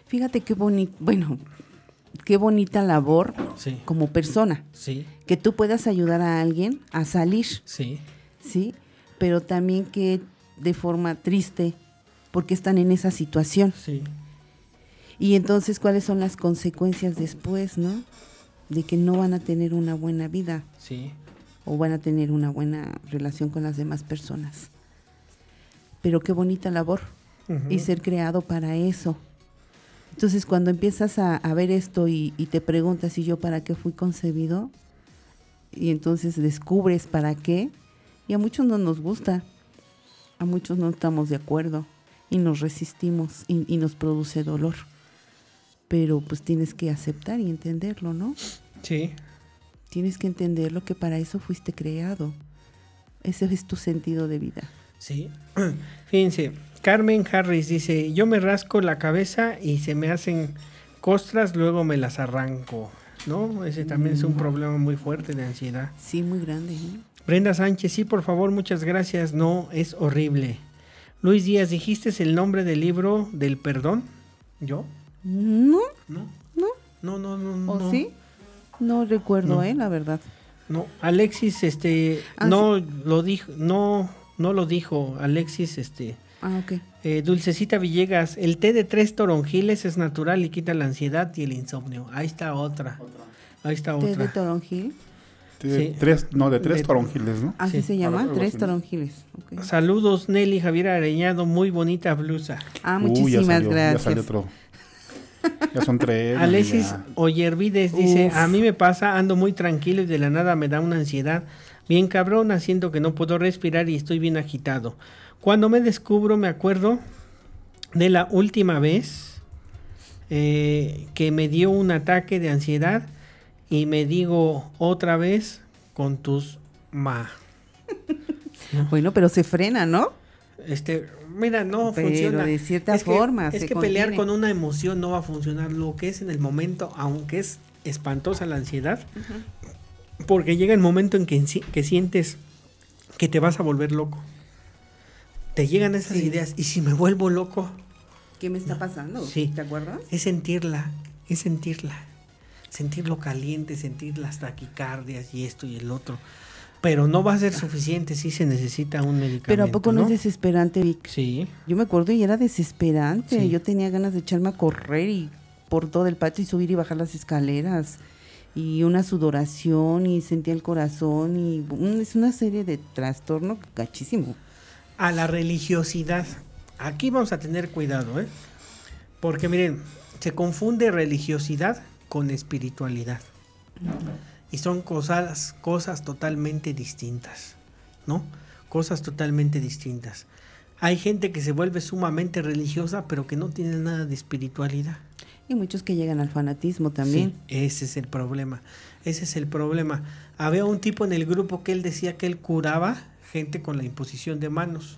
Fíjate qué bonito, bueno, qué bonita labor como persona. Que tú puedas ayudar a alguien a salir. Sí. Sí, pero también que de forma triste, porque están en esa situación. Y entonces, ¿cuáles son las consecuencias después, no? de que no van a tener una buena vida. O van a tener una buena relación con las demás personas. Pero qué bonita labor. Y ser creado para eso. Entonces cuando empiezas a, ver esto y, te preguntas, ¿y yo para qué fui concebido? Y entonces descubres para qué. Y a muchos no nos gusta. A muchos no estamos de acuerdo. Y nos resistimos y nos produce dolor pero pues tienes que aceptar y entenderlo, ¿no? Sí. Tienes que entender lo que para eso fuiste creado. Ese es tu sentido de vida. Sí. Fíjense, Carmen Harris dice, yo me rasco la cabeza y se me hacen costras, luego me las arranco. ¿No? Ese también es un problema muy fuerte de ansiedad. Sí, muy grande. ¿eh? Brenda Sánchez, sí, por favor, muchas gracias. No, es horrible. Luis Díaz, ¿dijiste el nombre del libro del perdón? ¿Yo? No. No. No. No, no, ¿O sí? No recuerdo, eh, la verdad. No, Alexis, este, ah, no lo dijo, no, no lo dijo Alexis, este. Ah, ok. Eh, Dulcecita Villegas, el té de tres toronjiles es natural y quita la ansiedad y el insomnio. Ahí está otra. Ahí está otra. ¿Té de toronjil? Sí. Tres, no, de tres toronjiles, ¿no? Así se llama, tres toronjiles. Saludos, Nelly Javier Areñado, muy bonita blusa. Ah, muchísimas gracias. Ya otro. Ya son tres. Alexis Oyervides dice, a mí me pasa, ando muy tranquilo y de la nada me da una ansiedad bien cabrona, siento que no puedo respirar y estoy bien agitado. Cuando me descubro me acuerdo de la última vez eh, que me dio un ataque de ansiedad y me digo otra vez con tus ma. bueno, pero se frena, ¿no? este, mira, no funciona. de ciertas es Que, es que pelear con una emoción no va a funcionar. Lo que es en el momento, aunque es espantosa la ansiedad, porque llega el momento en que, sientes que te vas a volver loco. Te llegan esas ideas. ¿Y si me vuelvo loco? ¿Qué me está mm, pasando? Sí. ¿Te acuerdas? Es sentirla, es sentirla. Sentirlo caliente, sentir las taquicardias y esto y el otro pero no va a ser suficiente, si se necesita un medicamento. Pero ¿a poco no, es desesperante, Vic? Sí. Yo me acuerdo y era desesperante. Yo tenía ganas de echarme a correr y por todo el patio y subir y bajar las escaleras. Y una sudoración y sentía el corazón y es una serie de trastorno cachísimo A la religiosidad. Aquí vamos a tener cuidado, ¿eh? Porque miren, se confunde religiosidad con espiritualidad y son cosas, cosas totalmente distintas, ¿no? Cosas totalmente distintas. Hay gente que se vuelve sumamente religiosa, pero que no tiene nada de espiritualidad. Y muchos que llegan al fanatismo también. ese es el problema. Ese es el problema. Había un tipo en el grupo que él decía que él curaba gente con la imposición de manos.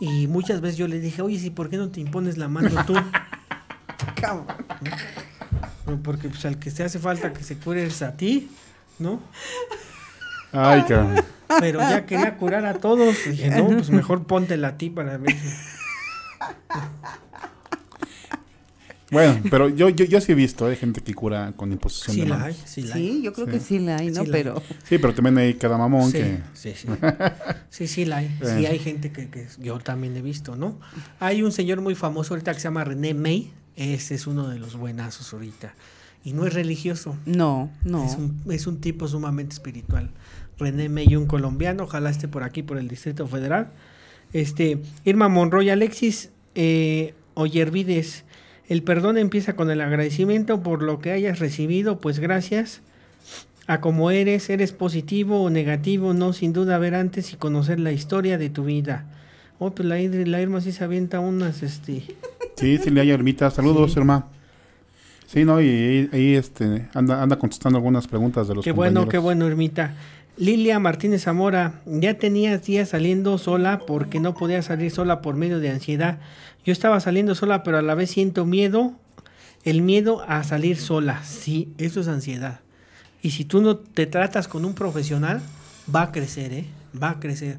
Y muchas veces yo le dije, oye, ¿sí por qué no te impones la mano tú? Porque pues al que se hace falta que se cure es a ti, ¿no? Ay, cabrón. Pero ya quería curar a todos. Pues, dije, no, pues mejor ponte a ti para ver. Bueno, pero yo, yo, sí he visto, hay gente que cura con imposición sí de manos. La hay, sí, la hay. yo creo que sí la hay, ¿no? Sí pero... Sí, pero también hay cada mamón que... Sí, sí. sí, sí la hay. Eh. Sí hay gente que, que, yo también he visto, ¿no? Hay un señor muy famoso ahorita que se llama René May, ese es uno de los buenazos ahorita. Y no es religioso. No, no. Es un, tipo sumamente espiritual. René Y un colombiano, ojalá esté por aquí, por el Distrito Federal. Este, Irma Monroy, Alexis eh, Oyervides, el perdón empieza con el agradecimiento por lo que hayas recibido, pues gracias a como eres, eres positivo o negativo, no sin duda ver antes y conocer la historia de tu vida. Oh, pues la, Irma sí se avienta unas, este... Sí, Silvia Ermita, saludos, Sí, no, y ahí este, anda, contestando algunas preguntas de los Qué bueno, qué bueno, Ermita. Lilia Martínez Zamora, ya tenías días saliendo sola porque no podía salir sola por medio de ansiedad. Yo estaba saliendo sola, pero a la vez siento miedo, el miedo a salir sola. Sí, eso es ansiedad. Y si tú no te tratas con un profesional, va a crecer, ¿eh? Va a crecer.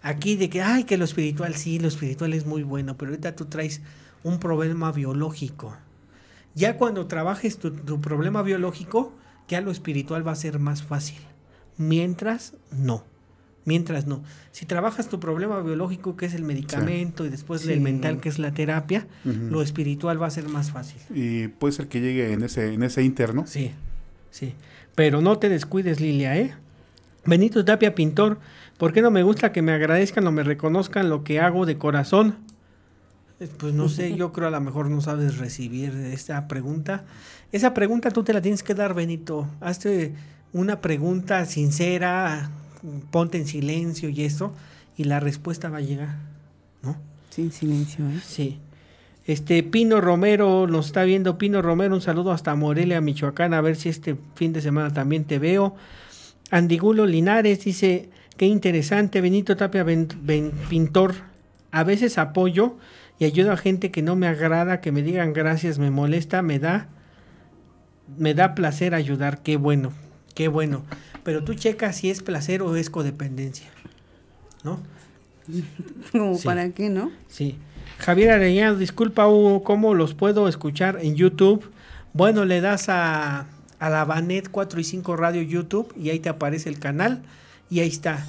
Aquí de que, ay, que lo espiritual, sí, lo espiritual es muy bueno, pero ahorita tú traes un problema biológico. Ya cuando trabajes tu, problema biológico, ya lo espiritual va a ser más fácil. Mientras no. Mientras no. Si trabajas tu problema biológico, que es el medicamento, y después el mental, que es la terapia, lo espiritual va a ser más fácil. Y puede ser que llegue en ese, en ese interno. Sí, sí. Pero no te descuides, Lilia, ¿eh? Benito Tapia, pintor, ¿por qué no me gusta que me agradezcan o me reconozcan lo que hago de corazón? Eh, pues no sé, yo creo a lo mejor no sabes recibir esta pregunta. Esa pregunta tú te la tienes que dar, Benito. Hazte una pregunta sincera, ponte en silencio y eso, y la respuesta va a llegar, ¿no? Sin silencio, ¿eh? Sí. Este Pino Romero nos está viendo. Pino Romero, un saludo hasta Morelia, Michoacán. A ver si este fin de semana también te veo. Andigulo Linares dice: Qué interesante, Benito Tapia, pintor. A veces apoyo y ayudo a gente que no me agrada, que me digan gracias, me molesta, me da, me da placer ayudar, qué bueno, qué bueno. Pero tú checas si es placer o es codependencia, ¿no? Como para qué, ¿no? Sí. Javier Arellano, disculpa Hugo, ¿cómo los puedo escuchar en YouTube? Bueno, le das a, a la Banet 4 y 5 Radio YouTube y ahí te aparece el canal y ahí está.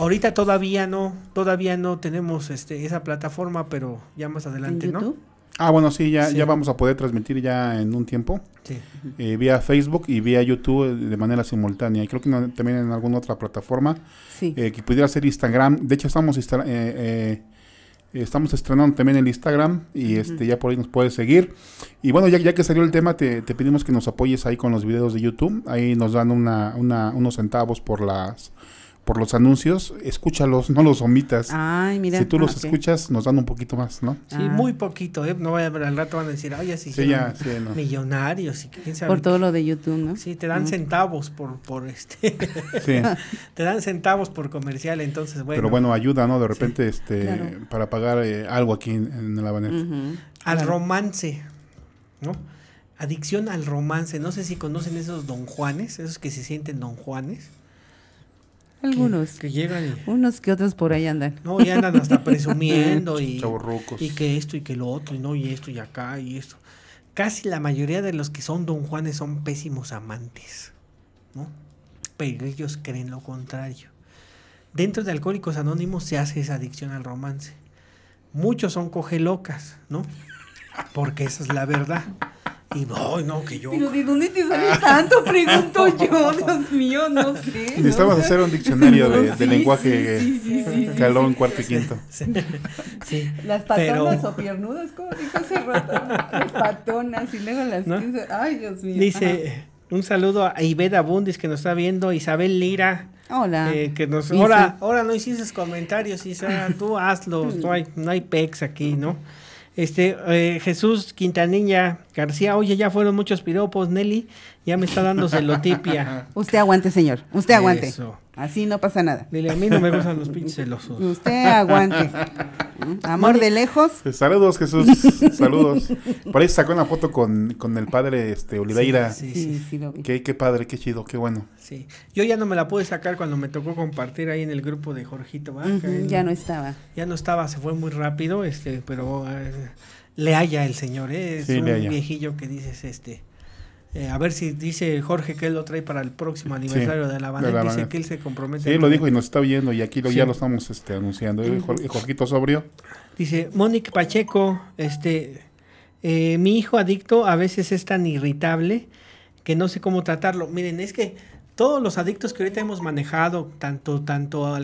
Ahorita todavía no, todavía no tenemos este, esa plataforma, pero ya más adelante, ¿no? Ah, bueno, sí ya, ya vamos a poder transmitir ya en un tiempo. Sí. Eh, vía Facebook y vía YouTube eh, de manera simultánea. Y creo que también en alguna otra plataforma. Sí. Eh, que pudiera ser Instagram. De hecho, estamos, eh, estamos estrenando también el Instagram. Y este ya por ahí nos puedes seguir. Y bueno, ya, ya que salió el tema, te, pedimos que nos apoyes ahí con los videos de YouTube. Ahí nos dan unos centavos por las por los anuncios, escúchalos, no los omitas. Si tú los escuchas, nos dan un poquito más, ¿no? Sí, ah. muy poquito, ¿eh? No al rato van a decir, ay sí, millonarios Por todo lo de YouTube, ¿no? Sí, te dan centavos por, por este. te dan centavos por comercial, entonces, bueno. Pero bueno, ayuda, ¿no? De repente, este, para pagar eh, algo aquí en, el la Al romance, ¿no? Adicción al romance. No sé si conocen esos don Juanes, esos que se sienten don Juanes algunos. Que, llegan Unos que otros por ahí andan. No, y andan hasta presumiendo y, y que esto y que lo otro, y no, y esto y acá y esto. Casi la mayoría de los que son don Juanes son pésimos amantes, ¿no? Pero ellos creen lo contrario. Dentro de Alcohólicos Anónimos se hace esa adicción al romance. Muchos son locas ¿no? Porque esa es la verdad. Y no, no, que yo. Pero ¿de dónde te sale tanto? Pregunto yo, Dios mío, no sé. Necesitabas hacer un diccionario de, de, lenguaje sí, sí, calón, cuarto y quinto. Las patonas o piernudas, como dijo hace rato. Las patonas y luego las ¿No? Ay, Dios mío. Dice. Un saludo a Ibeda Bundis que nos está viendo, Isabel Lira. Hola. Eh, que nos, ahora, ahora no hiciste comentarios, Isabel, tú hazlos, no hay, no hay pex aquí, ¿no? Este, eh, Jesús Quintanilla García, oye, ya fueron muchos piropos, Nelly, ya me está dando celotipia. Usted aguante, señor, usted aguante. Así no pasa nada. Dile, a mí no me gustan los pinches celosos. Usted aguante. ¿Mm? Amor de lejos. Eh, saludos, Jesús. Saludos. Por ahí sacó una foto con, el padre este, Oliveira. Sí, sí, sí. Qué, padre, qué chido, qué bueno. Sí. Yo ya no me la pude sacar cuando me tocó compartir ahí en el grupo de Jorgito ya no estaba. Ya no estaba, se fue muy rápido, este, pero ah, le haya el señor, ¿eh? es un viejillo que dices, este eh, a ver si dice Jorge que él lo trae para el próximo aniversario de la banda. dice que él se compromete. Sí, lo dijo y nos está oyendo y aquí lo, ya lo estamos este, anunciando. Eh, Jorge Sobrio. Dice, Mónica Pacheco, este, eh, mi hijo adicto a veces es tan irritable que no sé cómo tratarlo. Miren, es que todos los adictos que ahorita hemos manejado, tanto, tanto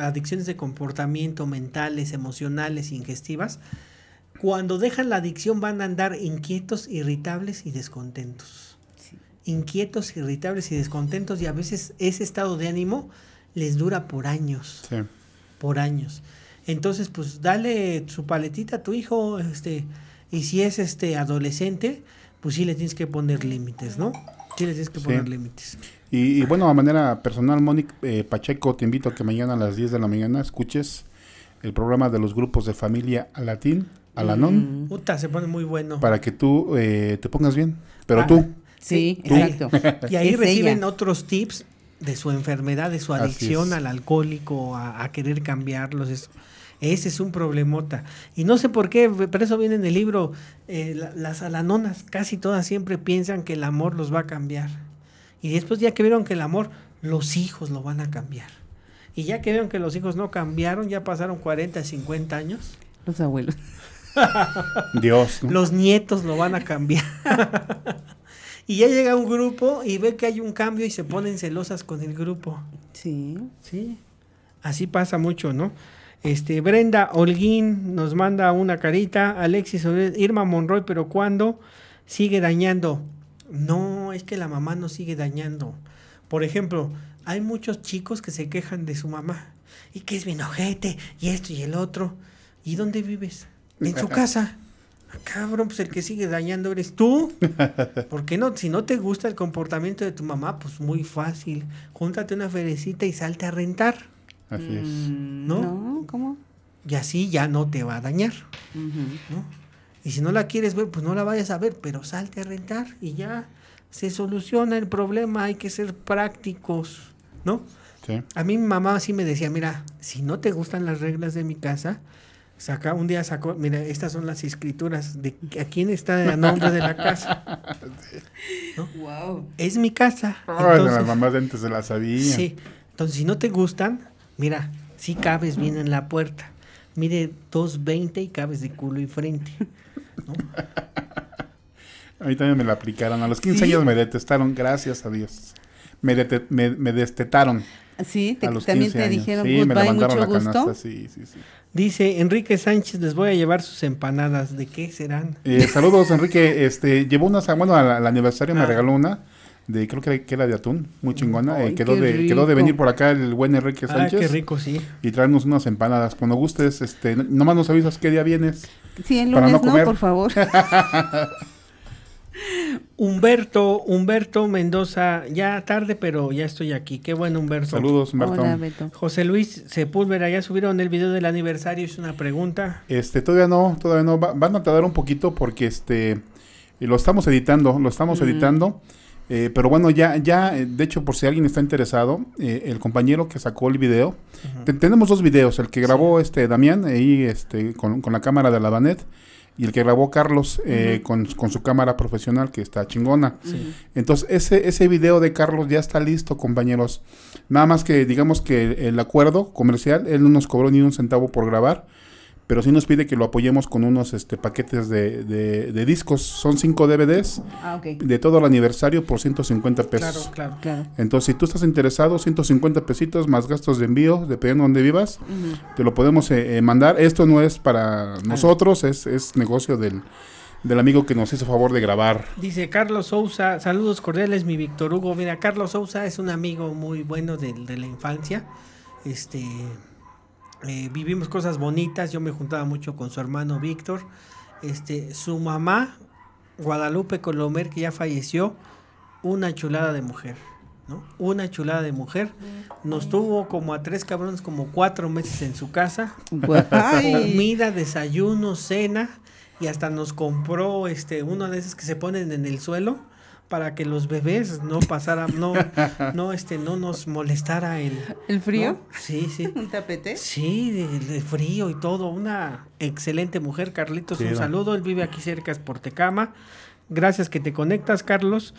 adicciones de comportamiento, mentales, emocionales, ingestivas, cuando dejan la adicción van a andar inquietos, irritables y descontentos. Inquietos, irritables y descontentos y a veces ese estado de ánimo les dura por años. Sí. Por años. Entonces, pues dale su paletita a tu hijo, este, y si es este adolescente, pues sí le tienes que poner límites, ¿no? Sí le tienes que poner límites. Y, bueno, a manera personal, Mónica eh, Pacheco, te invito a que mañana a las 10 de la mañana escuches el programa de los grupos de familia latín Alanón. Mm. se pone muy bueno. Para que tú eh, te pongas bien. Pero tú. Sí, exacto. Y ahí reciben otros tips de su enfermedad, de su adicción al alcohólico, a, querer cambiarlos. Eso. Ese es un problemota. Y no sé por qué, pero eso viene en el libro. Eh, las alanonas casi todas siempre piensan que el amor los va a cambiar. Y después ya que vieron que el amor, los hijos lo van a cambiar. Y ya que vieron que los hijos no cambiaron, ya pasaron 40, 50 años. Los abuelos. Dios. Los nietos lo van a cambiar. y ya llega un grupo y ve que hay un cambio y se ponen celosas con el grupo. Sí. Sí. Así pasa mucho, ¿no? Este, Brenda Holguín nos manda una carita. Alexis Irma Monroy, pero ¿cuándo? Sigue dañando. No, es que la mamá no sigue dañando. Por ejemplo, hay muchos chicos que se quejan de su mamá. Y que es vinojete y esto y el otro. ¿Y dónde vives? en su casa. Ah, cabrón, pues el que sigue dañando eres tú. ¿Por qué no? Si no te gusta el comportamiento de tu mamá, pues muy fácil. Júntate una ferecita y salte a rentar. Así es. Mm, ¿No? No, cómo Y así ya no te va a dañar. ¿no? Y si no la quieres ver, pues no la vayas a ver, pero salte a rentar y ya se soluciona el problema. Hay que ser prácticos, ¿no? Sí. A mí mi mamá así me decía, mira, si no te gustan las reglas de mi casa, Saca, un día sacó, mira, estas son las escrituras de a quién está el nombre de la casa. Wow. Es mi casa. entonces, las mamás de antes se Sí. Entonces, si no te gustan, mira, si sí cabes bien en la puerta. Mire, 2.20 y cabes de culo y frente. ¿no? A mí también me la aplicaron. A los 15 años me detestaron, gracias a Dios. Me, me, me destetaron. Sí, también te dijeron sí, goodbye, mucho gusto. Dice Enrique Sánchez, les voy a llevar sus empanadas. ¿De qué serán? Eh, saludos, Enrique. Este, llevó unas, bueno, al, aniversario me ah. regaló una. De, creo que, que era de atún, muy chingona. Eh, quedó, de, quedó de venir por acá el buen Enrique ah, Sánchez. qué rico, sí. Y traernos unas empanadas. Cuando gustes, este, nomás nos avisas qué día vienes. Sí, el lunes para no, no, por favor. Humberto, Humberto Mendoza, ya tarde, pero ya estoy aquí. Qué bueno, Humberto. Saludos, Humberto. José Luis Sepúlveda, ya subieron el video del aniversario, es una pregunta. Este, todavía no, todavía no. van a tardar un poquito porque este lo estamos editando, lo estamos editando. Eh, pero bueno, ya, ya, eh, de hecho, por si alguien está interesado, eh, el compañero que sacó el video, tenemos dos videos, el que grabó este Damián ahí este, con, la cámara de la Banet y el que grabó Carlos eh, con, su cámara profesional, que está chingona. Entonces, ese, ese video de Carlos ya está listo, compañeros. Nada más que digamos que el acuerdo comercial, él no nos cobró ni un centavo por grabar pero sí nos pide que lo apoyemos con unos este, paquetes de, discos. Son cinco DVDs ah, de todo el aniversario por 150 pesos. Claro, claro, claro. Entonces, si tú estás interesado, 150 pesitos más gastos de envío, dependiendo de dónde vivas, te lo podemos eh, eh, mandar. Esto no es para ah. nosotros, es, negocio del amigo que nos hizo favor de grabar. Dice Carlos Sousa, saludos cordiales, mi Víctor Hugo. Mira, Carlos Sousa es un amigo muy bueno de, de la infancia. Este, eh, vivimos cosas bonitas. Yo me juntaba mucho con su hermano Víctor. Este, su mamá, Guadalupe Colomer, que ya falleció, una chulada de mujer. ¿no? Una chulada de mujer. Nos tuvo como a tres cabrones, como cuatro meses en su casa. Comida, desayuno, cena. Y hasta nos compró este, uno de esos que se ponen en el suelo para que los bebés no pasaran, no, no, este, no nos molestara el... ¿El frío? Sí, sí. ¿Un tapete? Sí, el, frío y todo, una excelente mujer, Carlitos, un saludo, él vive aquí cerca, es Portecama, gracias que te conectas, Carlos,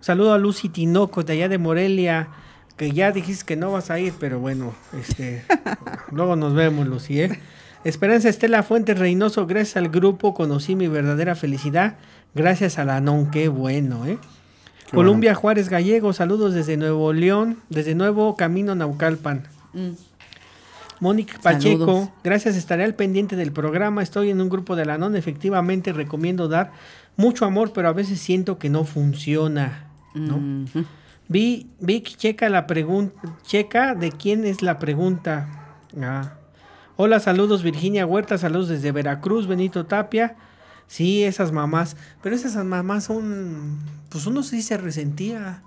saludo a Lucy Tinoco, de allá de Morelia, que ya dijiste que no vas a ir, pero bueno, este, luego nos vemos, Lucy, ¿eh? Esperanza Estela Fuentes Reynoso, gracias al grupo conocí mi verdadera felicidad. Gracias a la non, qué bueno, ¿eh? Colombia Juárez Gallego, saludos desde Nuevo León, desde Nuevo Camino Naucalpan. Mm. Mónica Pacheco, gracias, estaré al pendiente del programa. Estoy en un grupo de la efectivamente recomiendo dar mucho amor, pero a veces siento que no funciona. ¿no? Vic, checa la pregunta, checa de quién es la pregunta. Ah. Hola, saludos Virginia Huerta, saludos desde Veracruz, Benito Tapia. Sí, esas mamás, pero esas mamás son, pues uno sí se resentía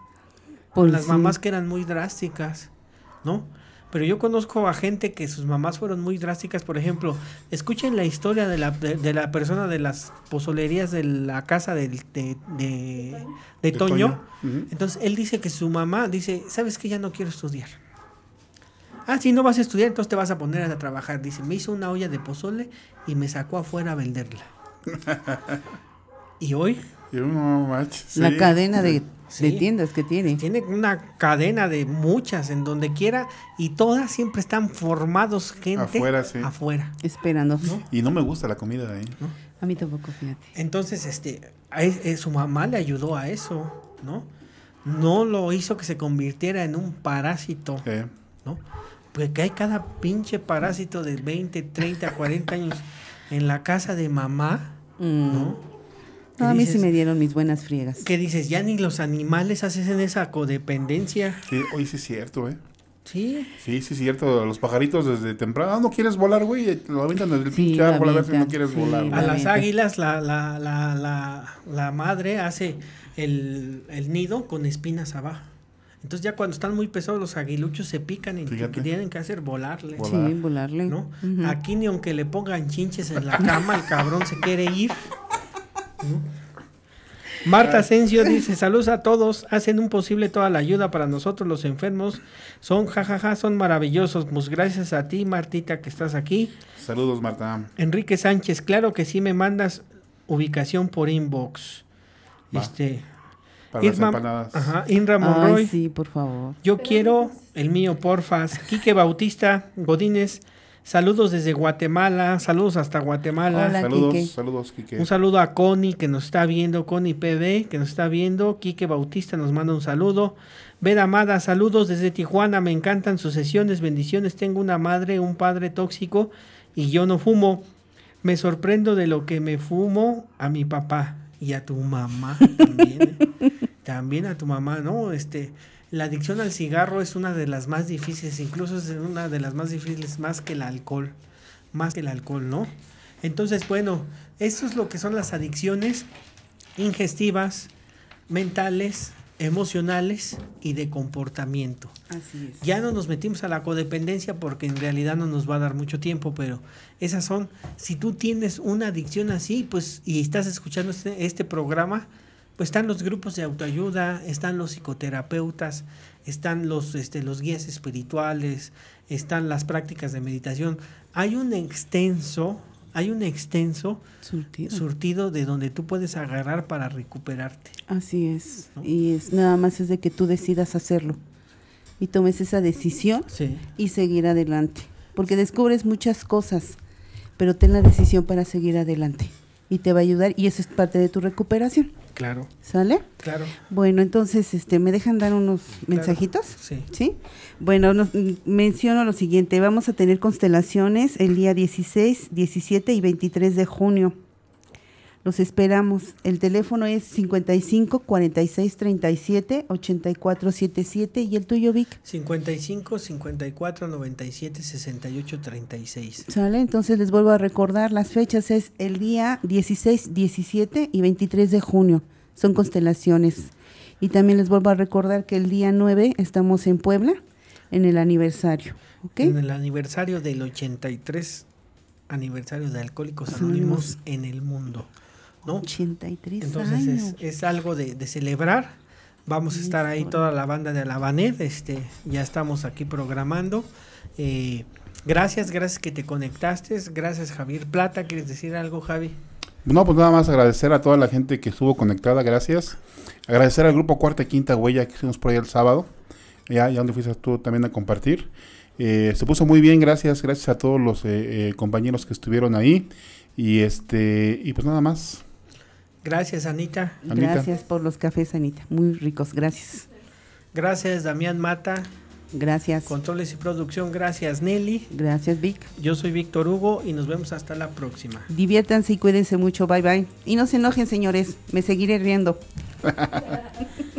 pues las mamás que eran muy drásticas, ¿no? Pero yo conozco a gente que sus mamás fueron muy drásticas, por ejemplo, escuchen la historia de la, de, la persona de las pozolerías de la casa de, de, Toño. Entonces, él dice que su mamá dice, ¿sabes que Ya no quiero estudiar ah, si no vas a estudiar, entonces te vas a poner a trabajar. Dice, me hizo una olla de pozole y me sacó afuera a venderla. y hoy... No, La cadena de, tiendas que tiene. Tiene una cadena de muchas en donde quiera y todas siempre están formados gente afuera. Sí. afuera. Esperando. Y no me gusta la comida de ¿eh? ahí. A mí tampoco, fíjate. Entonces, este, eh, su mamá le ayudó a eso, ¿no? No lo hizo que se convirtiera en un parásito, ¿no? Pues, que hay cada pinche parásito de 20, 30, 40 años en la casa de mamá, ¿no? Mm. a mí sí me dieron mis buenas friegas. ¿Qué dices, ya ni los animales hacen esa codependencia. Sí, hoy sí es cierto, ¿eh? Sí. Sí, sí, es cierto. Los pajaritos desde temprano. Ah, no quieres volar, güey. Lo aventan desde el a no quieres volar. A las águilas, la, la, la, la, madre hace el, el nido con espinas abajo. Entonces ya cuando están muy pesados los aguiluchos se pican y que tienen que hacer volarle. Sí, volarle. ¿no? Aquí ni aunque le pongan chinches en la cama, el cabrón se quiere ir. Marta Asensio dice, saludos a todos, hacen un posible toda la ayuda para nosotros los enfermos, son jajaja, son maravillosos, muchas pues gracias a ti Martita que estás aquí. Saludos Marta. Enrique Sánchez, claro que sí me mandas ubicación por inbox. Este, para por favor. Yo quiero el mío, porfas. Quique Bautista Godínez. Saludos desde Guatemala, saludos hasta Guatemala. saludos, saludos, Un saludo a Connie que nos está viendo, Connie PB que nos está viendo, Quique Bautista nos manda un saludo. Vera Amada, saludos desde Tijuana, me encantan sus sesiones, bendiciones. Tengo una madre, un padre tóxico y yo no fumo. Me sorprendo de lo que me fumo a mi papá y a tu mamá también. ¿eh? también a tu mamá, ¿no? Este, la adicción al cigarro es una de las más difíciles, incluso es una de las más difíciles más que el alcohol, más que el alcohol, ¿no? Entonces, bueno, eso es lo que son las adicciones ingestivas, mentales, emocionales y de comportamiento. Así Ya no nos metimos a la codependencia porque en realidad no nos va a dar mucho tiempo, pero esas son, si tú tienes una adicción así, pues y estás escuchando este, este programa, pues están los grupos de autoayuda, están los psicoterapeutas, están los, este, los guías espirituales, están las prácticas de meditación. Hay un extenso hay un extenso surtido. de donde tú puedes agarrar para recuperarte. Así es. Y es, nada más es de que tú decidas hacerlo y tomes esa decisión y seguir adelante. Porque descubres muchas cosas, pero ten la decisión para seguir adelante y te va a ayudar y eso es parte de tu recuperación. Claro. ¿Sale? Claro. Bueno, entonces, este, ¿me dejan dar unos mensajitos? sí. ¿Sí? Bueno, mm, menciono lo siguiente, vamos a tener constelaciones el día 16, 17 y 23 de junio. Los esperamos. El teléfono es 55 46 37 84 77 y el tuyo, Vic. 55 54 97 68 36. Sale, entonces les vuelvo a recordar las fechas: es el día 16, 17 y 23 de junio. Son constelaciones. Y también les vuelvo a recordar que el día 9 estamos en Puebla en el aniversario. ¿okay? En el aniversario del 83 aniversario de Alcohólicos Anónimos en el mundo. 83 Entonces años. Es, es, algo de, celebrar. Vamos a estar ahí toda la banda de Alabanet, este, ya estamos aquí programando. Eh, gracias, gracias que te conectaste, gracias Javier Plata, ¿quieres decir algo Javi? No, pues nada más agradecer a toda la gente que estuvo conectada, gracias. Agradecer al grupo Cuarta y Quinta Huella que hicimos por ahí el sábado, ya, donde fuiste tú también a compartir. Eh, se puso muy bien, gracias, gracias a todos los eh, compañeros que estuvieron ahí. Y este, y pues nada más. Gracias, Anita. Gracias por los cafés, Anita. Muy ricos, gracias. Gracias, Damián Mata. Gracias. Controles y producción, gracias Nelly. Gracias Vic. Yo soy Víctor Hugo y nos vemos hasta la próxima. Diviértanse y cuídense mucho, bye bye. Y no se enojen señores, me seguiré riendo.